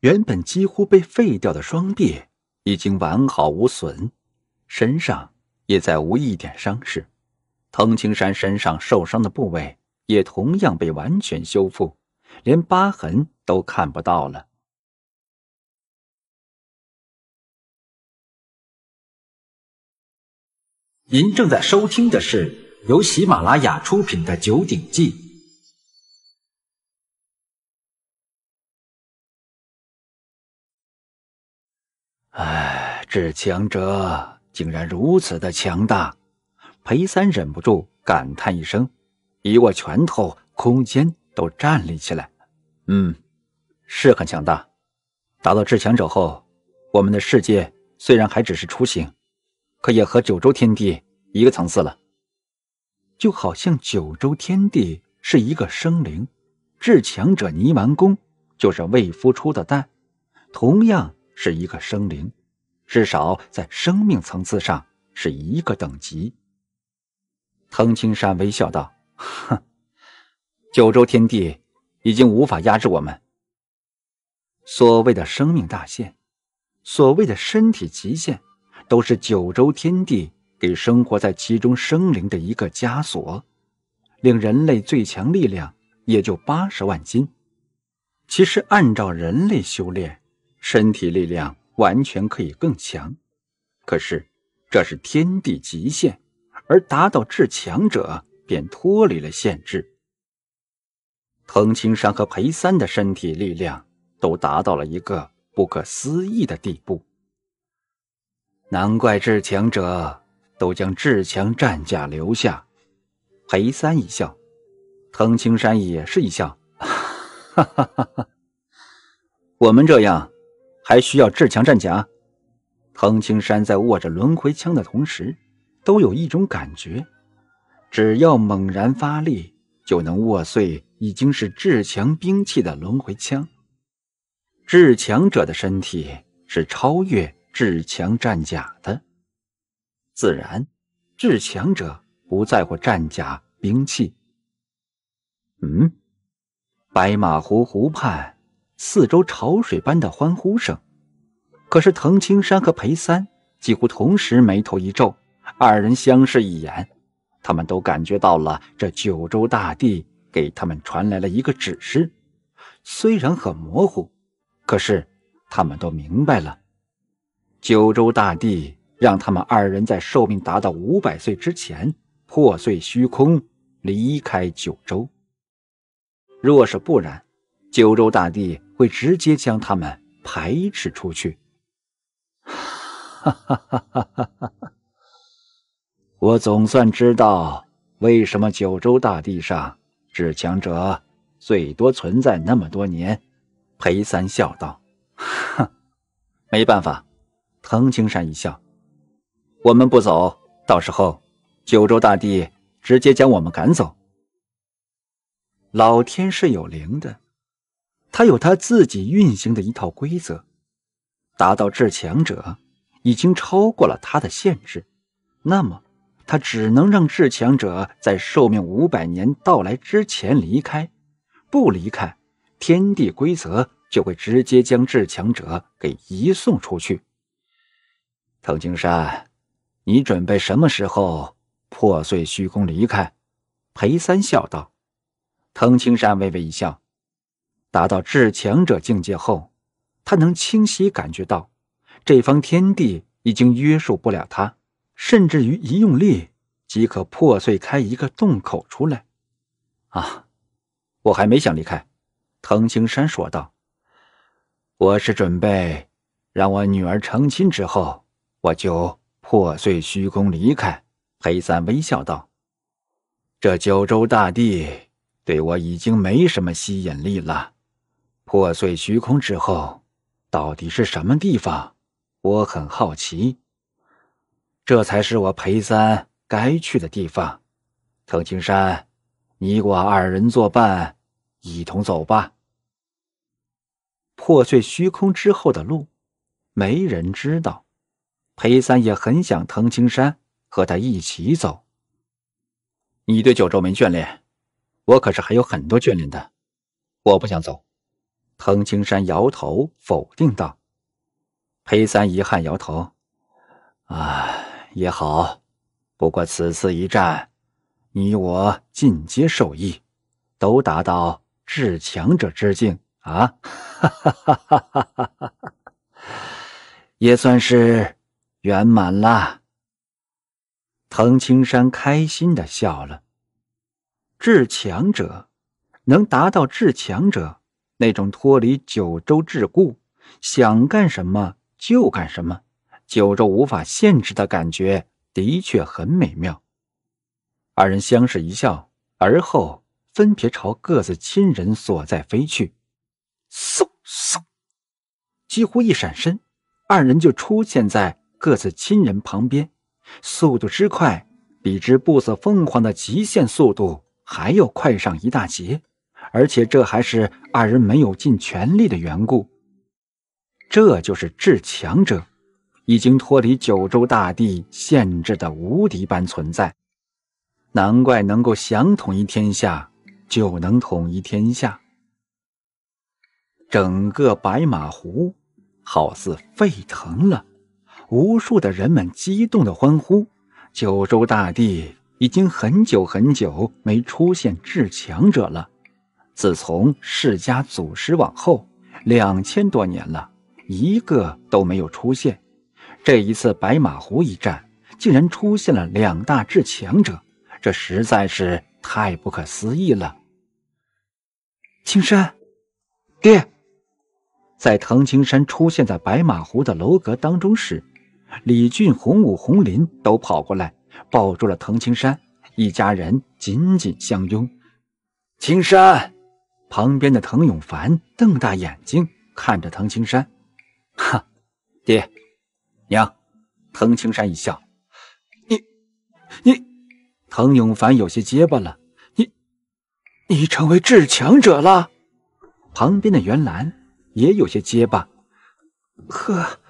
原本几乎被废掉的双臂已经完好无损，身上也再无一点伤势。藤青山身上受伤的部位也同样被完全修复，连疤痕都看不到了。您正在收听的是。由喜马拉雅出品的《九鼎记》。唉，至强者竟然如此的强大！裴三忍不住感叹一声，一握拳头，空间都站立起来。嗯，是很强大。达到至强者后，我们的世界虽然还只是雏形，可也和九州天地一个层次了。就好像九州天地是一个生灵，至强者泥丸宫就是未孵出的蛋，同样是一个生灵，至少在生命层次上是一个等级。藤青山微笑道：“哼，[laughs] 九州天地已经无法压制我们。所谓的生命大限，所谓的身体极限，都是九州天地。”给生活在其中生灵的一个枷锁，令人类最强力量也就八十万斤。其实按照人类修炼，身体力量完全可以更强。可是这是天地极限，而达到至强者便脱离了限制。藤青山和裴三的身体力量都达到了一个不可思议的地步，难怪至强者。都将至强战甲留下。裴三一笑，藤青山也是一笑，哈哈哈！哈，我们这样还需要至强战甲？藤青山在握着轮回枪的同时，都有一种感觉：只要猛然发力，就能握碎已经是至强兵器的轮回枪。至强者的身体是超越至强战甲的。自然，至强者不在乎战甲兵器。嗯，白马湖湖畔四周潮水般的欢呼声，可是藤青山和裴三几乎同时眉头一皱，二人相视一眼，他们都感觉到了这九州大地给他们传来了一个指示，虽然很模糊，可是他们都明白了，九州大地。让他们二人在寿命达到五百岁之前破碎虚空离开九州。若是不然，九州大地会直接将他们排斥出去。哈哈哈哈哈哈！我总算知道为什么九州大地上至强者最多存在那么多年。裴三笑道：“哼，[laughs] 没办法。”藤青山一笑。我们不走，到时候九州大帝直接将我们赶走。老天是有灵的，他有他自己运行的一套规则。达到至强者，已经超过了他的限制，那么他只能让至强者在寿命五百年到来之前离开。不离开，天地规则就会直接将至强者给移送出去。藤青山。你准备什么时候破碎虚空离开？裴三笑道。藤青山微微一笑，达到至强者境界后，他能清晰感觉到，这方天地已经约束不了他，甚至于一用力即可破碎开一个洞口出来。啊，我还没想离开。藤青山说道：“我是准备让我女儿成亲之后，我就……”破碎虚空离开，裴三微笑道：“这九州大地对我已经没什么吸引力了。破碎虚空之后，到底是什么地方？我很好奇。这才是我裴三该去的地方。藤青山，你我二人作伴，一同走吧。破碎虚空之后的路，没人知道。”裴三也很想滕青山和他一起走。你对九州没眷恋，我可是还有很多眷恋的。我不想走。滕青山摇头否定道。裴三遗憾摇头。啊，也好。不过此次一战，你我尽皆受益，都达到至强者之境啊！哈哈哈哈哈哈！也算是。圆满了，藤青山开心的笑了。至强者，能达到至强者那种脱离九州桎梏，想干什么就干什么，九州无法限制的感觉，的确很美妙。二人相视一笑，而后分别朝各自亲人所在飞去。嗖嗖，几乎一闪身，二人就出现在。各自亲人旁边，速度之快，比之不色凤凰的极限速度还要快上一大截，而且这还是二人没有尽全力的缘故。这就是至强者，已经脱离九州大地限制的无敌般存在，难怪能够想统一天下就能统一天下。整个白马湖，好似沸腾了。无数的人们激动的欢呼，九州大地已经很久很久没出现至强者了。自从世家祖师往后，两千多年了，一个都没有出现。这一次白马湖一战，竟然出现了两大至强者，这实在是太不可思议了。青山，爹，在唐青山出现在白马湖的楼阁当中时。李俊、洪武、洪林都跑过来，抱住了滕青山，一家人紧紧相拥。青山，旁边的滕永凡瞪大眼睛看着滕青山，哈，爹，娘。滕青山一笑，你，你，滕永凡有些结巴了，你，你成为至强者了。旁边的袁兰也有些结巴，呵。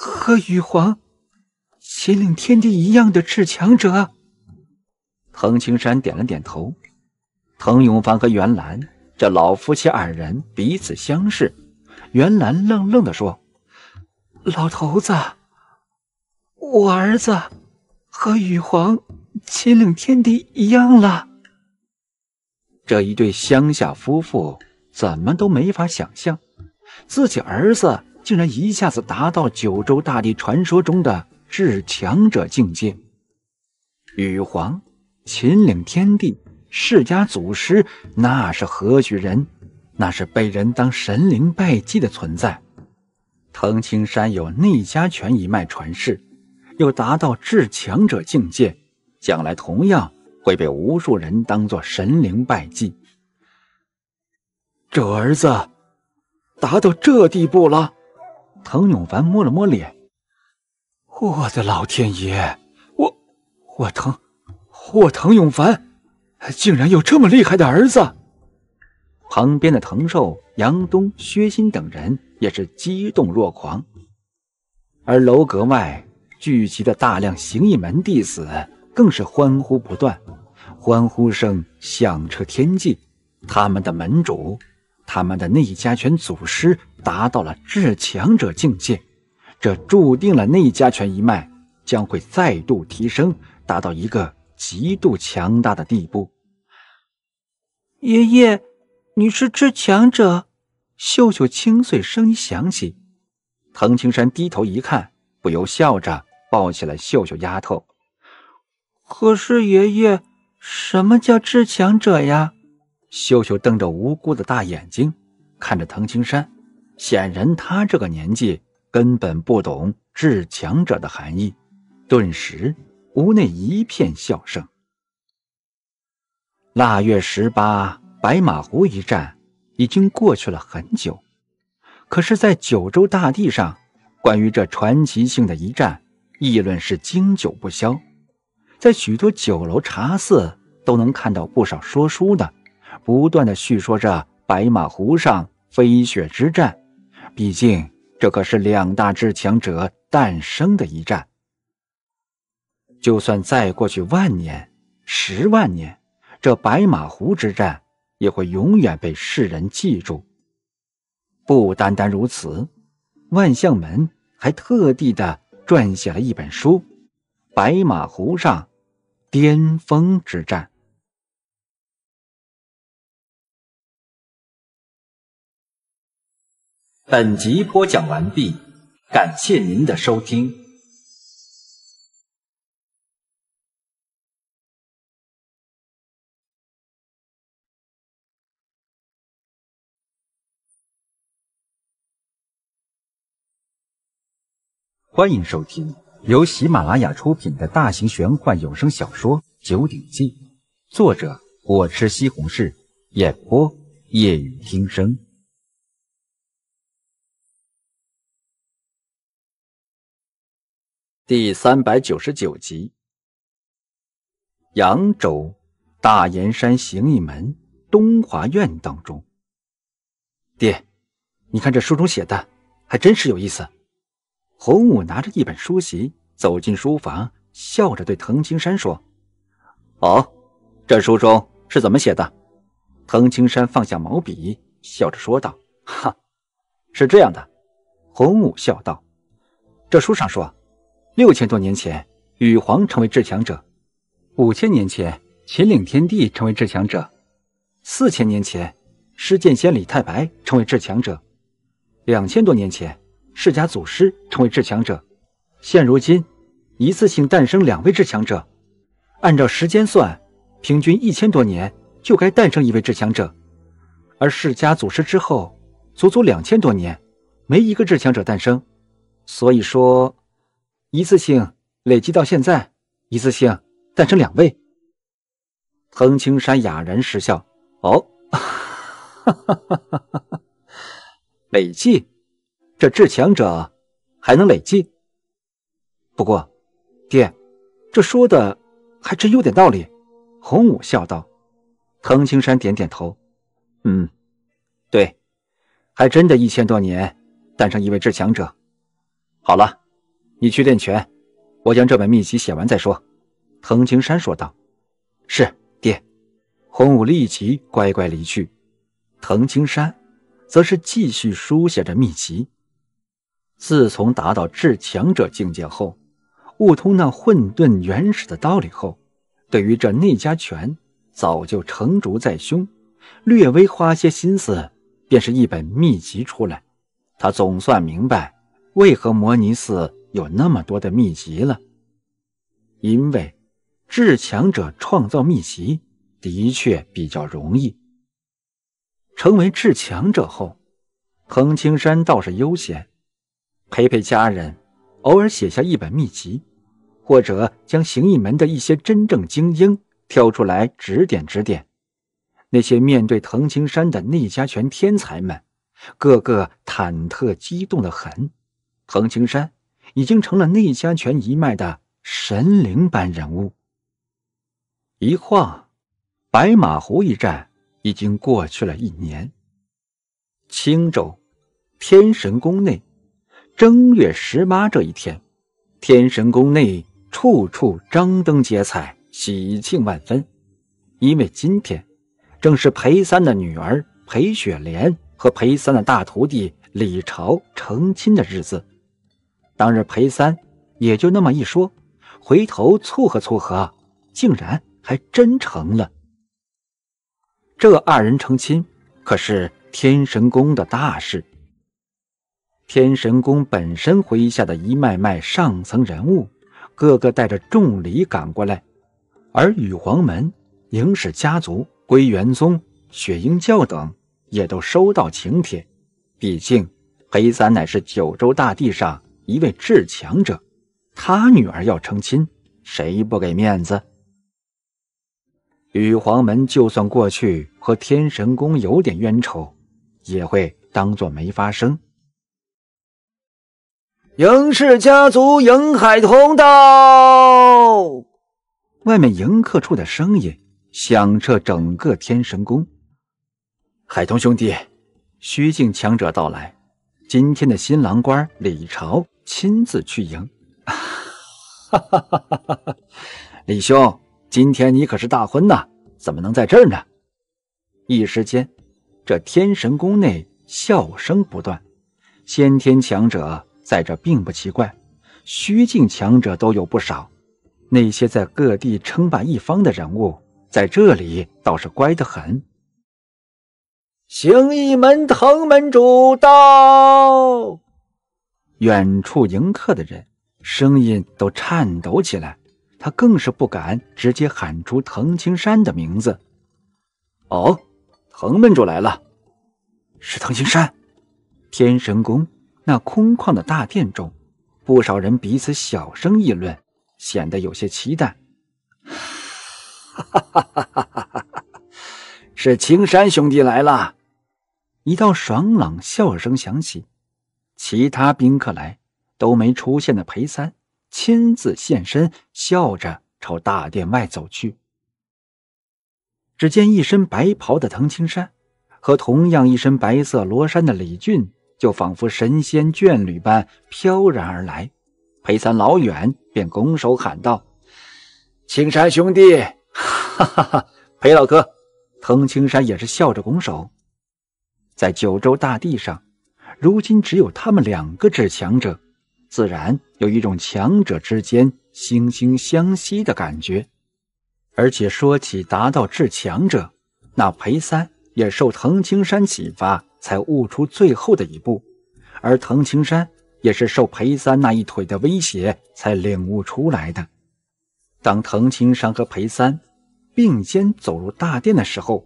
和羽皇、秦岭天地一样的至强者，滕青山点了点头。滕永芳和袁兰这老夫妻二人彼此相视，袁兰愣愣的说：“老头子，我儿子和羽皇、秦岭天地一样了。”这一对乡下夫妇怎么都没法想象，自己儿子。竟然一下子达到九州大地传说中的至强者境界。羽皇、秦岭天帝、世家祖师，那是何许人？那是被人当神灵拜祭的存在。藤青山有内家拳一脉传世，又达到至强者境界，将来同样会被无数人当作神灵拜祭。这儿子达到这地步了。滕永凡摸了摸脸，我的老天爷，我，我滕，我滕永凡，竟然有这么厉害的儿子！旁边的滕寿、杨东、薛鑫等人也是激动若狂，而楼阁外聚集的大量形意门弟子更是欢呼不断，欢呼声响彻天际，他们的门主。他们的内家拳祖师达到了至强者境界，这注定了内家拳一脉将会再度提升，达到一个极度强大的地步。爷爷，你是至强者？秀秀清脆声音响起。藤青山低头一看，不由笑着抱起了秀秀丫头。可是爷爷，什么叫至强者呀？秀秀瞪着无辜的大眼睛看着藤青山，显然他这个年纪根本不懂“至强者”的含义。顿时，屋内一片笑声。腊月十八，白马湖一战已经过去了很久，可是，在九州大地上，关于这传奇性的一战，议论是经久不消，在许多酒楼、茶肆都能看到不少说书的。不断的叙说着白马湖上飞雪之战，毕竟这可是两大至强者诞生的一战。就算再过去万年、十万年，这白马湖之战也会永远被世人记住。不单单如此，万象门还特地的撰写了一本书，《白马湖上巅峰之战》。本集播讲完毕，感谢您的收听。欢迎收听由喜马拉雅出品的大型玄幻有声小说《九鼎记》，作者我吃西红柿，演播夜雨听声。第三百九十九集，扬州大岩山行义门东华院当中，爹，你看这书中写的还真是有意思。洪武拿着一本书籍走进书房，笑着对滕青山说：“哦，这书中是怎么写的？”滕青山放下毛笔，笑着说道：“哈，是这样的。”洪武笑道：“这书上说。”六千多年前，羽皇成为至强者；五千年前，秦岭天帝成为至强者；四千年前，诗剑仙李太白成为至强者；两千多年前，世家祖师成为至强者。现如今，一次性诞生两位至强者。按照时间算，平均一千多年就该诞生一位至强者，而世家祖师之后，足足两千多年，没一个至强者诞生。所以说。一次性累积到现在，一次性诞生两位。藤青山哑然失笑：“哦，哈哈哈哈哈！累计，这至强者还能累计？不过，爹，这说的还真有点道理。”洪武笑道。藤青山点点头：“嗯，对，还真的一千多年诞生一位至强者。好了。”你去练拳，我将这本秘籍写完再说。”藤青山说道。“是，爹。”洪武立即乖乖离去。藤青山则是继续书写着秘籍。自从达到至强者境界后，悟通那混沌原始的道理后，对于这内家拳早就成竹在胸，略微花些心思，便是一本秘籍出来。他总算明白为何摩尼寺。有那么多的秘籍了，因为至强者创造秘籍的确比较容易。成为至强者后，彭青山倒是悠闲，陪陪家人，偶尔写下一本秘籍，或者将形意门的一些真正精英挑出来指点指点。那些面对藤青山的内家拳天才们，个个忐忑激动的很。藤青山。已经成了内家拳一脉的神灵般人物。一晃，白马湖一战已经过去了一年。青州，天神宫内，正月十八这一天，天神宫内处处张灯结彩，喜庆万分。因为今天，正是裴三的女儿裴雪莲和裴三的大徒弟李朝成亲的日子。当日裴三也就那么一说，回头撮合撮合，竟然还真成了。这二人成亲可是天神宫的大事，天神宫本身麾下的一脉脉上层人物，个个带着重礼赶过来，而羽皇门、影史家族、归元宗、雪鹰教等也都收到请帖。毕竟裴三乃是九州大地上。一位至强者，他女儿要成亲，谁不给面子？羽皇门就算过去和天神宫有点冤仇，也会当做没发生。赢氏家族，迎海通道。外面迎客处的声音响彻整个天神宫。海童兄弟，虚境强者到来。今天的新郎官李朝。亲自去迎，哈哈哈哈哈！李兄，今天你可是大婚呐，怎么能在这儿呢？一时间，这天神宫内笑声不断。先天强者在这并不奇怪，虚境强者都有不少。那些在各地称霸一方的人物，在这里倒是乖得很。行一门藤门主到。远处迎客的人声音都颤抖起来，他更是不敢直接喊出藤青山的名字。哦，藤门主来了，是藤青山。天神宫那空旷的大殿中，不少人彼此小声议论，显得有些期待。哈哈哈哈哈哈！是青山兄弟来了，一道爽朗笑声响起。其他宾客来都没出现的裴三亲自现身，笑着朝大殿外走去。只见一身白袍的滕青山和同样一身白色罗衫的李俊，就仿佛神仙眷侣般飘然而来。裴三老远便拱手喊道：“青山兄弟，哈哈哈！”裴老哥，滕青山也是笑着拱手，在九州大地上。如今只有他们两个至强者，自然有一种强者之间惺惺相惜的感觉。而且说起达到至强者，那裴三也受藤青山启发才悟出最后的一步，而藤青山也是受裴三那一腿的威胁才领悟出来的。当藤青山和裴三并肩走入大殿的时候，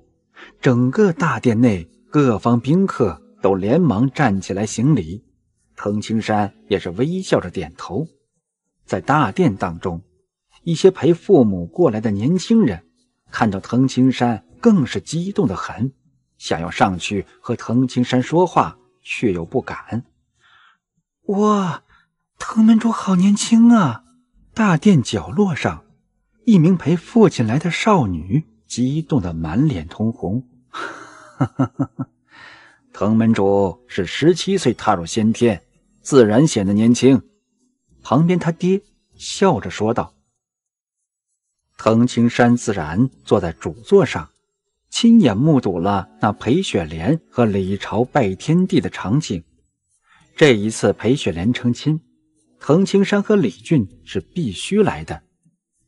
整个大殿内各方宾客。都连忙站起来行礼，藤青山也是微笑着点头。在大殿当中，一些陪父母过来的年轻人看到藤青山，更是激动的很，想要上去和藤青山说话，却又不敢。哇，藤门主好年轻啊！大殿角落上，一名陪父亲来的少女激动的满脸通红，哈哈哈哈。藤门主是十七岁踏入先天，自然显得年轻。旁边他爹笑着说道：“藤青山自然坐在主座上，亲眼目睹了那裴雪莲和李朝拜天地的场景。这一次裴雪莲成亲，藤青山和李俊是必须来的，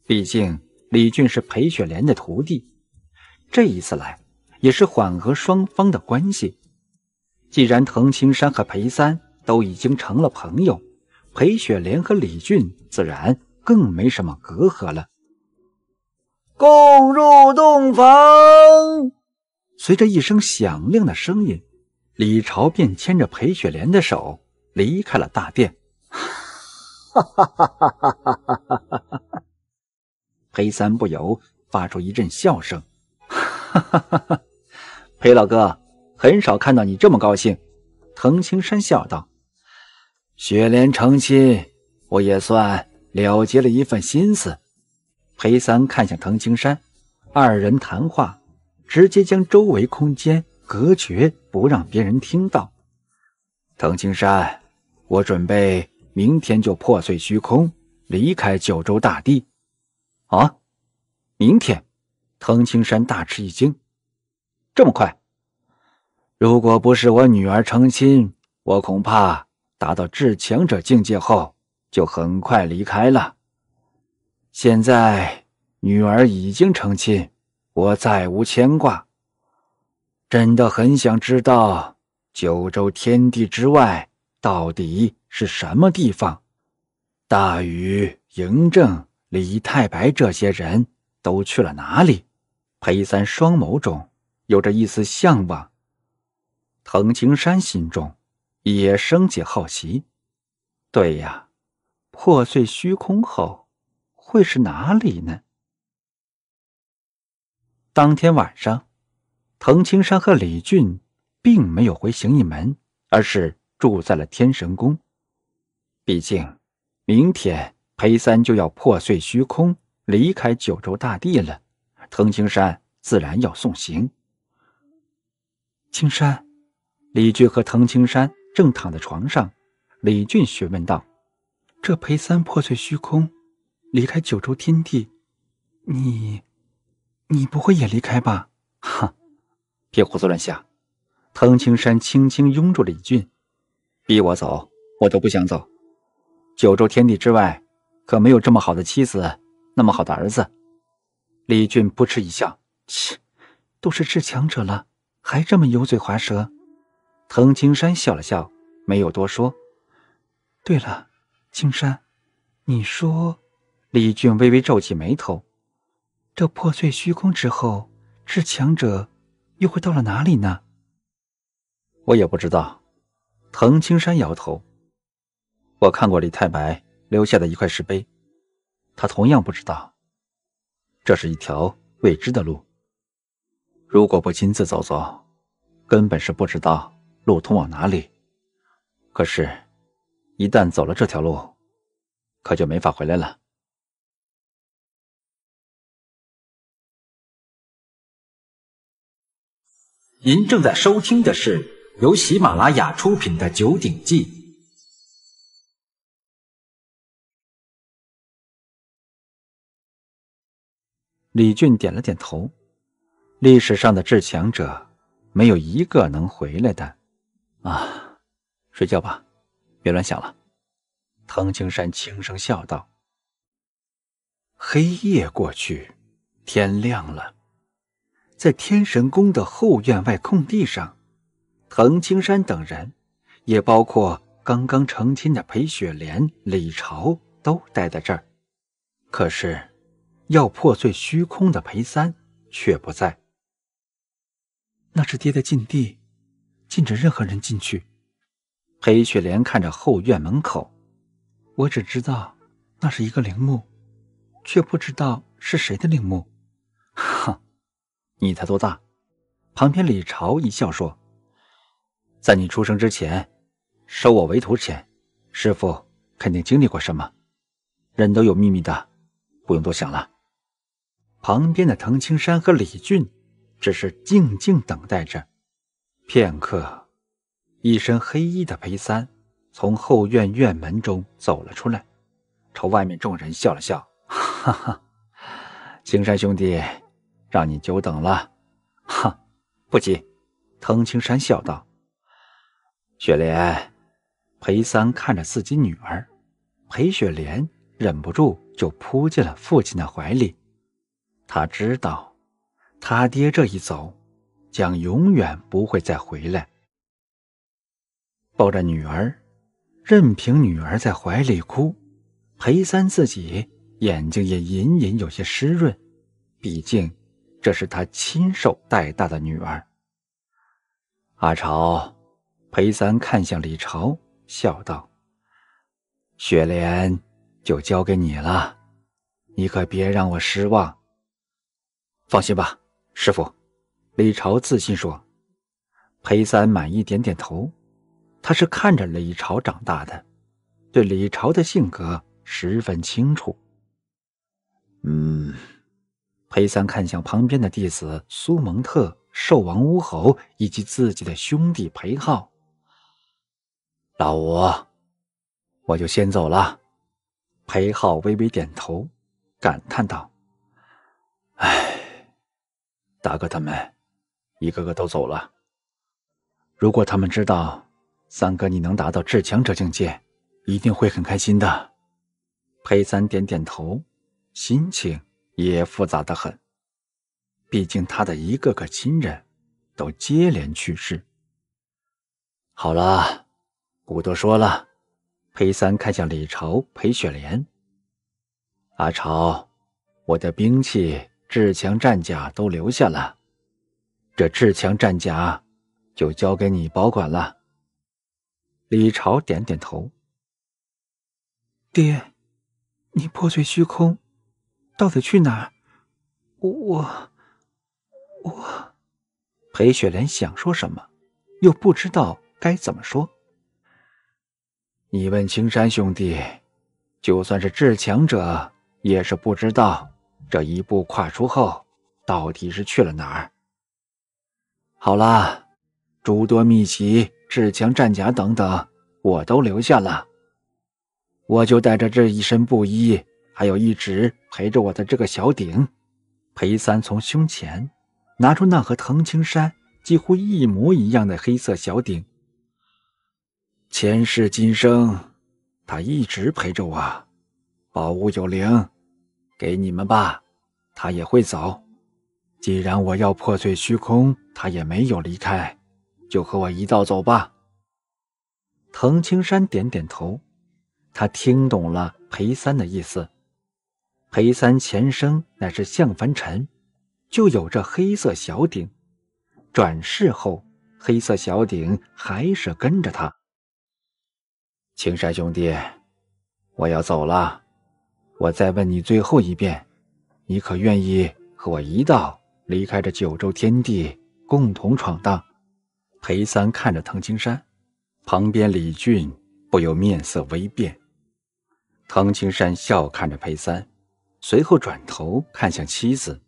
毕竟李俊是裴雪莲的徒弟。这一次来，也是缓和双方的关系。”既然滕青山和裴三都已经成了朋友，裴雪莲和李俊自然更没什么隔阂了。共入洞房，随着一声响亮的声音，李朝便牵着裴雪莲的手离开了大殿。哈，哈哈哈哈哈裴三不由发出一阵笑声。哈哈哈哈，裴老哥。很少看到你这么高兴，藤青山笑道：“雪莲成亲，我也算了结了一份心思。”裴三看向藤青山，二人谈话直接将周围空间隔绝，不让别人听到。藤青山，我准备明天就破碎虚空，离开九州大地。啊！明天，藤青山大吃一惊，这么快？如果不是我女儿成亲，我恐怕达到至强者境界后就很快离开了。现在女儿已经成亲，我再无牵挂。真的很想知道九州天地之外到底是什么地方？大禹、嬴政、李太白这些人都去了哪里？裴三双眸中有着一丝向往。藤青山心中也升起好奇。对呀，破碎虚空后会是哪里呢？当天晚上，藤青山和李俊并没有回形意门，而是住在了天神宫。毕竟，明天裴三就要破碎虚空离开九州大地了，藤青山自然要送行。青山。李俊和滕青山正躺在床上，李俊询问道：“这裴三破碎虚空，离开九州天地，你，你不会也离开吧？”“哈，别胡思乱想。”滕青山轻轻拥住李俊，逼我走，我都不想走。九州天地之外，可没有这么好的妻子，那么好的儿子。李俊扑哧一笑：“切，都是至强者了，还这么油嘴滑舌。”藤青山笑了笑，没有多说。对了，青山，你说？李俊微微皱起眉头：“这破碎虚空之后，至强者又会到了哪里呢？”我也不知道。藤青山摇头：“我看过李太白留下的一块石碑，他同样不知道。这是一条未知的路，如果不亲自走走，根本是不知道。”路通往哪里？可是，一旦走了这条路，可就没法回来了。您正在收听的是由喜马拉雅出品的《九鼎记》。李俊点了点头。历史上的至强者，没有一个能回来的。啊，睡觉吧，别乱想了。”藤青山轻声笑道。黑夜过去，天亮了，在天神宫的后院外空地上，藤青山等人，也包括刚刚成亲的裴雪莲、李朝，都待在这儿。可是，要破碎虚空的裴三却不在。那是爹的禁地。禁止任何人进去。裴雪莲看着后院门口，我只知道那是一个陵墓，却不知道是谁的陵墓。哼，你才多大？旁边李朝一笑说：“在你出生之前，收我为徒前，师傅肯定经历过什么。人都有秘密的，不用多想了。”旁边的滕青山和李俊只是静静等待着。片刻，一身黑衣的裴三从后院院门中走了出来，朝外面众人笑了笑：“哈哈，青山兄弟，让你久等了。”“哈，不急。”藤青山笑道。雪莲，裴三看着自己女儿，裴雪莲忍不住就扑进了父亲的怀里。他知道，他爹这一走。将永远不会再回来。抱着女儿，任凭女儿在怀里哭，裴三自己眼睛也隐隐有些湿润。毕竟，这是他亲手带大的女儿。阿朝，裴三看向李朝，笑道：“雪莲就交给你了，你可别让我失望。”放心吧，师傅。李朝自信说：“裴三满意点点头，他是看着李朝长大的，对李朝的性格十分清楚。”嗯，裴三看向旁边的弟子苏蒙特、兽王乌猴以及自己的兄弟裴浩。老吴，我就先走了。裴浩微微点头，感叹道：“哎，大哥他们。”一个个都走了。如果他们知道三哥你能达到至强者境界，一定会很开心的。裴三点点头，心情也复杂的很。毕竟他的一个个亲人，都接连去世。好了，不多说了。裴三看向李朝、裴雪莲。阿朝，我的兵器、至强战甲都留下了。这至强战甲，就交给你保管了。李朝点点头。爹，你破碎虚空，到底去哪儿？我我。裴雪莲想说什么，又不知道该怎么说。你问青山兄弟，就算是至强者，也是不知道这一步跨出后，到底是去了哪儿。好啦，诸多秘籍、至强战甲等等，我都留下了。我就带着这一身布衣，还有一直陪着我的这个小鼎。裴三从胸前拿出那和藤青山几乎一模一样的黑色小鼎。前世今生，他一直陪着我。宝物有灵，给你们吧，他也会走。既然我要破碎虚空。他也没有离开，就和我一道走吧。藤青山点点头，他听懂了裴三的意思。裴三前生乃是向凡尘，就有着黑色小鼎。转世后，黑色小鼎还是跟着他。青山兄弟，我要走了。我再问你最后一遍，你可愿意和我一道离开这九州天地？共同闯荡。裴三看着滕青山，旁边李俊不由面色微变。滕青山笑看着裴三，随后转头看向妻子，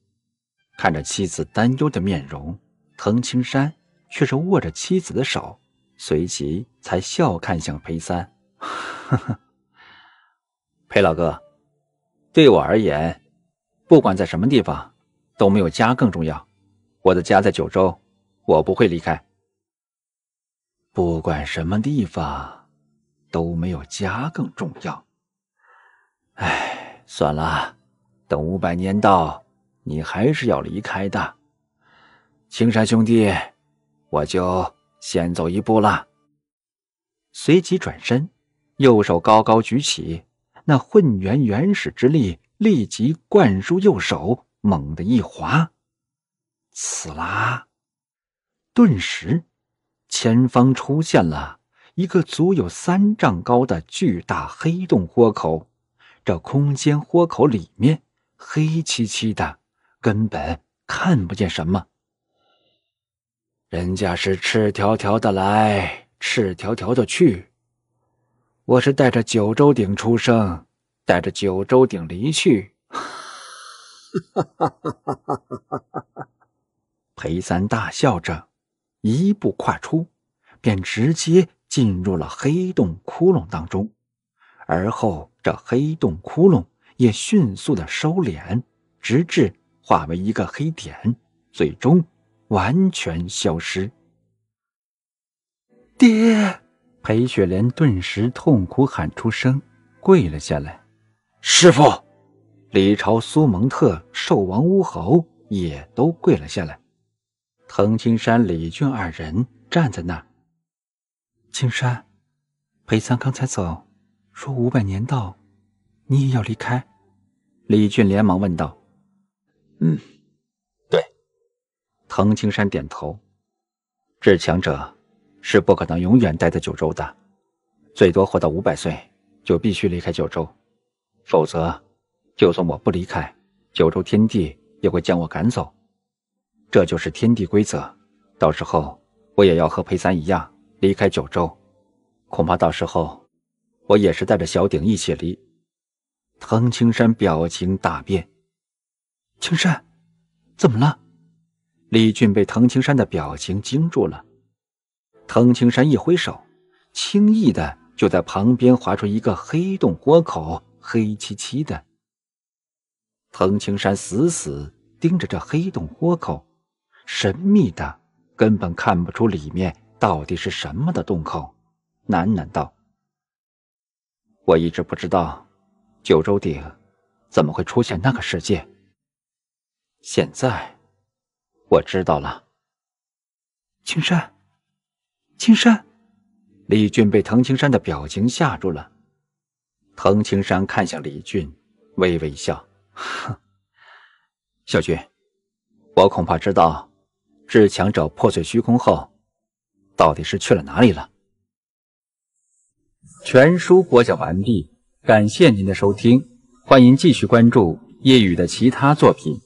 看着妻子担忧的面容，滕青山却是握着妻子的手，随即才笑看向裴三：“呵呵，裴老哥，对我而言，不管在什么地方，都没有家更重要。”我的家在九州，我不会离开。不管什么地方，都没有家更重要。哎，算了，等五百年到，你还是要离开的。青山兄弟，我就先走一步了。随即转身，右手高高举起，那混元原始之力立即灌输右手，猛地一划。死啦！顿时，前方出现了一个足有三丈高的巨大黑洞豁口。这空间豁口里面黑漆漆的，根本看不见什么。人家是赤条条的来，赤条条的去。我是带着九州鼎出生，带着九州鼎离去。哈哈哈哈哈！裴三大笑着，一步跨出，便直接进入了黑洞窟窿当中。而后，这黑洞窟窿也迅速的收敛，直至化为一个黑点，最终完全消失。爹！裴雪莲顿时痛苦喊出声，跪了下来。师傅，李朝、苏蒙特、兽王乌侯也都跪了下来。藤青山、李俊二人站在那儿。青山，裴三刚才走，说五百年到，你也要离开。李俊连忙问道：“嗯，对。”藤青山点头。至强者，是不可能永远待在九州的，最多活到五百岁，就必须离开九州，否则，就算我不离开，九州天地也会将我赶走。这就是天地规则，到时候我也要和裴三一样离开九州，恐怕到时候我也是带着小鼎一起离。滕青山表情大变，青山，怎么了？李俊被滕青山的表情惊住了。滕青山一挥手，轻易的就在旁边划出一个黑洞豁口，黑漆漆的。滕青山死死盯着这黑洞豁口。神秘的，根本看不出里面到底是什么的洞口，喃喃道：“我一直不知道九州顶怎么会出现那个世界。现在我知道了。”青山，青山，李俊被藤青山的表情吓住了。藤青山看向李俊，微微一笑：“ [laughs] 小俊，我恐怕知道。”至强者破碎虚空后，到底是去了哪里了？全书播讲完毕，感谢您的收听，欢迎继续关注夜雨的其他作品。